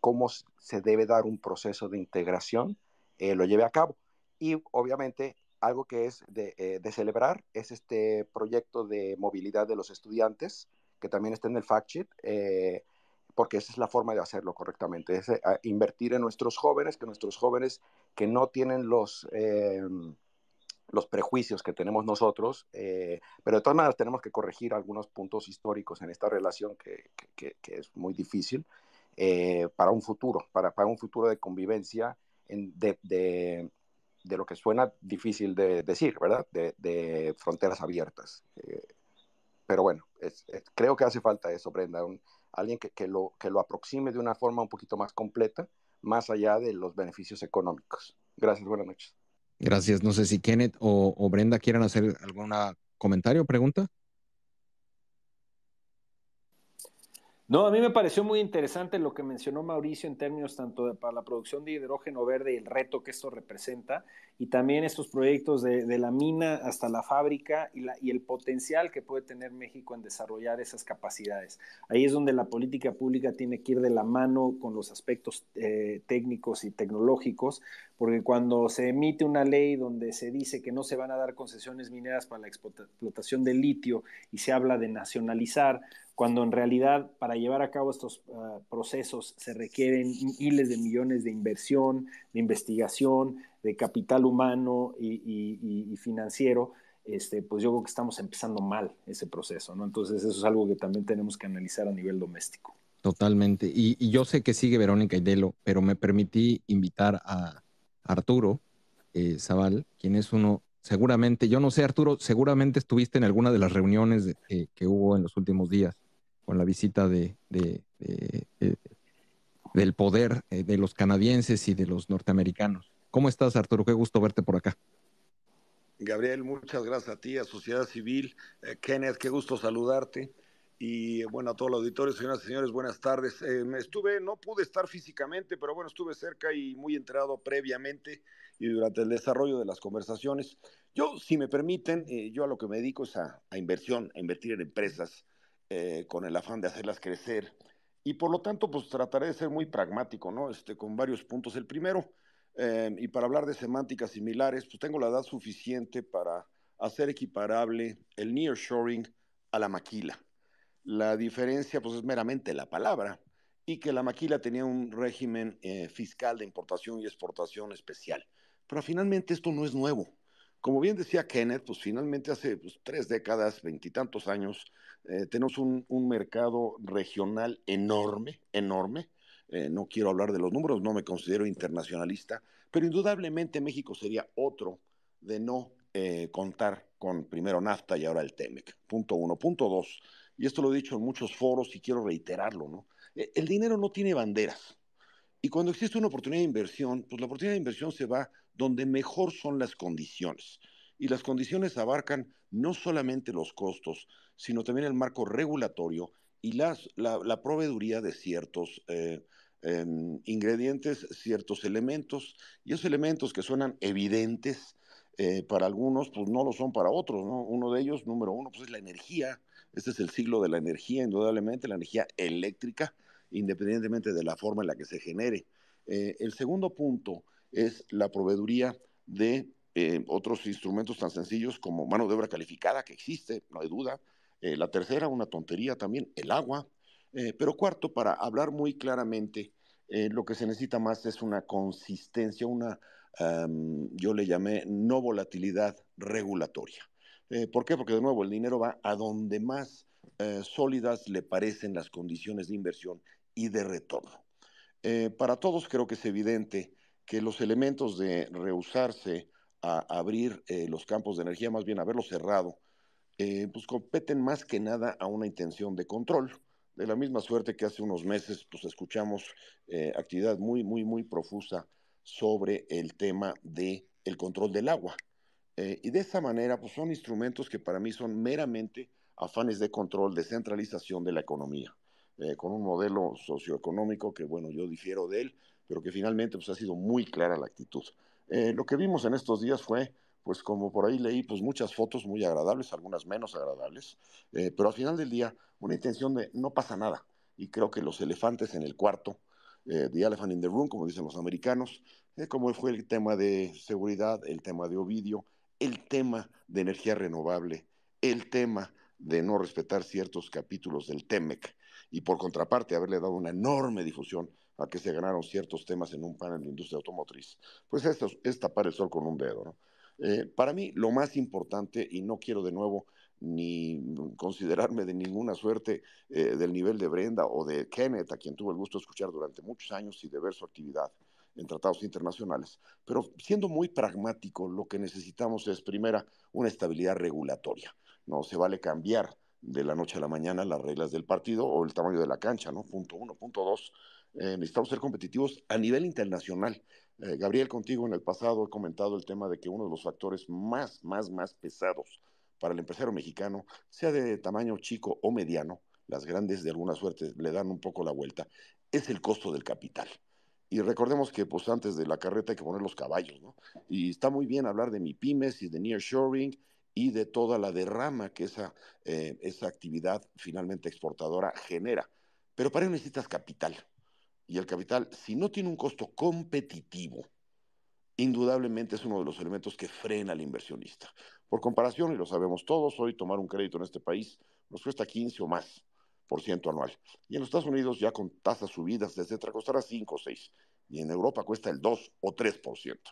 cómo se debe dar un proceso de integración eh, lo lleve a cabo. Y obviamente algo que es eh, de, celebrar es este proyecto de movilidad de los estudiantes, que también está en el fact sheet, eh, porque esa es la forma de hacerlo correctamente, es invertir en nuestros jóvenes, que nuestros jóvenes que no tienen los... Em, los prejuicios que tenemos nosotros, eh, pero de todas maneras tenemos que corregir algunos puntos históricos en esta relación que, que, es muy difícil eh, para un futuro, para, para, un futuro de convivencia en, de, de, lo que suena difícil de decir, ¿verdad? De, de fronteras abiertas. Eh, pero bueno, creo que hace falta eso, Brenda, alguien que, que, lo, que lo aproxime de una forma un poquito más completa, más allá de los beneficios económicos. Gracias, buenas noches. Gracias. No sé si Kenneth o, Brenda quieran hacer algún comentario o pregunta. No, a mí me pareció muy interesante lo que mencionó Mauricio en términos tanto para la producción de hidrógeno verde y el reto que esto representa, y también estos proyectos de, la mina hasta la fábrica y, la, y, el potencial que puede tener México en desarrollar esas capacidades. Ahí es donde la política pública tiene que ir de la mano con los aspectos eh, técnicos y tecnológicos, porque cuando se emite una ley donde se dice que no se van a dar concesiones mineras para la explotación de litio y se habla de nacionalizar, cuando en realidad para llevar a cabo estos ah, procesos se requieren miles de millones de inversión, de investigación, de capital humano y, financiero, este, pues yo creo que estamos empezando mal ese proceso, ¿no? Entonces eso es algo que también tenemos que analizar a nivel doméstico. Totalmente. Y, yo sé que sigue Verónica Idelo, pero me permití invitar a Arturo eh, Zaval, quien es uno seguramente, yo no sé, Arturo, seguramente estuviste en alguna de las reuniones que hubo en los últimos días con la visita eh, del poder eh, de los canadienses y de los norteamericanos. ¿Cómo estás, Arturo? Qué gusto verte por acá. Gabriel, muchas gracias a ti, a Sociedad Civil. Eh, Kenneth, qué gusto saludarte. Y bueno, a todos los auditores, señoras y señores, buenas tardes. estuve, no pude estar físicamente, pero bueno, estuve cerca y muy enterado previamente y durante el desarrollo de las conversaciones. Yo, si me permiten, yo a lo que me dedico es a inversión, a invertir en empresas eh, con el afán de hacerlas crecer. Y por lo tanto, pues trataré de ser muy pragmático, ¿no? Este, con varios puntos. El primero, eh, y para hablar de semánticas similares, pues tengo la edad suficiente para hacer equiparable el nearshoring a la maquila. La diferencia, pues, es meramente la palabra y que la maquila tenía un régimen eh, fiscal de importación y exportación especial. Pero finalmente esto no es nuevo. Como bien decía Kenneth, pues finalmente hace pues, tres décadas, veintitantos años, eh, tenemos un, mercado regional enorme, enorme. Eh, no quiero hablar de los números, no me considero internacionalista, pero indudablemente México sería otro de no eh, contar con primero NAFTA y ahora el TEMEC. Punto uno. Punto dos, y esto lo he dicho en muchos foros y quiero reiterarlo, ¿no? E, el dinero no tiene banderas. Y cuando existe una oportunidad de inversión, pues la oportunidad de inversión se va donde mejor son las condiciones. Y las condiciones abarcan no solamente los costos, sino también el marco regulatorio y la, proveeduría de ciertos eh, em, ingredientes, ciertos elementos, y esos elementos que suenan evidentes eh, para algunos, pues no lo son para otros, Uno de ellos, número uno, pues es la energía, este es el siglo de la energía, indudablemente, la energía eléctrica, independientemente de la forma en la que se genere. Eh, el segundo punto es la proveeduría de eh, otros instrumentos tan sencillos como mano de obra calificada, que existe, no hay duda. Eh, la tercera, una tontería también, el agua. Eh, pero cuarto, para hablar muy claramente, lo que se necesita más es una consistencia, una, yo le llamé no volatilidad regulatoria. ¿Por qué? Porque de nuevo el dinero va a donde más sólidas le parecen las condiciones de inversión y de retorno. para todos creo que es evidente que los elementos de rehusarse a abrir eh, los campos de energía, más bien haberlos cerrado, eh, pues competen más que nada a una intención de control. De la misma suerte que hace unos meses, pues escuchamos eh, actividad muy, muy, muy profusa sobre el tema del el control del agua. y de esa manera, pues son instrumentos que para mí son meramente afanes de control, de centralización de la economía, con un modelo socioeconómico que, bueno, yo difiero de él, pero que finalmente pues, ha sido muy clara la actitud. Eh, lo que vimos en estos días fue, pues como por ahí leí, pues muchas fotos muy agradables, algunas menos agradables, eh, pero al final del día una intención de no pasa nada. Y creo que los elefantes en el cuarto, eh, The Elephant in the Room, como dicen los americanos, como fue el tema de seguridad, el tema de Ovidio, el tema de energía renovable, el tema de no respetar ciertos capítulos del TEMEC y por contraparte haberle dado una enorme difusión a que se ganaron ciertos temas en un panel de industria automotriz. Pues esto es tapar el sol con un dedo. Eh, para mí, lo más importante, y no quiero de nuevo ni considerarme de ninguna suerte eh, del nivel de Brenda o de Kenneth, a quien tuve el gusto de escuchar durante muchos años y de ver su actividad en tratados internacionales, pero siendo muy pragmático, lo que necesitamos es, primera, una estabilidad regulatoria. No se vale cambiar de la noche a la mañana las reglas del partido o el tamaño de la cancha, ¿no? Punto uno. Punto dos, eh, necesitamos ser competitivos a nivel internacional. Eh, Gabriel, contigo en el pasado he comentado el tema de que uno de los factores más, más, más pesados para el empresario mexicano, sea de tamaño chico o mediano, las grandes de alguna suerte le dan un poco la vuelta, es el costo del capital. Y recordemos que pues antes de la carreta hay que poner los caballos, ¿no? Y está muy bien hablar de mi pymes y de nearshoring y de toda la derrama que esa, eh, esa actividad finalmente exportadora genera. Pero para ello necesitas capital y el capital, si no tiene un costo competitivo, indudablemente es uno de los elementos que frena al inversionista. Por comparación, y lo sabemos todos, hoy tomar un crédito en este país nos cuesta 15 o más por ciento anual. Y en los Estados Unidos ya con tasas subidas, etc., costará 5 o 6. Y en Europa cuesta el 2 o 3 por ciento.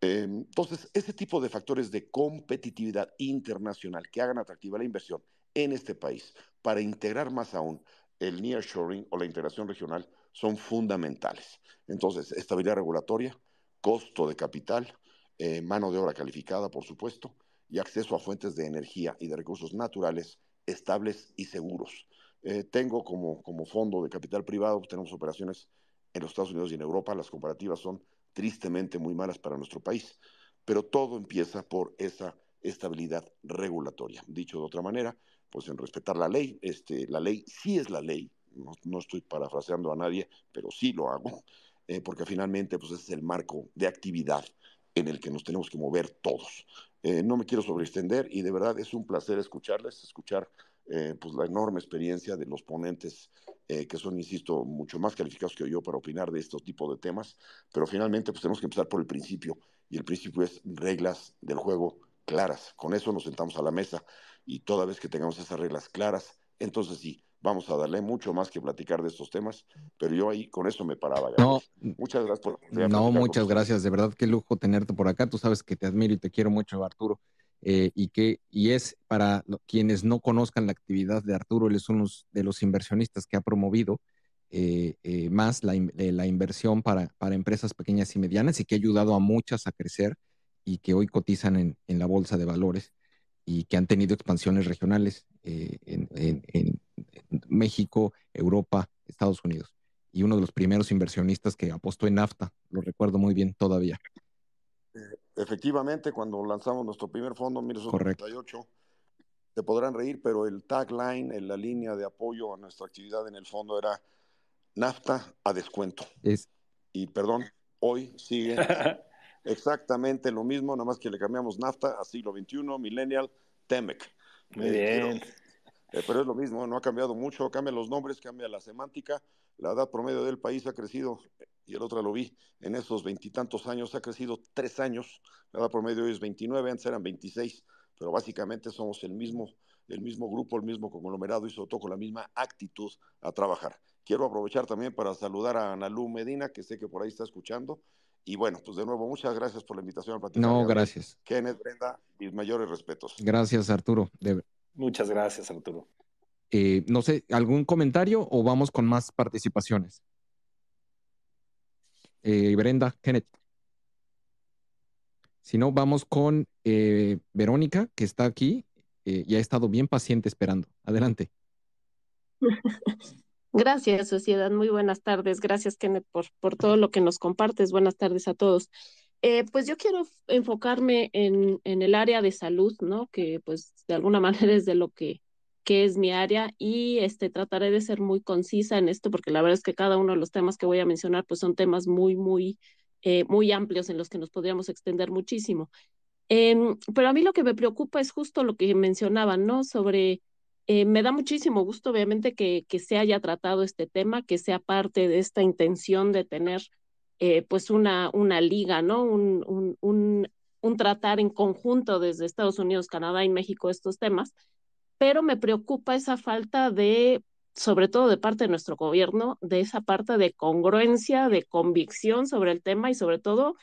Em, entonces, ese tipo de factores de competitividad internacional que hagan atractiva la inversión en este país para integrar más aún el nearshoring o la integración regional son fundamentales. Entonces, estabilidad regulatoria, costo de capital, eh, mano de obra calificada, por supuesto, y acceso a fuentes de energía y de recursos naturales estables y seguros. Eh, tengo como, como fondo de capital privado, pues, tenemos operaciones en los Estados Unidos y en Europa, las comparativas son tristemente muy malas para nuestro país, pero todo empieza por esa estabilidad regulatoria. Dicho de otra manera, pues en respetar la ley, este, la ley sí es la ley, no, estoy parafraseando a nadie, pero sí lo hago, [laughs] eh, porque finalmente pues, ese es el marco de actividad en el que nos tenemos que mover todos. Eh, no me quiero extender y de verdad es un placer escucharles, escuchar eh, pues, la enorme experiencia de los ponentes que son, insisto, mucho más calificados que yo para opinar de estos tipos de temas, pero finalmente pues, tenemos que empezar por el principio y el principio es reglas del juego claras. Con eso nos sentamos a la mesa y toda vez que tengamos esas reglas claras, entonces sí, Vamos a darle mucho más que platicar de estos temas, pero yo ahí con eso me paraba. No, muchas gracias por. No, muchas gracias. De verdad, qué lujo tenerte por acá. Tú sabes que te admiro y te quiero mucho, Arturo. Eh, y que y es para quienes no conozcan la actividad de Arturo, él es uno de los inversionistas que ha promovido eh, eh, más la, inversión para, empresas pequeñas y medianas y que ha ayudado a muchas a crecer y que hoy cotizan en, la bolsa de valores y que han tenido expansiones regionales en, México, Europa, Estados Unidos. Y uno de los primeros inversionistas que apostó en NAFTA, lo recuerdo muy bien todavía. Eh, efectivamente, cuando lanzamos nuestro primer fondo en 1998, se podrán reír, pero el tagline, la línea de apoyo a nuestra actividad en el fondo era NAFTA a descuento. Es. Y perdón, hoy sigue [laughs] exactamente lo mismo, nada más que le cambiamos NAFTA a siglo XXI, Millennial, TEMEC. Muy bien. Eh, eh, pero es lo mismo, no ha cambiado mucho, Cambia los nombres, cambia la semántica, la edad promedio del país ha crecido, y el otro lo vi, en esos veintitantos años ha crecido tres años, la edad promedio hoy es 29, antes eran 26, pero básicamente somos el mismo, el mismo grupo, el mismo conglomerado y sobre todo con la misma actitud a trabajar. Quiero aprovechar también para saludar a Lu Medina, que sé que por ahí está escuchando, y bueno, pues de nuevo, muchas gracias por la invitación al platicar. No, gracias. Kenneth, Brenda, mis mayores respetos. Gracias, Arturo. De... Muchas gracias, Arturo. Eh, no sé, ¿algún comentario o vamos con más participaciones? Eh, Brenda, Kenneth. Si no, vamos con eh, Verónica, que está aquí y ha estado bien paciente esperando. Adelante. [laughs] Gracias, sociedad. Muy buenas tardes. Gracias, Kenneth, por, por todo lo que nos compartes. Buenas tardes a todos. Eh, pues yo quiero enfocarme en, en, el área de salud, ¿no? Que pues de alguna [laughs] manera es de lo que, que es mi área y este, trataré de ser muy concisa en esto porque la verdad es que cada uno de los temas que voy a mencionar pues son temas muy, muy, eh, muy amplios en los que nos podríamos extender muchísimo. Em, pero a mí lo que me preocupa es justo lo que mencionaba, ¿no? Sobre, eh, me da muchísimo gusto, obviamente, que, que se haya tratado este tema, que sea parte de esta intención de tener eh, pues una, una liga, ¿no? Un, tratar en conjunto desde Estados Unidos, Canadá y México estos temas, pero me preocupa esa falta de, sobre todo de parte de nuestro gobierno, de esa parte de congruencia, de convicción sobre el tema y sobre todo,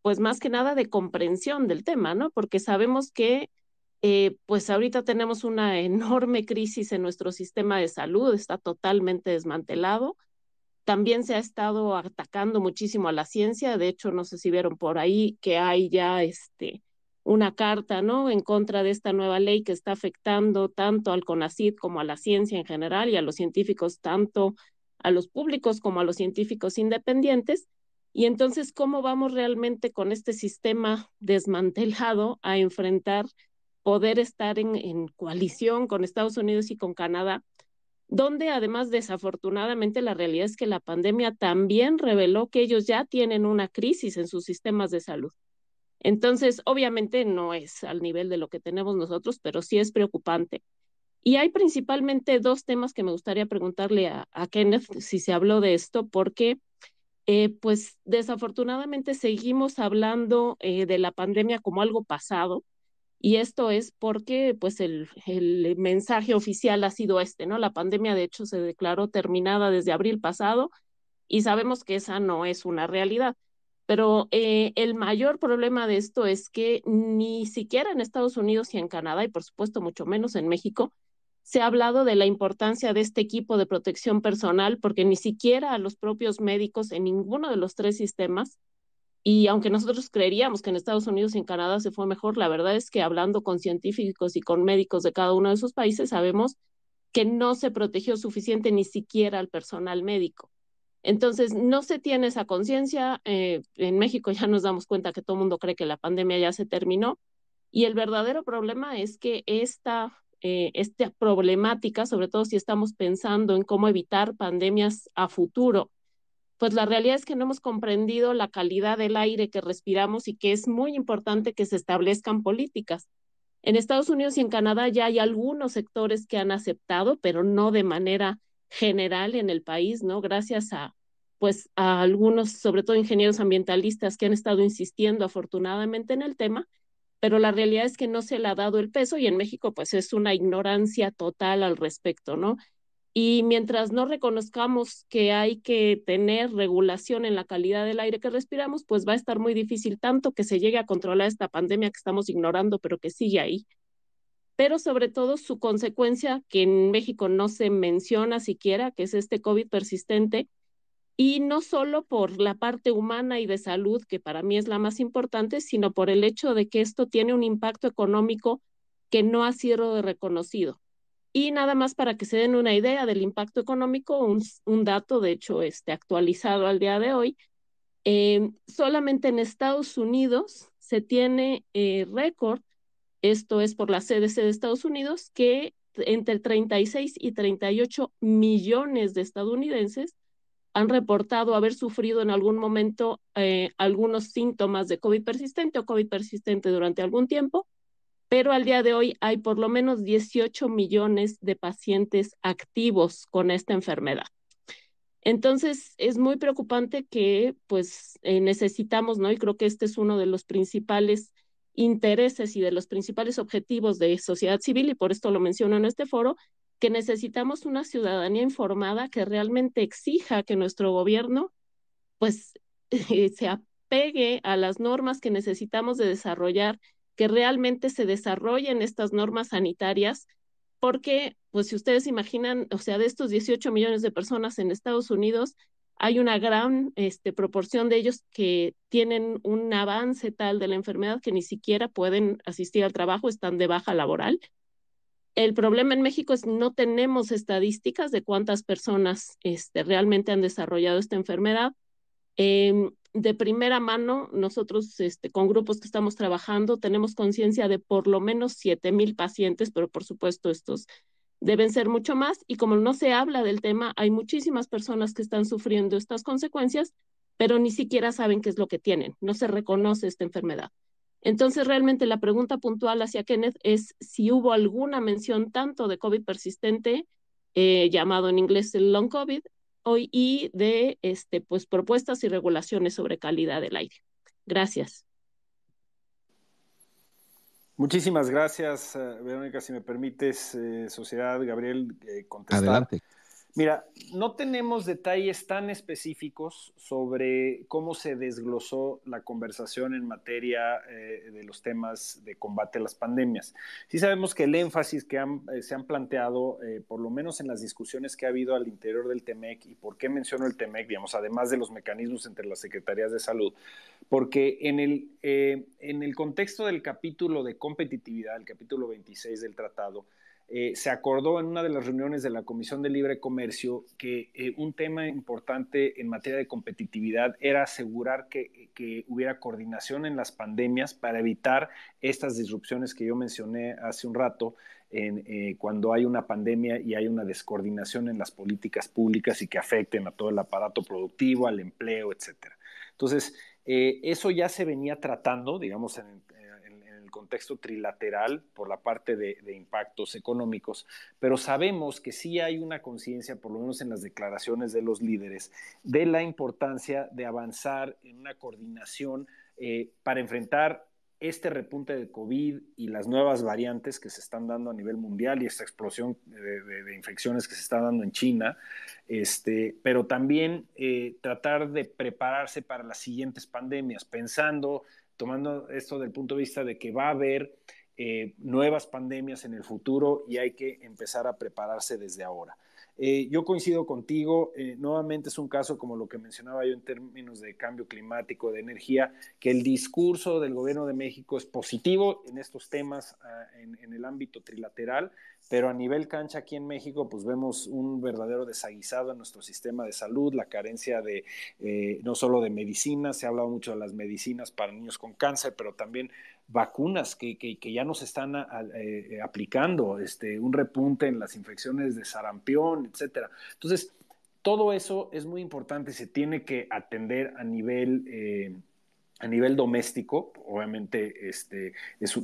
pues más que nada de comprensión del tema, ¿no? Porque sabemos que... Eh, pues ahorita tenemos una [laughs] enorme crisis en nuestro sistema de salud, está totalmente desmantelado, también se ha estado atacando muchísimo a la ciencia, de hecho, no sé si vieron por ahí que hay ya este, una carta, ¿no? En contra de esta nueva ley que está afectando tanto al CONACID como a la ciencia en general y a los científicos, tanto a los públicos como a los científicos independientes. Y entonces, ¿cómo vamos realmente con este sistema desmantelado a enfrentar poder estar en coalición con Estados Unidos y con Canadá donde además desafortunadamente la realidad es que la pandemia también reveló que ellos ya tienen una crisis en sus sistemas de salud. Entonces, obviamente no es al nivel de lo que tenemos nosotros, pero sí es preocupante. Y hay principalmente dos temas que me gustaría preguntarle a, Kenneth si se habló de esto, porque eh, pues desafortunadamente seguimos hablando eh, de la pandemia como algo pasado, y esto es porque pues el, mensaje oficial ha sido este, ¿no? La pandemia de hecho se declaró terminada desde abril pasado y sabemos que esa no es una realidad. Pero eh, el mayor problema de esto es que ni siquiera en Estados Unidos y en Canadá, y por supuesto mucho menos en México, se ha hablado de la importancia de este equipo de protección personal, porque ni siquiera a los propios médicos en ninguno de los tres sistemas y aunque nosotros creeríamos que en Estados Unidos y en Canadá se fue mejor, la verdad es que hablando con científicos y con médicos de cada uno de esos países, sabemos que no se protegió suficiente ni siquiera al personal médico. Entonces, no se tiene esa conciencia. Eh, en México ya nos damos cuenta que todo el mundo cree que la pandemia ya se terminó. Y el verdadero problema es que esta, eh, esta problemática, sobre todo si estamos pensando en cómo evitar pandemias a futuro, pues la realidad es que no hemos comprendido la calidad del aire que respiramos y que es muy importante que se establezcan políticas. En Estados Unidos y en Canadá ya hay algunos sectores que han aceptado, pero no de manera general en el país, ¿no? Gracias a pues a algunos, sobre todo ingenieros ambientalistas que han estado insistiendo afortunadamente en el tema, pero la realidad es que no se le ha dado el peso y en México pues es una ignorancia total al respecto, ¿no? Y mientras no reconozcamos que hay que tener regulación en la calidad del aire que respiramos, pues va a estar muy difícil tanto que se llegue a controlar esta pandemia que estamos ignorando, pero que sigue ahí. Pero sobre todo su consecuencia, que en México no se menciona siquiera, que es este COVID persistente, y no solo por la parte humana y de salud, que para mí es la más importante, sino por el hecho de que esto tiene un impacto económico que no ha sido reconocido. Y nada más para que se den una idea del impacto económico, un, dato de hecho este, actualizado al día de hoy, em, solamente en Estados Unidos se tiene eh, récord, esto es por la CDC de Estados Unidos, que entre 36 y 38 millones de estadounidenses han reportado haber sufrido en algún momento eh, algunos síntomas de COVID persistente o COVID persistente durante algún tiempo pero al día de hoy hay por lo menos 18 millones de pacientes activos con esta enfermedad. Entonces, es muy preocupante que pues eh, necesitamos, ¿no? Y creo que este es uno de los principales intereses y de los principales objetivos de sociedad civil, y por esto lo menciono en este foro, que necesitamos una ciudadanía informada que realmente exija que nuestro gobierno pues [laughs] eh, se apegue a las normas que necesitamos de desarrollar realmente se desarrollen estas normas sanitarias, porque, pues si ustedes imaginan, o sea, de estos 18 millones de personas en Estados Unidos, hay una gran este, proporción de ellos que tienen un avance tal de la enfermedad que ni siquiera pueden asistir al trabajo, están de baja laboral. El problema en México es no tenemos estadísticas de cuántas personas este, realmente han desarrollado esta enfermedad. Em, de primera mano, nosotros este, con grupos que estamos trabajando, tenemos conciencia de por lo menos 7.000 pacientes, pero por supuesto estos deben ser mucho más. Y como no se habla del tema, hay muchísimas personas que están sufriendo estas consecuencias, pero ni siquiera saben qué es lo que tienen, no se reconoce esta enfermedad. Entonces, realmente la pregunta puntual hacia Kenneth es si hubo alguna mención tanto de COVID persistente, eh, llamado en inglés el long COVID, hoy y de este, pues, propuestas y regulaciones sobre calidad del aire. Gracias. Muchísimas gracias, eh, Verónica. Si me permites, eh, Sociedad, Gabriel, eh, contestar. Adelante. Mira, no tenemos detalles tan específicos sobre cómo se desglosó la conversación en materia eh, de los temas de combate a las pandemias. Sí sabemos que el énfasis que eh, se han planteado, eh, por lo menos en las discusiones que ha habido al interior del TEMEC, y por qué menciono el TEMEC, digamos, además de los mecanismos entre las secretarías de salud, porque en el, en el contexto del capítulo de competitividad, el capítulo 26 del tratado, eh, se acordó en una de las reuniones de la Comisión de Libre Comercio que eh, un tema importante en materia de competitividad era asegurar que, hubiera coordinación en las pandemias para evitar estas disrupciones que yo mencioné hace un rato. Eh, cuando hay una pandemia y hay una descoordinación en las políticas públicas y que afecten a todo el aparato productivo, al empleo, etcétera. Entonces, eso ya se venía tratando, digamos, en, contexto trilateral por la parte de, impactos económicos, pero sabemos que sí hay una conciencia, por lo menos en las declaraciones de los líderes, de la importancia de avanzar en una coordinación eh, para enfrentar este repunte de COVID y las nuevas variantes que se están dando a nivel mundial y esta explosión de, infecciones que se está dando en China, este, pero también eh, tratar de prepararse para las siguientes pandemias, pensando tomando esto del punto de vista de que va a haber eh, nuevas pandemias en el futuro y hay que empezar a prepararse desde ahora. Eh, yo coincido contigo, eh, nuevamente es un caso como lo que mencionaba yo en términos de cambio climático, de energía, que el discurso del gobierno de México es positivo en estos temas ah, en, el ámbito trilateral, pero a nivel cancha aquí en México, pues vemos un verdadero desaguisado en nuestro sistema de salud, la carencia de eh, no solo de medicinas, se ha hablado mucho de las medicinas para niños con cáncer, pero también vacunas que, que, no ya nos están ah, eh, aplicando, este, un repunte en las infecciones de sarampión, etcétera. Entonces, todo eso es muy importante, se tiene que atender a nivel, eh, a nivel doméstico, obviamente este,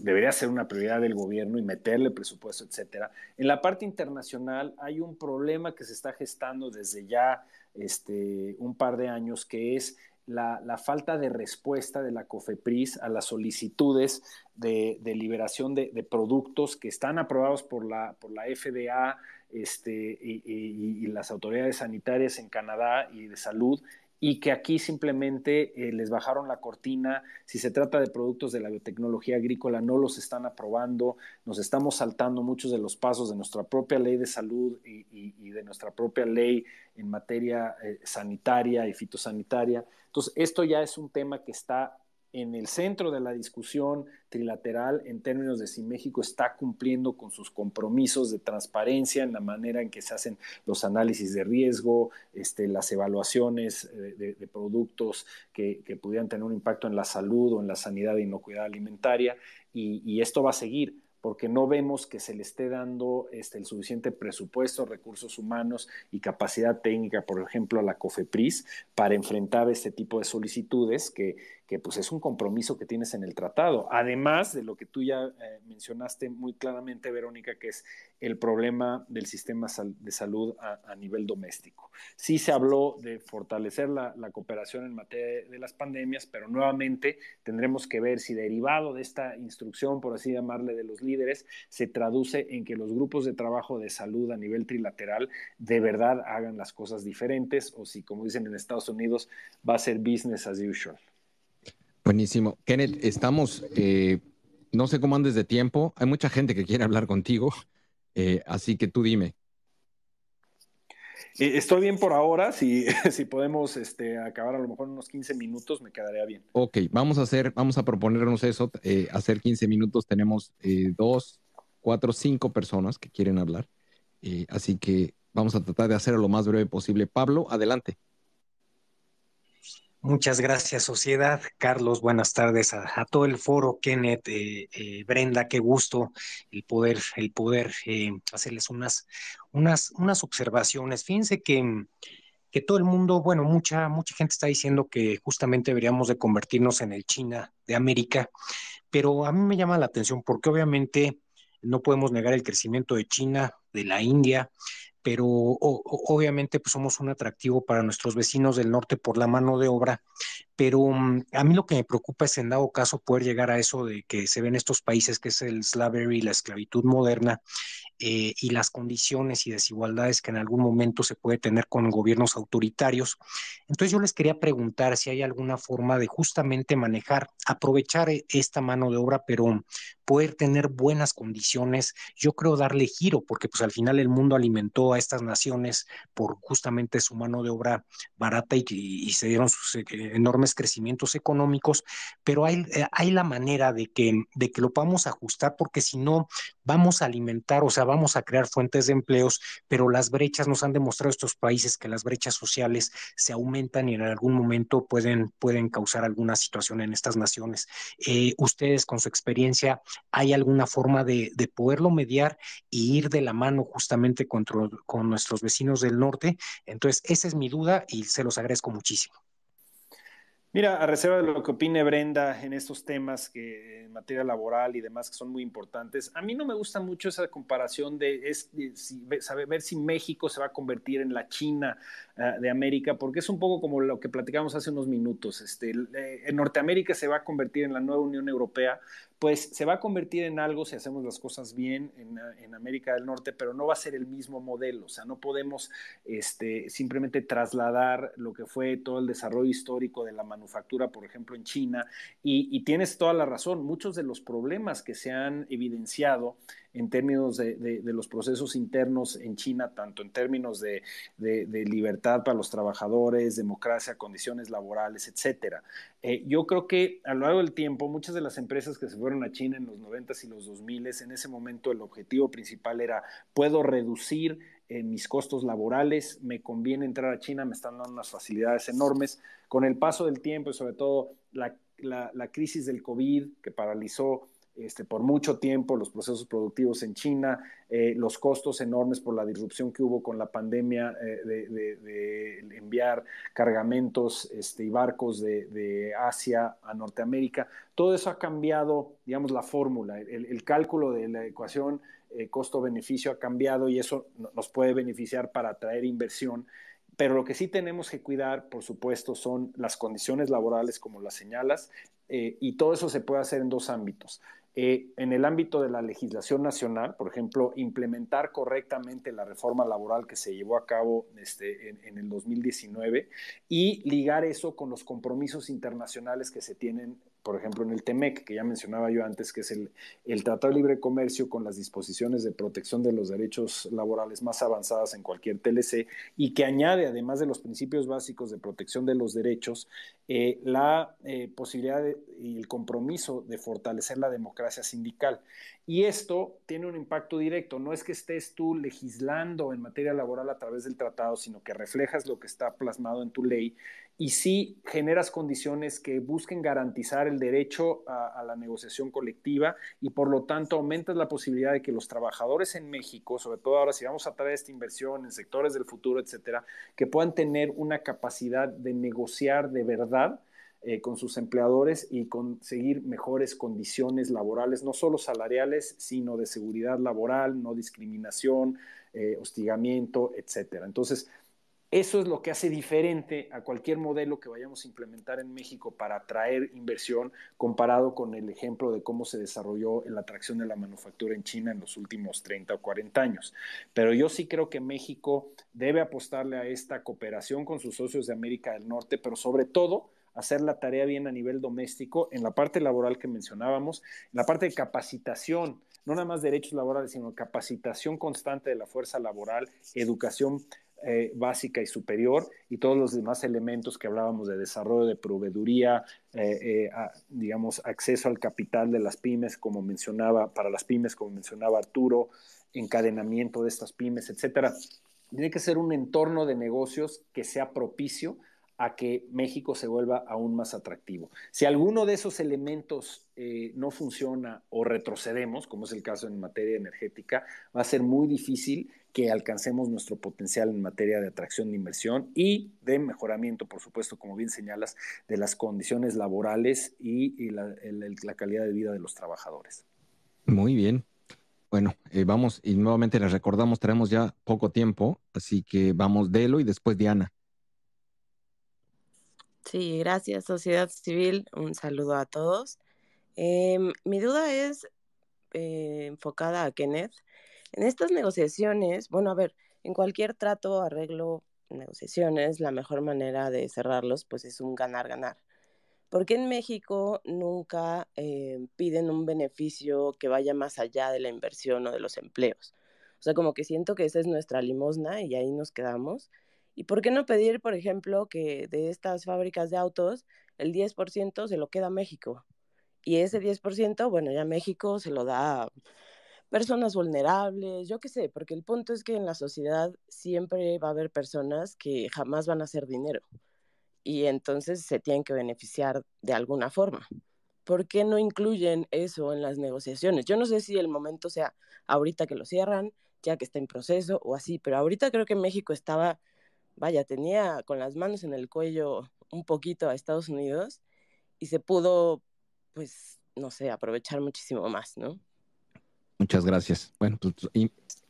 debería ser una prioridad del gobierno y meterle presupuesto, etcétera. En la parte internacional hay un problema que se está gestando desde ya este, un par de años, que es la, falta de respuesta de la COFEPRIS a las solicitudes de, liberación de, productos que están aprobados por la, FDA este, y, las autoridades sanitarias en Canadá y de salud y que aquí simplemente eh, les bajaron la cortina, si se trata de productos de la biotecnología agrícola, no los están aprobando, nos estamos saltando muchos de los pasos de nuestra propia ley de salud y, de nuestra propia ley en materia eh, sanitaria y fitosanitaria. Entonces, esto ya es un tema que está en el centro de la discusión trilateral en términos de si México está cumpliendo con sus compromisos de transparencia en la manera en que se hacen los análisis de riesgo, este, las evaluaciones eh, de, productos que, pudieran tener un impacto en la salud o en la sanidad e inocuidad alimentaria, y esto va a seguir porque no vemos que se le esté dando este, el suficiente presupuesto, recursos humanos y capacidad técnica, por ejemplo, a la COFEPRIS para enfrentar este tipo de solicitudes que, que pues es un compromiso que tienes en el tratado, además de lo que tú ya eh, mencionaste muy claramente, Verónica, que es el problema del sistema de salud a, nivel doméstico. Sí se habló de fortalecer la, cooperación en materia de, las pandemias, pero nuevamente tendremos que ver si derivado de esta instrucción, por así llamarle, de los líderes, se traduce en que los grupos de trabajo de salud a nivel trilateral de verdad hagan las cosas diferentes o si, como dicen en Estados Unidos, va a ser business as usual. Buenísimo. Kenneth, estamos, eh, no sé cómo andes de tiempo, hay mucha gente que quiere hablar contigo, eh, así que tú dime. Eh, estoy bien por ahora, si, [laughs] si podemos este, acabar a lo mejor unos 15 minutos, me quedaría bien. Ok, vamos a hacer, vamos a proponernos eso, hacer 15 minutos, tenemos dos, cuatro, cinco personas que quieren hablar, así que vamos a tratar de hacerlo lo más breve posible. Pablo, adelante. Muchas gracias, sociedad. Carlos, buenas tardes a, todo el foro, Kenneth, eh, eh, Brenda, qué gusto el poder, el poder eh, hacerles unas, unas, unas observaciones. Fíjense mm, que, todo el mundo, bueno, mucha, mucha gente está diciendo que justamente deberíamos de convertirnos en el China de América, pero a mí me llama la atención porque obviamente no podemos negar el crecimiento de China, de la India, pero obviamente pues, somos un atractivo para nuestros vecinos del norte por la mano de obra pero mm, a mí lo que me preocupa es en dado caso poder llegar a eso de que se ven estos países que es el slavery, la esclavitud moderna eh, y las condiciones y desigualdades que en algún momento se puede tener con gobiernos autoritarios. Entonces yo les quería preguntar si hay alguna forma de justamente manejar, aprovechar e, esta mano de obra, pero mm, poder tener buenas condiciones, yo creo darle giro, porque pues al final el mundo alimentó a estas naciones por justamente su mano de obra barata y, se dieron sus eh, enormes crecimientos económicos, pero eh, hay, la manera de que, de que lo podamos ajustar porque si no, vamos a alimentar, o sea, vamos a crear fuentes de empleos, pero las brechas, nos han demostrado estos países que las brechas sociales se aumentan y en algún momento pueden, pueden causar alguna situación en estas naciones. Eh, ustedes, con su experiencia, ¿hay alguna forma de, poderlo mediar y ir de la mano justamente con nuestros vecinos del norte? Entonces, esa es mi duda y se los agradezco muchísimo. Mira, a reserva de lo que opine Brenda en estos temas que en materia laboral y demás que son muy importantes, a mí no me gusta mucho esa comparación de, saber, ver si México se va a convertir en la China ah, de América, porque es un poco como lo que platicamos hace unos minutos. Este, eh, en Norteamérica se va a convertir en la nueva Unión Europea, pues se va a convertir en algo si hacemos las cosas bien en, América del Norte, pero no va a ser el mismo modelo. O sea, no podemos este, simplemente trasladar lo que fue todo el desarrollo histórico de la manufactura, por ejemplo, en China. y tienes toda la razón, muchos de los problemas que se han evidenciado en términos de, los procesos internos en China, tanto en términos de, libertad para los trabajadores, democracia, condiciones laborales, etcétera. Eh, yo creo que a lo largo del tiempo, muchas de las empresas que se fueron a China en los 90 s y los 2000, s en ese momento el objetivo principal era, puedo reducir eh, mis costos laborales, me conviene entrar a China, me están dando unas facilidades enormes. Con el paso del tiempo y sobre todo la, la crisis del COVID que paralizó este, por mucho tiempo, los procesos productivos en China, eh, los costos enormes por la disrupción que hubo con la pandemia eh, de, enviar cargamentos este, y barcos de, Asia a Norteamérica. Todo eso ha cambiado, digamos, la fórmula, el, cálculo de la ecuación eh, costo-beneficio ha cambiado y eso nos puede beneficiar para atraer inversión. Pero lo que sí tenemos que cuidar, por supuesto, son las condiciones laborales, como las señalas, y todo eso se puede hacer en dos ámbitos. Eh, en el ámbito de la legislación nacional, por ejemplo, implementar correctamente la reforma laboral que se llevó a cabo este, en, en, el 2019 y ligar eso con los compromisos internacionales que se tienen por ejemplo, en el TEMEC, que ya mencionaba yo antes, que es el, Tratado de Libre Comercio con las disposiciones de protección de los derechos laborales más avanzadas en cualquier TLC, y que añade, además de los principios básicos de protección de los derechos, eh, la eh, posibilidad y el compromiso de fortalecer la democracia sindical. Y esto tiene un impacto directo, no es que estés tú legislando en materia laboral a través del tratado, sino que reflejas lo que está plasmado en tu ley y sí generas condiciones que busquen garantizar el derecho a, la negociación colectiva y por lo tanto aumentas la posibilidad de que los trabajadores en México, sobre todo ahora si vamos a traer esta inversión en sectores del futuro, etcétera, que puedan tener una capacidad de negociar de verdad eh, con sus empleadores y conseguir mejores condiciones laborales, no solo salariales, sino de seguridad laboral, no discriminación, eh, hostigamiento, etcétera. Entonces, eso es lo que hace diferente a cualquier modelo que vayamos a implementar en México para atraer inversión comparado con el ejemplo de cómo se desarrolló la atracción de la manufactura en China en los últimos 30 o 40 años. Pero yo sí creo que México debe apostarle a esta cooperación con sus socios de América del Norte, pero sobre todo hacer la tarea bien a nivel doméstico, en la parte laboral que mencionábamos, en la parte de capacitación, no nada más derechos laborales, sino capacitación constante de la fuerza laboral, educación eh, básica y superior y todos los demás elementos que hablábamos de desarrollo de proveeduría, eh, eh, digamos, acceso al capital de las pymes, como mencionaba, para las pymes, como mencionaba Arturo, encadenamiento de estas pymes, etcétera. Tiene que ser un entorno de negocios que sea propicio a que México se vuelva aún más atractivo. Si alguno de esos elementos eh, no funciona o retrocedemos, como es el caso en materia energética, va a ser muy difícil que alcancemos nuestro potencial en materia de atracción de inversión y de mejoramiento, por supuesto, como bien señalas, de las condiciones laborales y, la, calidad de vida de los trabajadores. Muy bien, bueno, eh, vamos y nuevamente les recordamos, tenemos ya poco tiempo, así que vamos Delo y después Diana. Sí, gracias, sociedad civil. Un saludo a todos. Em, mi duda es eh, enfocada a Kenneth. En estas negociaciones, bueno, a ver, en cualquier trato, arreglo, negociaciones, la mejor manera de cerrarlos, pues es un ganar-ganar. qué en México nunca eh, piden un beneficio que vaya más allá de la inversión o de los empleos? O sea, como que siento que esa es nuestra limosna y ahí nos quedamos ¿Y por qué no pedir, por ejemplo, que de estas fábricas de autos el 10% se lo queda a México? Y ese 10%, bueno, ya México se lo da a personas vulnerables, yo qué sé, porque el punto es que en la sociedad siempre va a haber personas que jamás van a hacer dinero y entonces se tienen que beneficiar de alguna forma. ¿Por qué no incluyen eso en las negociaciones? Yo no sé si el momento sea ahorita que lo cierran, ya que está en proceso o así, pero ahorita creo que México estaba vaya, tenía con las manos en el cuello un poquito a Estados Unidos y se pudo, pues, no sé, aprovechar muchísimo más, ¿no? Muchas gracias. Bueno, pues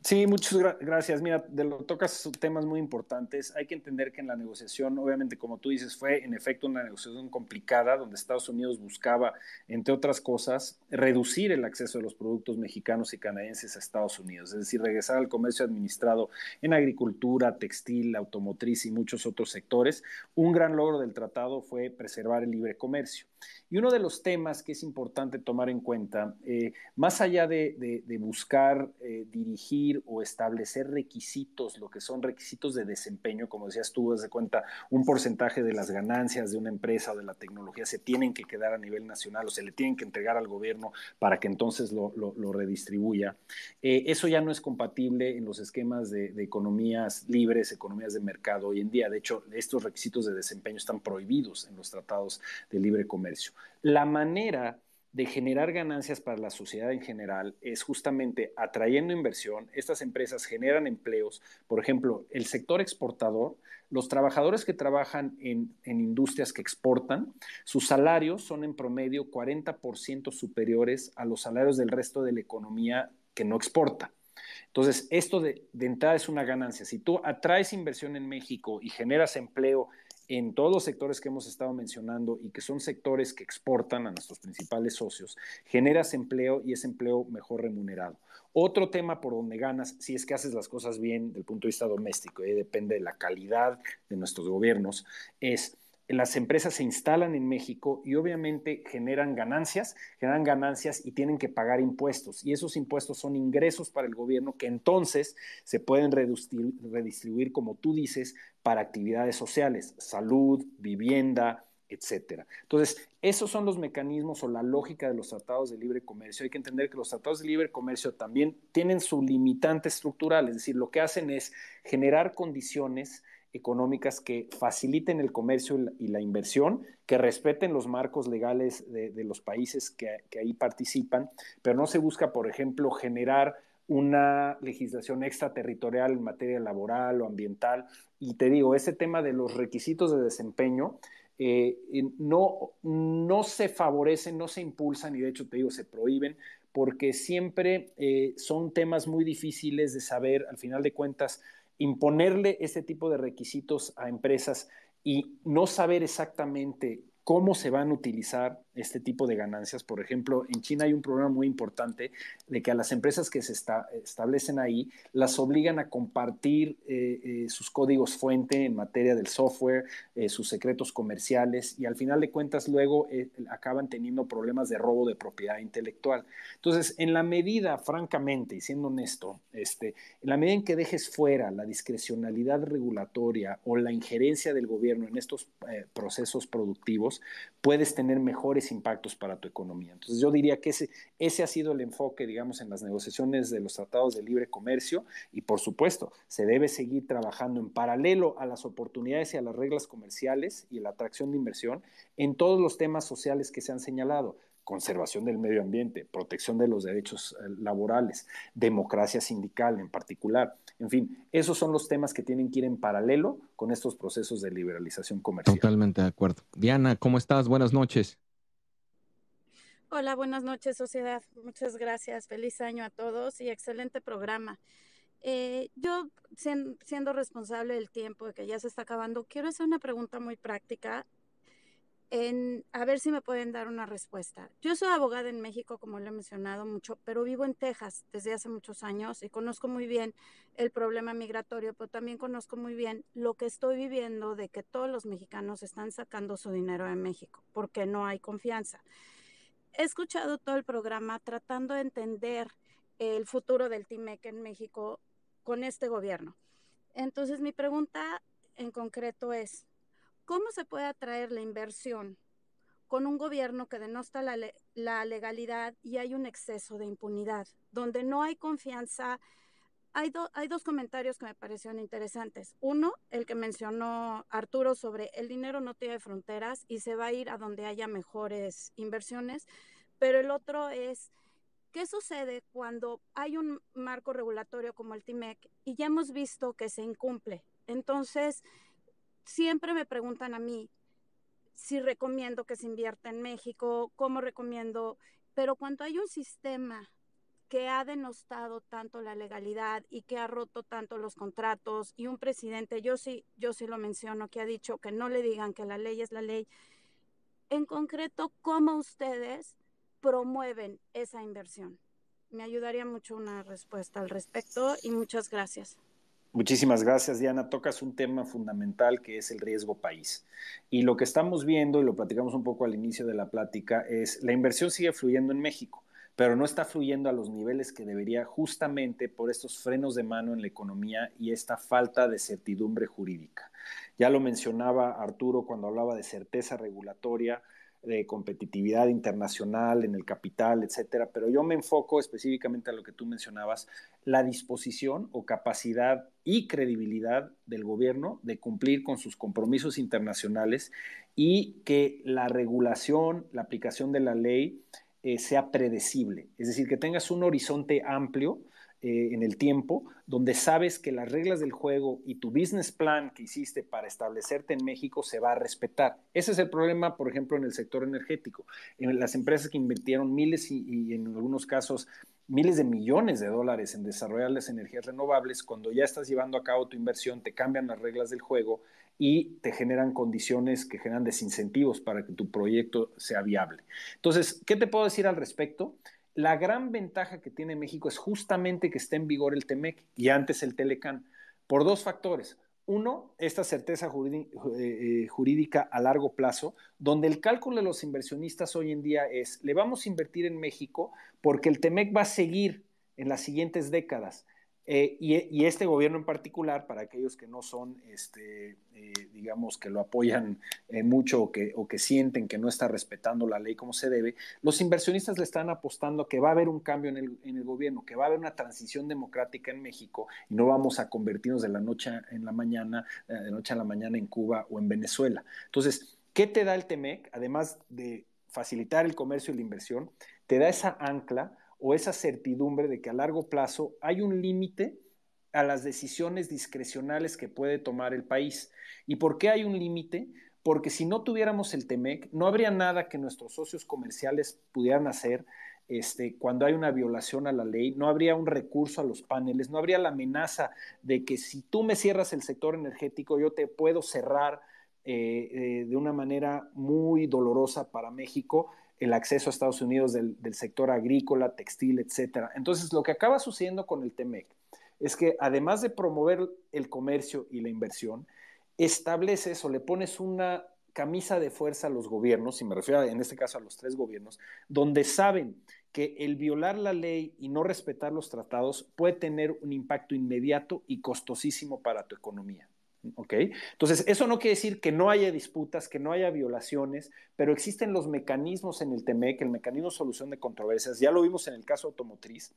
Sí, muchas gracias. Mira, de lo tocas temas muy importantes. Hay que entender que en la negociación, obviamente, como tú dices, fue en efecto una negociación complicada donde Estados Unidos buscaba, entre otras cosas, reducir el acceso de los productos mexicanos y canadienses a Estados Unidos, es decir, regresar al comercio administrado en agricultura, textil, automotriz y muchos otros sectores. Un gran logro del tratado fue preservar el libre comercio. Y uno de los temas que es importante tomar en cuenta, eh, más allá de, de, buscar eh, dirigir o establecer requisitos, lo que son requisitos de desempeño, como decías tú, de cuenta, un porcentaje de las ganancias de una empresa o de la tecnología se tienen que quedar a nivel nacional o se le tienen que entregar al gobierno para que entonces lo, redistribuya. Eh, eso ya no es compatible en los esquemas de, economías libres, economías de mercado hoy en día. De hecho, estos requisitos de desempeño están prohibidos en los tratados de libre comercio. La manera de generar ganancias para la sociedad en general es justamente atrayendo inversión. Estas empresas generan empleos. Por ejemplo, el sector exportador, los trabajadores que trabajan en, industrias que exportan, sus salarios son en promedio 40% superiores a los salarios del resto de la economía que no exporta. Entonces, esto de, de entrada es una ganancia. Si tú atraes inversión en México y generas empleo en todos los sectores que hemos estado mencionando y que son sectores que exportan a nuestros principales socios, generas empleo y es empleo mejor remunerado. Otro tema por donde ganas, si es que haces las cosas bien del punto de vista doméstico, depende de la calidad de nuestros gobiernos, es las empresas se instalan en México y obviamente generan ganancias, generan ganancias y tienen que pagar impuestos. Y esos impuestos son ingresos para el gobierno que entonces se pueden redistribuir, como tú dices, para actividades sociales, salud, vivienda, etcétera. Entonces, esos son los mecanismos o la lógica de los tratados de libre comercio. Hay que entender que los tratados de libre comercio también tienen su limitante estructural, es decir, lo que hacen es generar condiciones económicas que faciliten el comercio y la inversión, que respeten los marcos legales de, los países que, ahí participan, pero no se busca, por ejemplo, generar una legislación extraterritorial en materia laboral o ambiental. Y te digo, ese tema de los requisitos de desempeño eh, no, no se favorecen, no se impulsan y de hecho te digo, se prohíben porque siempre eh, son temas muy difíciles de saber, al final de cuentas, imponerle ese tipo de requisitos a empresas y no saber exactamente cómo se van a utilizar, este tipo de ganancias. Por ejemplo, en China hay un problema muy importante de que a las empresas que se establecen ahí las obligan a compartir eh, eh, sus códigos fuente en materia del software, eh, sus secretos comerciales y al final de cuentas luego acaban teniendo problemas de robo de propiedad intelectual. Entonces, en la medida, francamente, y siendo honesto, este, en la medida en que dejes fuera la discrecionalidad regulatoria o la injerencia del gobierno en estos procesos productivos, puedes tener mejores impactos para tu economía. Entonces yo diría que ese, ese ha sido el enfoque, digamos, en las negociaciones de los tratados de libre comercio y por supuesto se debe seguir trabajando en paralelo a las oportunidades y a las reglas comerciales y la atracción de inversión en todos los temas sociales que se han señalado conservación del medio ambiente, protección de los derechos eh, laborales, democracia sindical en particular. En fin, esos son los temas que tienen que ir en paralelo con estos procesos de liberalización comercial. Totalmente de acuerdo. Diana, ¿cómo estás? Buenas noches. Hola, buenas noches, sociedad. Muchas gracias. Feliz año a todos y excelente programa. Eh, yo, siendo responsable del tiempo que ya se está acabando, quiero hacer una pregunta muy práctica. En, a ver si me pueden dar una respuesta. Yo soy abogada en México, como lo he mencionado mucho, pero vivo en Texas desde hace muchos años y conozco muy bien el problema migratorio, pero también conozco muy bien lo que estoy viviendo de que todos los mexicanos están sacando su dinero de México porque no hay confianza he escuchado todo el programa tratando de entender el futuro del TIMEC en México con este gobierno. Entonces, mi pregunta en concreto es, ¿cómo se puede atraer la inversión con un gobierno que denosta la, la legalidad y hay un exceso de impunidad, donde no hay confianza? hay, dos comentarios que me parecieron interesantes. Uno, el que mencionó Arturo sobre el dinero no tiene fronteras y se va a ir a donde haya mejores inversiones, pero el otro es... ¿Qué sucede cuando hay un marco regulatorio como el TIMEC y ya hemos visto que se incumple? Entonces, siempre me preguntan a mí si recomiendo que se invierta en México, cómo recomiendo, pero cuando hay un sistema que ha denostado tanto la legalidad y que ha roto tanto los contratos y un presidente, yo sí, yo sí lo menciono, que ha dicho que no le digan que la ley es la ley. En concreto, ¿cómo ustedes promueven esa inversión? Me ayudaría mucho una respuesta al respecto y muchas gracias. Muchísimas gracias, Diana. Tocas un tema fundamental que es el riesgo país. Y lo que estamos viendo, y lo platicamos un poco al inicio de la plática, es la inversión sigue fluyendo en México pero no está fluyendo a los niveles que debería justamente por estos frenos de mano en la economía y esta falta de certidumbre jurídica. Ya lo mencionaba Arturo cuando hablaba de certeza regulatoria, de competitividad internacional en el capital, etcétera, pero yo me enfoco específicamente a lo que tú mencionabas, la disposición o capacidad y credibilidad del gobierno de cumplir con sus compromisos internacionales y que la regulación, la aplicación de la ley eh, sea predecible, es decir, que tengas un horizonte amplio eh, en el tiempo, donde sabes que las reglas del juego y tu business plan que hiciste para establecerte en México se va a respetar. Ese es el problema, por ejemplo, en el sector energético. En las empresas que invirtieron miles y en algunos casos miles de millones de dólares en desarrollar las energías renovables, cuando ya estás llevando a cabo tu inversión, te cambian las reglas del juego y te generan condiciones que generan desincentivos para que tu proyecto sea viable. Entonces, ¿qué te puedo decir al respecto? La gran ventaja que tiene México es justamente que esté en vigor el TEMEC y antes el Telecan, por dos factores. Uno, esta certeza eh, eh, jurídica a largo plazo, donde el cálculo de los inversionistas hoy en día es, le vamos a invertir en México porque el TEMEC va a seguir en las siguientes décadas. Eh, e, y, este gobierno en particular, para aquellos que no son, este, eh, digamos, que lo apoyan eh, mucho o que, sienten que no está respetando la ley como se debe, los inversionistas le están apostando que va a haber un cambio en el, gobierno, que va a haber una transición democrática en México y no vamos a convertirnos de la noche en la mañana, de noche a la mañana en Cuba o en Venezuela. Entonces, ¿qué te da el TEMEC? Además de facilitar el comercio y la inversión, te da esa ancla o esa certidumbre de que a largo plazo hay un límite a las decisiones discrecionales que puede tomar el país. ¿Y por qué hay un límite? Porque si no tuviéramos el TEMEC, no habría nada que nuestros socios comerciales pudieran hacer este, cuando hay una violación a la ley, no habría un recurso a los paneles, no habría la amenaza de que si tú me cierras el sector energético, yo te puedo cerrar eh, eh, de una manera muy dolorosa para México el acceso a Estados Unidos del, sector agrícola, textil, etcétera. Entonces, lo que acaba sucediendo con el TEMEC es que además de promover el comercio y la inversión, estableces o le pones una camisa de fuerza a los gobiernos, y me refiero en este caso a los tres gobiernos, donde saben que el violar la ley y no respetar los tratados puede tener un impacto inmediato y costosísimo para tu economía. ¿Ok? Entonces, eso no quiere decir que no haya disputas, que no haya violaciones, pero existen los mecanismos en el TEMEC, el mecanismo de solución de controversias, ya lo vimos en el caso automotriz,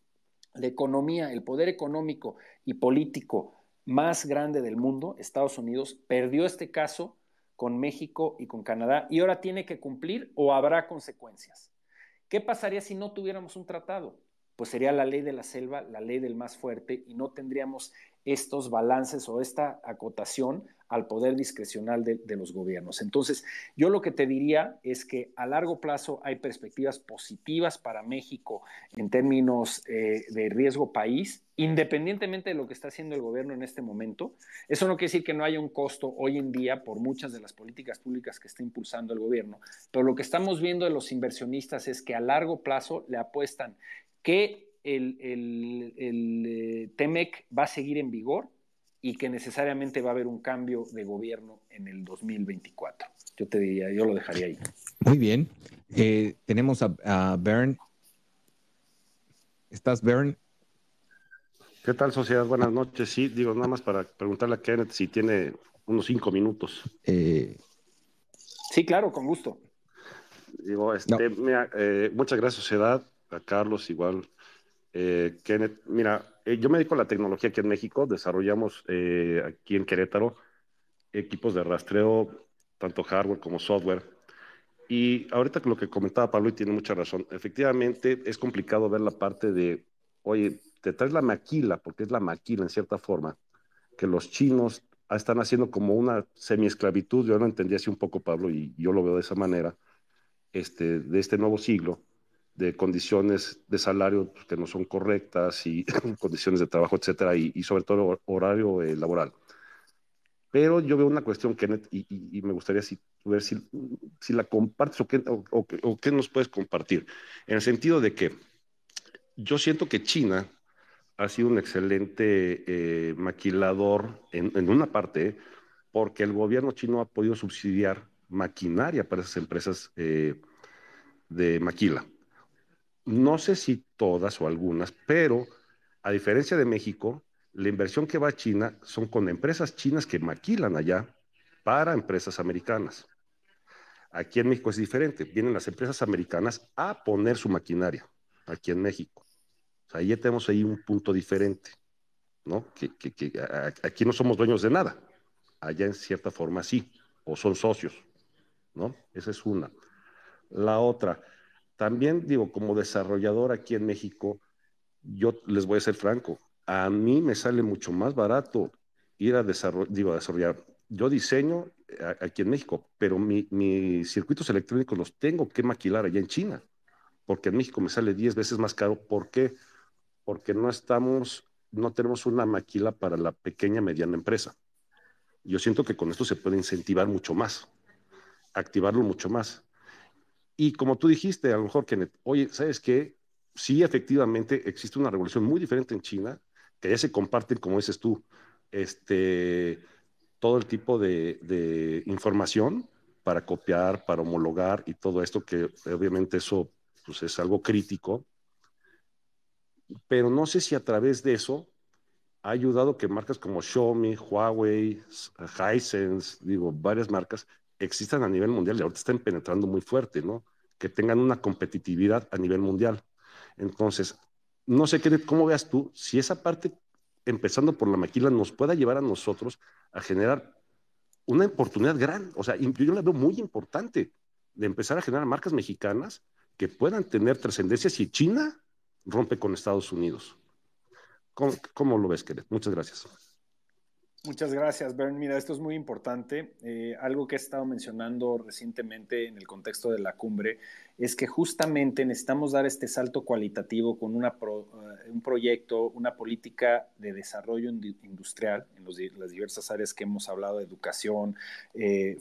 la economía, el poder económico y político más grande del mundo, Estados Unidos, perdió este caso con México y con Canadá y ahora tiene que cumplir o habrá consecuencias. ¿Qué pasaría si no tuviéramos un tratado? Pues sería la ley de la selva, la ley del más fuerte y no tendríamos estos balances o esta acotación al poder discrecional de, los gobiernos. Entonces, yo lo que te diría es que a largo plazo hay perspectivas positivas para México en términos eh, de riesgo país, independientemente de lo que está haciendo el gobierno en este momento. Eso no quiere decir que no haya un costo hoy en día por muchas de las políticas públicas que está impulsando el gobierno, pero lo que estamos viendo de los inversionistas es que a largo plazo le apuestan que el, el, el eh, TEMEC va a seguir en vigor y que necesariamente va a haber un cambio de gobierno en el 2024. Yo te diría, yo lo dejaría ahí. Muy bien. Eh, tenemos a, a, Bern. ¿Estás, Bern? ¿Qué tal, sociedad? Buenas noches. Sí, digo, nada más para preguntarle a Kenneth si tiene unos cinco minutos. Eh, sí, claro, con gusto. Digo, este, muchas gracias, sociedad, a Carlos, igual eh, mira, eh, yo me dedico a la tecnología aquí en México, desarrollamos eh, aquí en Querétaro equipos de rastreo, tanto hardware como software. Y ahorita lo que comentaba Pablo y tiene mucha razón, efectivamente es complicado ver la parte de, oye, te traes la maquila, porque es la maquila en cierta forma, que los chinos están haciendo como una semi-esclavitud, yo lo entendí así un poco Pablo y yo lo veo de esa manera, este, de este nuevo siglo de condiciones de salario pues, que no son correctas y [clears throat] condiciones de trabajo, etcétera, y, sobre todo horario eh, laboral. Pero yo veo una cuestión, Kenneth, y, me gustaría si, ver si, si la compartes o qué, nos puedes compartir. En el sentido de que yo siento que China ha sido un excelente eh, maquilador en, una parte, porque el gobierno chino ha podido subsidiar maquinaria para esas empresas eh, de maquila no sé si todas o algunas, pero a diferencia de México, la inversión que va a China son con empresas chinas que maquilan allá para empresas americanas. Aquí en México es diferente, vienen las empresas americanas a poner su maquinaria aquí en México. ahí ya tenemos ahí un punto diferente, ¿no? Que, aquí no somos dueños de nada, allá en cierta forma sí, o son socios, ¿no? Esa es una. La otra, también digo, como desarrollador aquí en México, yo les voy a ser franco, a mí me sale mucho más barato ir a, desarrollar. digo, a desarrollar. Yo diseño eh, aquí en México, pero mis circuitos electrónicos los tengo que maquilar allá en China, porque en México me sale 10 veces más caro. ¿Por qué? Porque no estamos, no tenemos una maquila para la pequeña mediana empresa. Yo siento que con esto se puede incentivar mucho más, activarlo mucho más y como tú dijiste, a lo mejor, Kenneth, oye, ¿sabes qué? Sí, efectivamente, existe una revolución muy diferente en China, que ya se comparten, como dices tú, este, todo el tipo de, información para copiar, para homologar y todo esto, que obviamente eso pues, es algo crítico. Pero no sé si a través de eso ha ayudado que marcas como Xiaomi, Huawei, Hisense, digo, varias marcas, existan a nivel mundial y ahorita están penetrando muy fuerte, ¿no? Que tengan una competitividad a nivel mundial. Entonces, no sé, qué, cómo veas tú si esa parte, empezando por la maquila, nos pueda llevar a nosotros a generar una oportunidad grande. o sea, yo la veo muy importante, de empezar a generar marcas mexicanas que puedan tener trascendencia si China rompe con Estados Unidos. ¿Cómo, lo ves, Kenneth? Muchas gracias. Muchas gracias, Bern. Mira, esto es muy importante. Eh, algo que he estado mencionando recientemente en el contexto de la cumbre es que justamente necesitamos dar este salto cualitativo con eh, un proyecto, una política de desarrollo industrial en las diversas áreas que hemos hablado, educación, eh,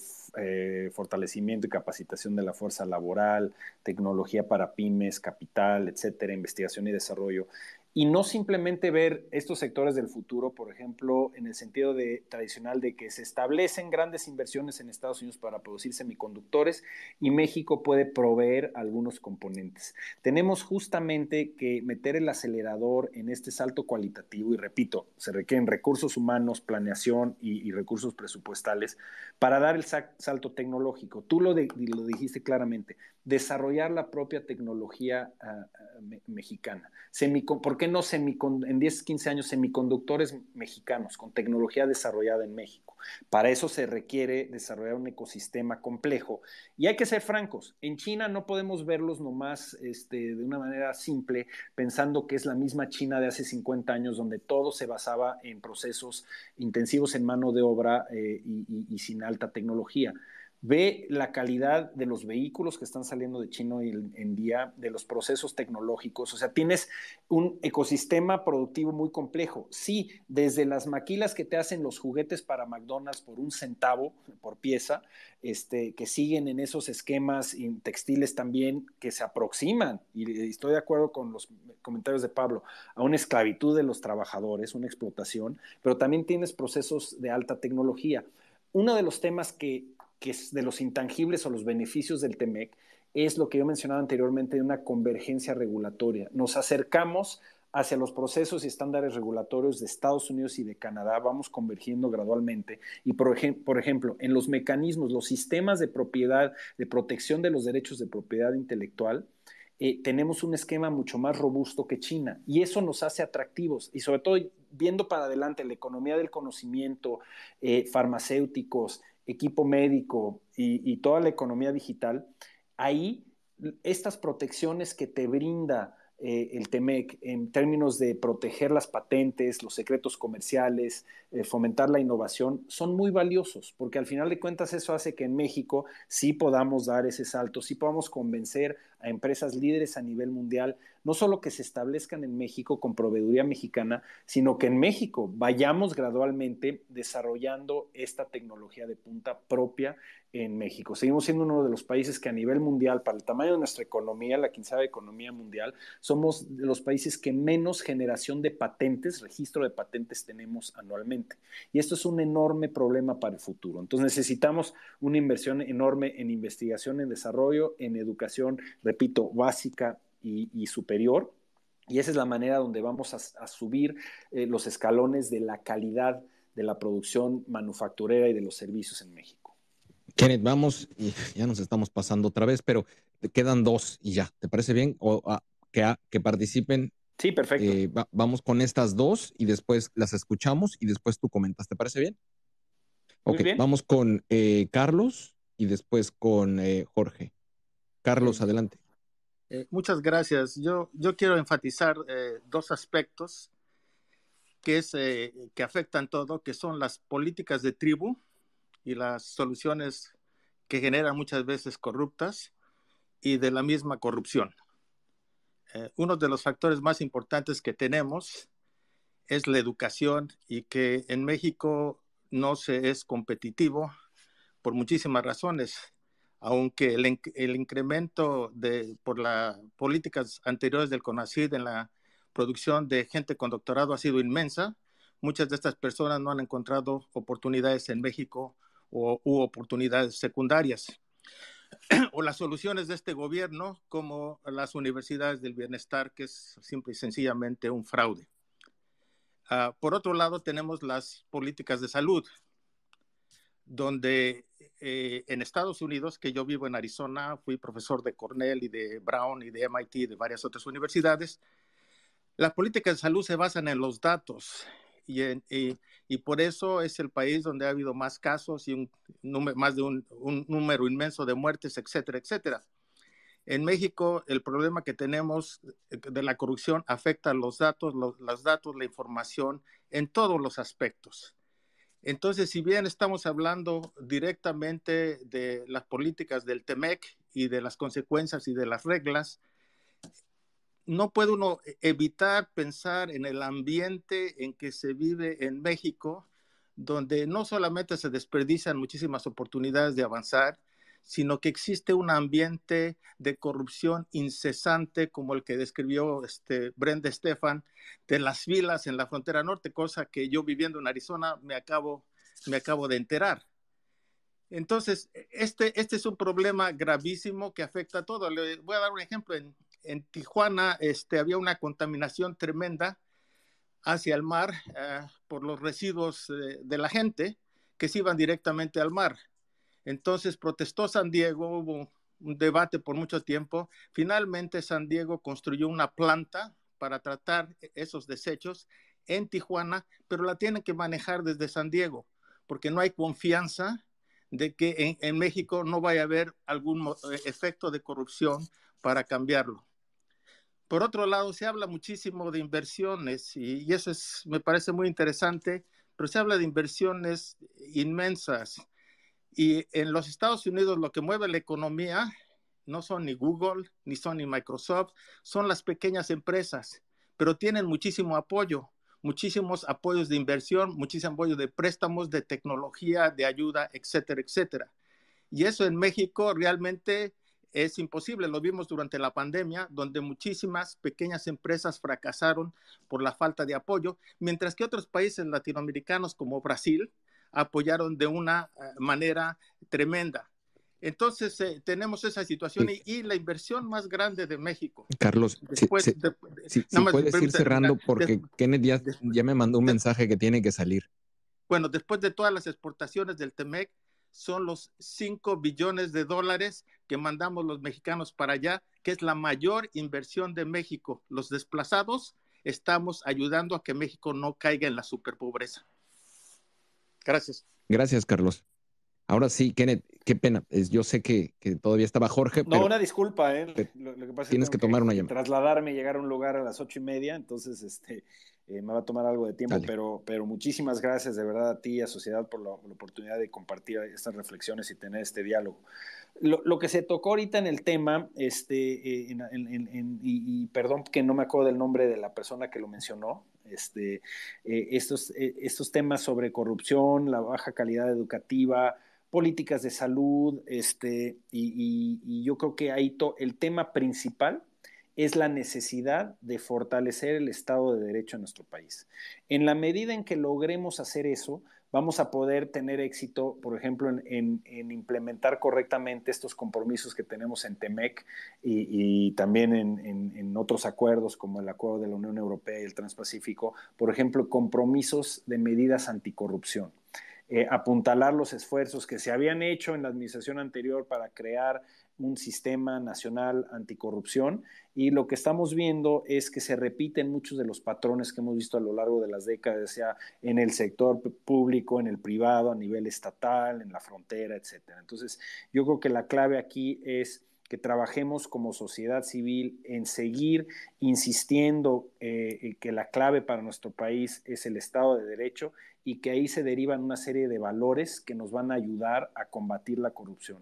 fortalecimiento y capacitación de la fuerza laboral, tecnología para pymes, capital, etcétera, investigación y desarrollo y no simplemente ver estos sectores del futuro, por ejemplo, en el sentido de, tradicional de que se establecen grandes inversiones en Estados Unidos para producir semiconductores y México puede proveer algunos componentes. Tenemos justamente que meter el acelerador en este salto cualitativo y repito, se requieren recursos humanos, planeación y, recursos presupuestales para dar el salto tecnológico. Tú lo, lo dijiste claramente, desarrollar la propia tecnología ah, ah, mexicana. ¿Por qué no en 10, 15 años semiconductores mexicanos con tecnología desarrollada en México? Para eso se requiere desarrollar un ecosistema complejo. Y hay que ser francos, en China no podemos verlos nomás este, de una manera simple, pensando que es la misma China de hace 50 años, donde todo se basaba en procesos intensivos en mano de obra eh, y sin alta tecnología ve la calidad de los vehículos que están saliendo de China hoy en día, de los procesos tecnológicos. O sea, tienes un ecosistema productivo muy complejo. Sí, desde las maquilas que te hacen los juguetes para McDonald's por un centavo por pieza, este, que siguen en esos esquemas textiles también que se aproximan, y estoy de acuerdo con los comentarios de Pablo, a una esclavitud de los trabajadores, una explotación, pero también tienes procesos de alta tecnología. Uno de los temas que que es de los intangibles o los beneficios del TEMEC, es lo que yo mencionaba anteriormente de una convergencia regulatoria. Nos acercamos hacia los procesos y estándares regulatorios de Estados Unidos y de Canadá, vamos convergiendo gradualmente. Y por, ejemplo, en los mecanismos, los sistemas de propiedad, de protección de los derechos de propiedad intelectual, eh, tenemos un esquema mucho más robusto que China. Y eso nos hace atractivos. Y sobre todo, viendo para adelante la economía del conocimiento, eh, farmacéuticos, equipo médico y, toda la economía digital, ahí estas protecciones que te brinda eh, el TEMEC en términos de proteger las patentes, los secretos comerciales, eh, fomentar la innovación, son muy valiosos, porque al final de cuentas eso hace que en México sí podamos dar ese salto, sí podamos convencer a empresas líderes a nivel mundial, no solo que se establezcan en México con proveeduría mexicana, sino que en México vayamos gradualmente desarrollando esta tecnología de punta propia en México. Seguimos siendo uno de los países que a nivel mundial, para el tamaño de nuestra economía, la quinceava economía mundial, somos de los países que menos generación de patentes, registro de patentes tenemos anualmente. Y esto es un enorme problema para el futuro. Entonces necesitamos una inversión enorme en investigación, en desarrollo, en educación, repito, básica y, superior. Y esa es la manera donde vamos a, subir eh, los escalones de la calidad de la producción manufacturera y de los servicios en México. Kenneth, vamos, ya nos estamos pasando otra vez, pero te quedan dos y ya, ¿te parece bien? Ah, ah, que, participen. Sí, perfecto. Eh, vamos con estas dos y después las escuchamos y después tú comentas, ¿te parece bien? Muy bien. vamos con eh, Carlos y después con Jorge. Carlos, adelante. Eh, muchas gracias. Yo, yo quiero enfatizar eh, dos aspectos que, eh, que afectan todo, que son las políticas de tribu y las soluciones que generan muchas veces corruptas y de la misma corrupción. uno de los factores más importantes que tenemos es la educación y que en México no se es competitivo por muchísimas razones aunque el, incremento de, por las políticas anteriores del CONACID en la producción de gente con doctorado ha sido inmensa, muchas de estas personas no han encontrado oportunidades en México o, u oportunidades secundarias. [clears throat] o las soluciones de este gobierno, como las universidades del bienestar, que es simple y sencillamente un fraude. Ah, por otro lado, tenemos las políticas de salud, donde eh, en Estados Unidos, que yo vivo en Arizona, fui profesor de Cornell y de Brown y de MIT y de varias otras universidades, las políticas de salud se basan en los datos y, por eso es el país donde ha habido más casos y un más de un, número inmenso de muertes, etcétera, etcétera. En México, el problema que tenemos de la corrupción afecta los datos, los, los datos, la información en todos los aspectos. Entonces, si bien estamos hablando directamente de las políticas del TEMEC y de las consecuencias y de las reglas, no puede uno e-, evitar pensar en el ambiente en que se vive en México, donde no solamente se desperdician muchísimas oportunidades de avanzar, sino que existe un ambiente de corrupción incesante como el que describió este, Brenda Stefan de las vilas en la frontera norte, cosa que yo viviendo en Arizona me acabo, me acabo de enterar. Entonces, e, este, este, es un problema gravísimo que afecta a todo. voy a dar un ejemplo. En, Tijuana este, había una contaminación tremenda hacia el mar eh, por los residuos eh, de la gente que se iban directamente al mar. Entonces protestó San Diego, hubo un debate por mucho tiempo. Finalmente San Diego construyó una planta para tratar e-, esos desechos en Tijuana, pero la tienen que manejar desde San Diego, porque no hay confianza de que en, México no vaya a haber algún e-, efecto de corrupción para cambiarlo. Por otro lado, se habla muchísimo de inversiones y, eso es, me parece muy interesante, pero se habla de inversiones inmensas y en los Estados Unidos lo que mueve la economía no son ni Google, ni son ni Microsoft, son las pequeñas empresas, pero tienen muchísimo apoyo, muchísimos apoyos de inversión, muchísimo apoyo de préstamos, de tecnología, de ayuda, etcétera, etcétera. Y eso en México realmente es imposible. Lo vimos durante la pandemia, donde muchísimas pequeñas empresas fracasaron por la falta de apoyo, mientras que otros países latinoamericanos como Brasil, apoyaron de una eh, manera tremenda. Entonces eh, tenemos esa situación y, la inversión más grande de México. Carlos, si, puedes ir cerrando porque Kenneth ya, ya, me mandó un mensaje que tiene que salir. Bueno, después de todas las exportaciones del TEMEC, son los 5 billones de dólares que mandamos los mexicanos para allá, que es la mayor inversión de México. Los desplazados estamos ayudando a que México no caiga en la superpobreza. Gracias. Gracias, Carlos. Ahora sí, Kenneth, qué pena. yo sé que, todavía estaba Jorge. no, una disculpa, ¿eh? tienes que, tomar una llamada. Trasladarme y llegar a un lugar a las ocho y media, entonces este, eh, me va a tomar algo de tiempo, pero, pero muchísimas gracias de verdad a ti y a Sociedad por la, oportunidad de compartir estas reflexiones y tener este diálogo. Lo, que se tocó ahorita en el tema, este, eh, en, y, y, perdón que no me acuerdo del nombre de la persona que lo mencionó, este, eh, eh, estos, temas sobre corrupción, la baja calidad educativa, políticas de salud, este, y, y yo creo que ahí el tema principal es la necesidad de fortalecer el Estado de Derecho en nuestro país. En la medida en que logremos hacer eso, vamos a poder tener éxito, por ejemplo, en, implementar correctamente estos compromisos que tenemos en TEMEC y, también en, otros acuerdos como el acuerdo de la Unión Europea y el Transpacífico, por ejemplo, compromisos de medidas anticorrupción. Eh, apuntalar los esfuerzos que se habían hecho en la administración anterior para crear un sistema nacional anticorrupción y lo que estamos viendo es que se repiten muchos de los patrones que hemos visto a lo largo de las décadas, sea en el sector público, en el privado, a nivel estatal, en la frontera, etc. Entonces, yo creo que la clave aquí es que trabajemos como sociedad civil en seguir insistiendo eh, eh, que la clave para nuestro país es el Estado de Derecho y que ahí se derivan una serie de valores que nos van a ayudar a combatir la corrupción.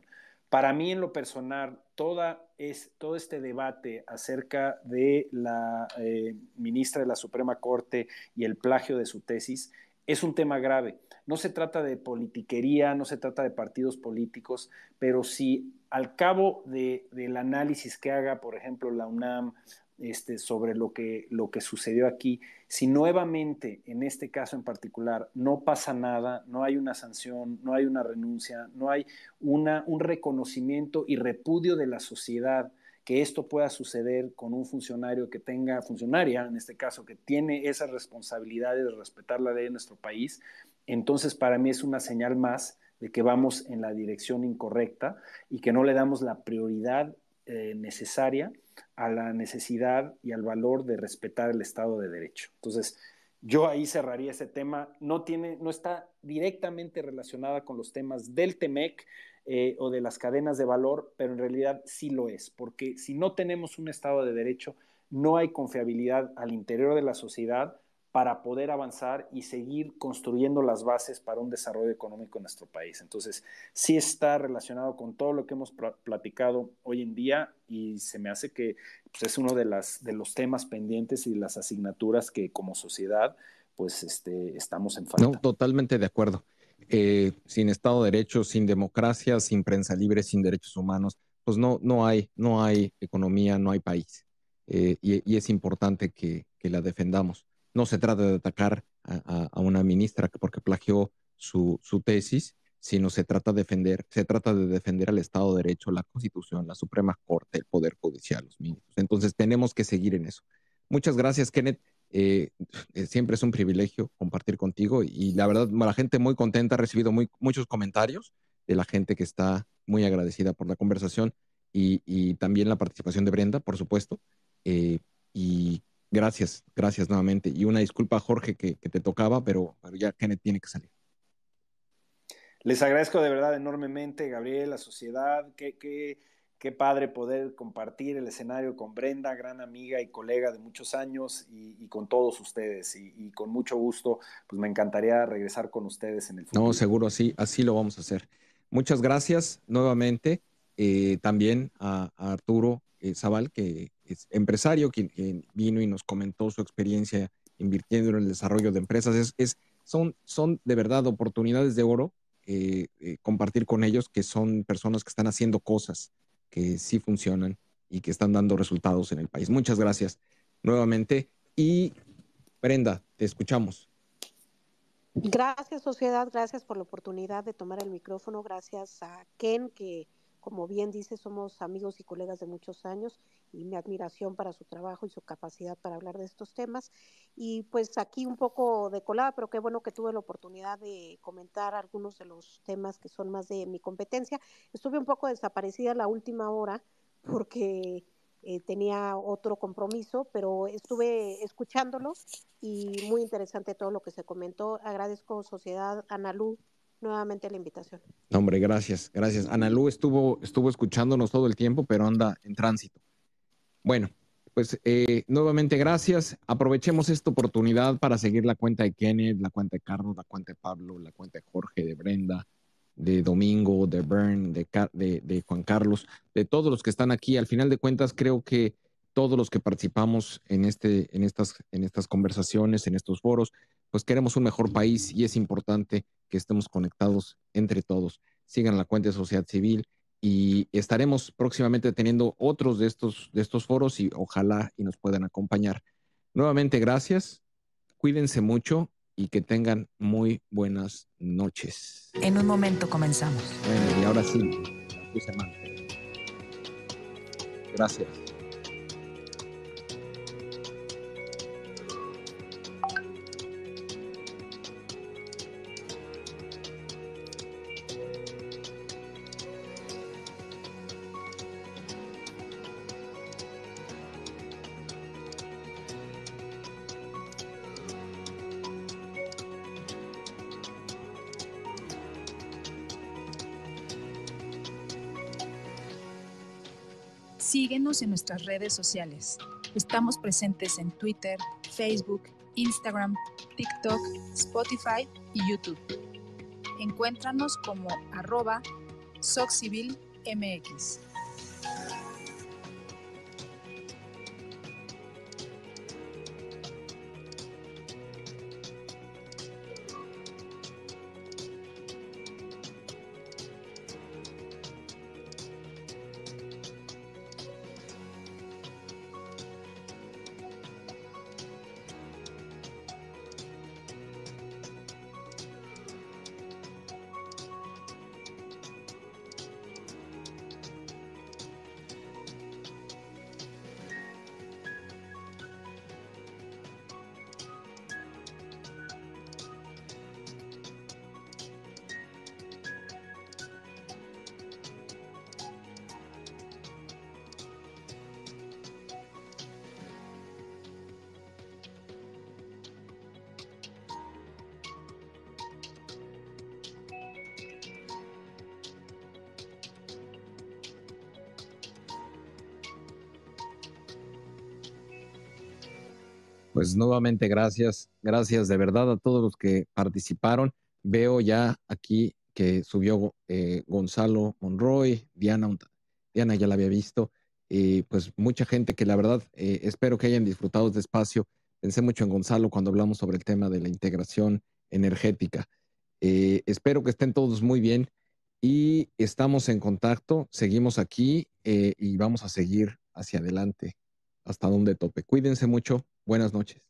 Para mí, en lo personal, toda es, todo este debate acerca de la eh, ministra de la Suprema Corte y el plagio de su tesis es un tema grave. No se trata de politiquería, no se trata de partidos políticos, pero si al cabo del análisis que haga, por ejemplo, la UNAM este, sobre lo que, lo que sucedió aquí. Si nuevamente, en este caso en particular, no pasa nada, no hay una sanción, no hay una renuncia, no hay un reconocimiento y repudio de la sociedad que esto pueda suceder con un funcionario que tenga, funcionaria en este caso, que tiene esas responsabilidades de respetar la ley de nuestro país, entonces para mí es una señal más de que vamos en la dirección incorrecta y que no le damos la prioridad eh, necesaria a la necesidad y al valor de respetar el Estado de Derecho. Entonces, yo ahí cerraría ese tema. No, tiene, no está directamente relacionada con los temas del TEMEC eh, o de las cadenas de valor, pero en realidad sí lo es, porque si no tenemos un Estado de Derecho, no hay confiabilidad al interior de la sociedad para poder avanzar y seguir construyendo las bases para un desarrollo económico en nuestro país. Entonces, sí está relacionado con todo lo que hemos platicado hoy en día y se me hace que pues, es uno de, los temas pendientes y las asignaturas que como sociedad pues este, estamos en falta. No, totalmente de acuerdo. Eh, sin Estado de Derecho, sin democracia, sin prensa libre, sin derechos humanos, pues no, no, hay, no hay economía, no hay país. Eh, y, es importante que la defendamos no se trata de atacar a, una ministra porque plagió su, tesis, sino se trata, de defender, se trata de defender al Estado de Derecho, la Constitución, la Suprema Corte, el Poder Judicial, los ministros. Entonces tenemos que seguir en eso. Muchas gracias, Kenneth. Eh, eh, siempre es un privilegio compartir contigo y la verdad, la gente muy contenta, ha recibido muchos comentarios de la gente que está muy agradecida por la conversación y, también la participación de Brenda, por supuesto. Eh, y Gracias, gracias nuevamente. Y una disculpa, Jorge, que, que te tocaba, pero, ya Kenneth tiene que salir. Les agradezco de verdad enormemente, Gabriel, la sociedad. Qué, qué, qué padre poder compartir el escenario con Brenda, gran amiga y colega de muchos años, y, con todos ustedes. Y, con mucho gusto, pues me encantaría regresar con ustedes en el futuro. No, seguro, así, así lo vamos a hacer. Muchas gracias nuevamente. Eh, también a, a Arturo, eh, que es empresario, quien, vino y nos comentó su experiencia invirtiendo en el desarrollo de empresas. Es, son, son de verdad oportunidades de oro eh, eh, compartir con ellos que son personas que están haciendo cosas que sí funcionan y que están dando resultados en el país. Muchas gracias nuevamente. Y Brenda, te escuchamos. Gracias, sociedad. Gracias por la oportunidad de tomar el micrófono. Gracias a Ken, que como bien dice, somos amigos y colegas de muchos años y mi admiración para su trabajo y su capacidad para hablar de estos temas. Y pues aquí un poco de colada, pero qué bueno que tuve la oportunidad de comentar algunos de los temas que son más de mi competencia. Estuve un poco desaparecida la última hora porque eh, tenía otro compromiso, pero estuve escuchándolo y muy interesante todo lo que se comentó. Agradezco Sociedad Analú nuevamente la invitación. hombre, gracias, gracias. Lu estuvo, estuvo escuchándonos todo el tiempo, pero anda en tránsito. Bueno, pues eh, nuevamente gracias. Aprovechemos esta oportunidad para seguir la cuenta de Kenneth, la cuenta de Carlos, la cuenta de Pablo, la cuenta de Jorge, de Brenda, de Domingo, de Bern, de Juan Carlos, de todos los que están aquí. Al final de cuentas, creo que todos los que participamos en, este, en, estas, en estas conversaciones, en estos foros, pues queremos un mejor país y es importante que estemos conectados entre todos. Sigan la cuenta de sociedad civil y estaremos próximamente teniendo otros de estos, de estos foros y ojalá y nos puedan acompañar. Nuevamente, gracias. Cuídense mucho y que tengan muy buenas noches. En un momento comenzamos. Bueno, y ahora sí, Gracias. en nuestras redes sociales. Estamos presentes en Twitter, Facebook, Instagram, TikTok, Spotify y YouTube. Encuéntranos como arroba soccivilmx. Pues, nuevamente gracias, gracias de verdad a todos los que participaron. Veo ya aquí que subió eh, Gonzalo Monroy, Diana, Diana ya la había visto, y pues mucha gente que la verdad eh, espero que hayan disfrutado de este espacio. Pensé mucho en Gonzalo cuando hablamos sobre el tema de la integración energética. Eh, espero que estén todos muy bien y estamos en contacto, seguimos aquí y vamos a seguir hacia adelante hasta donde tope. Cuídense mucho. Buenas noches.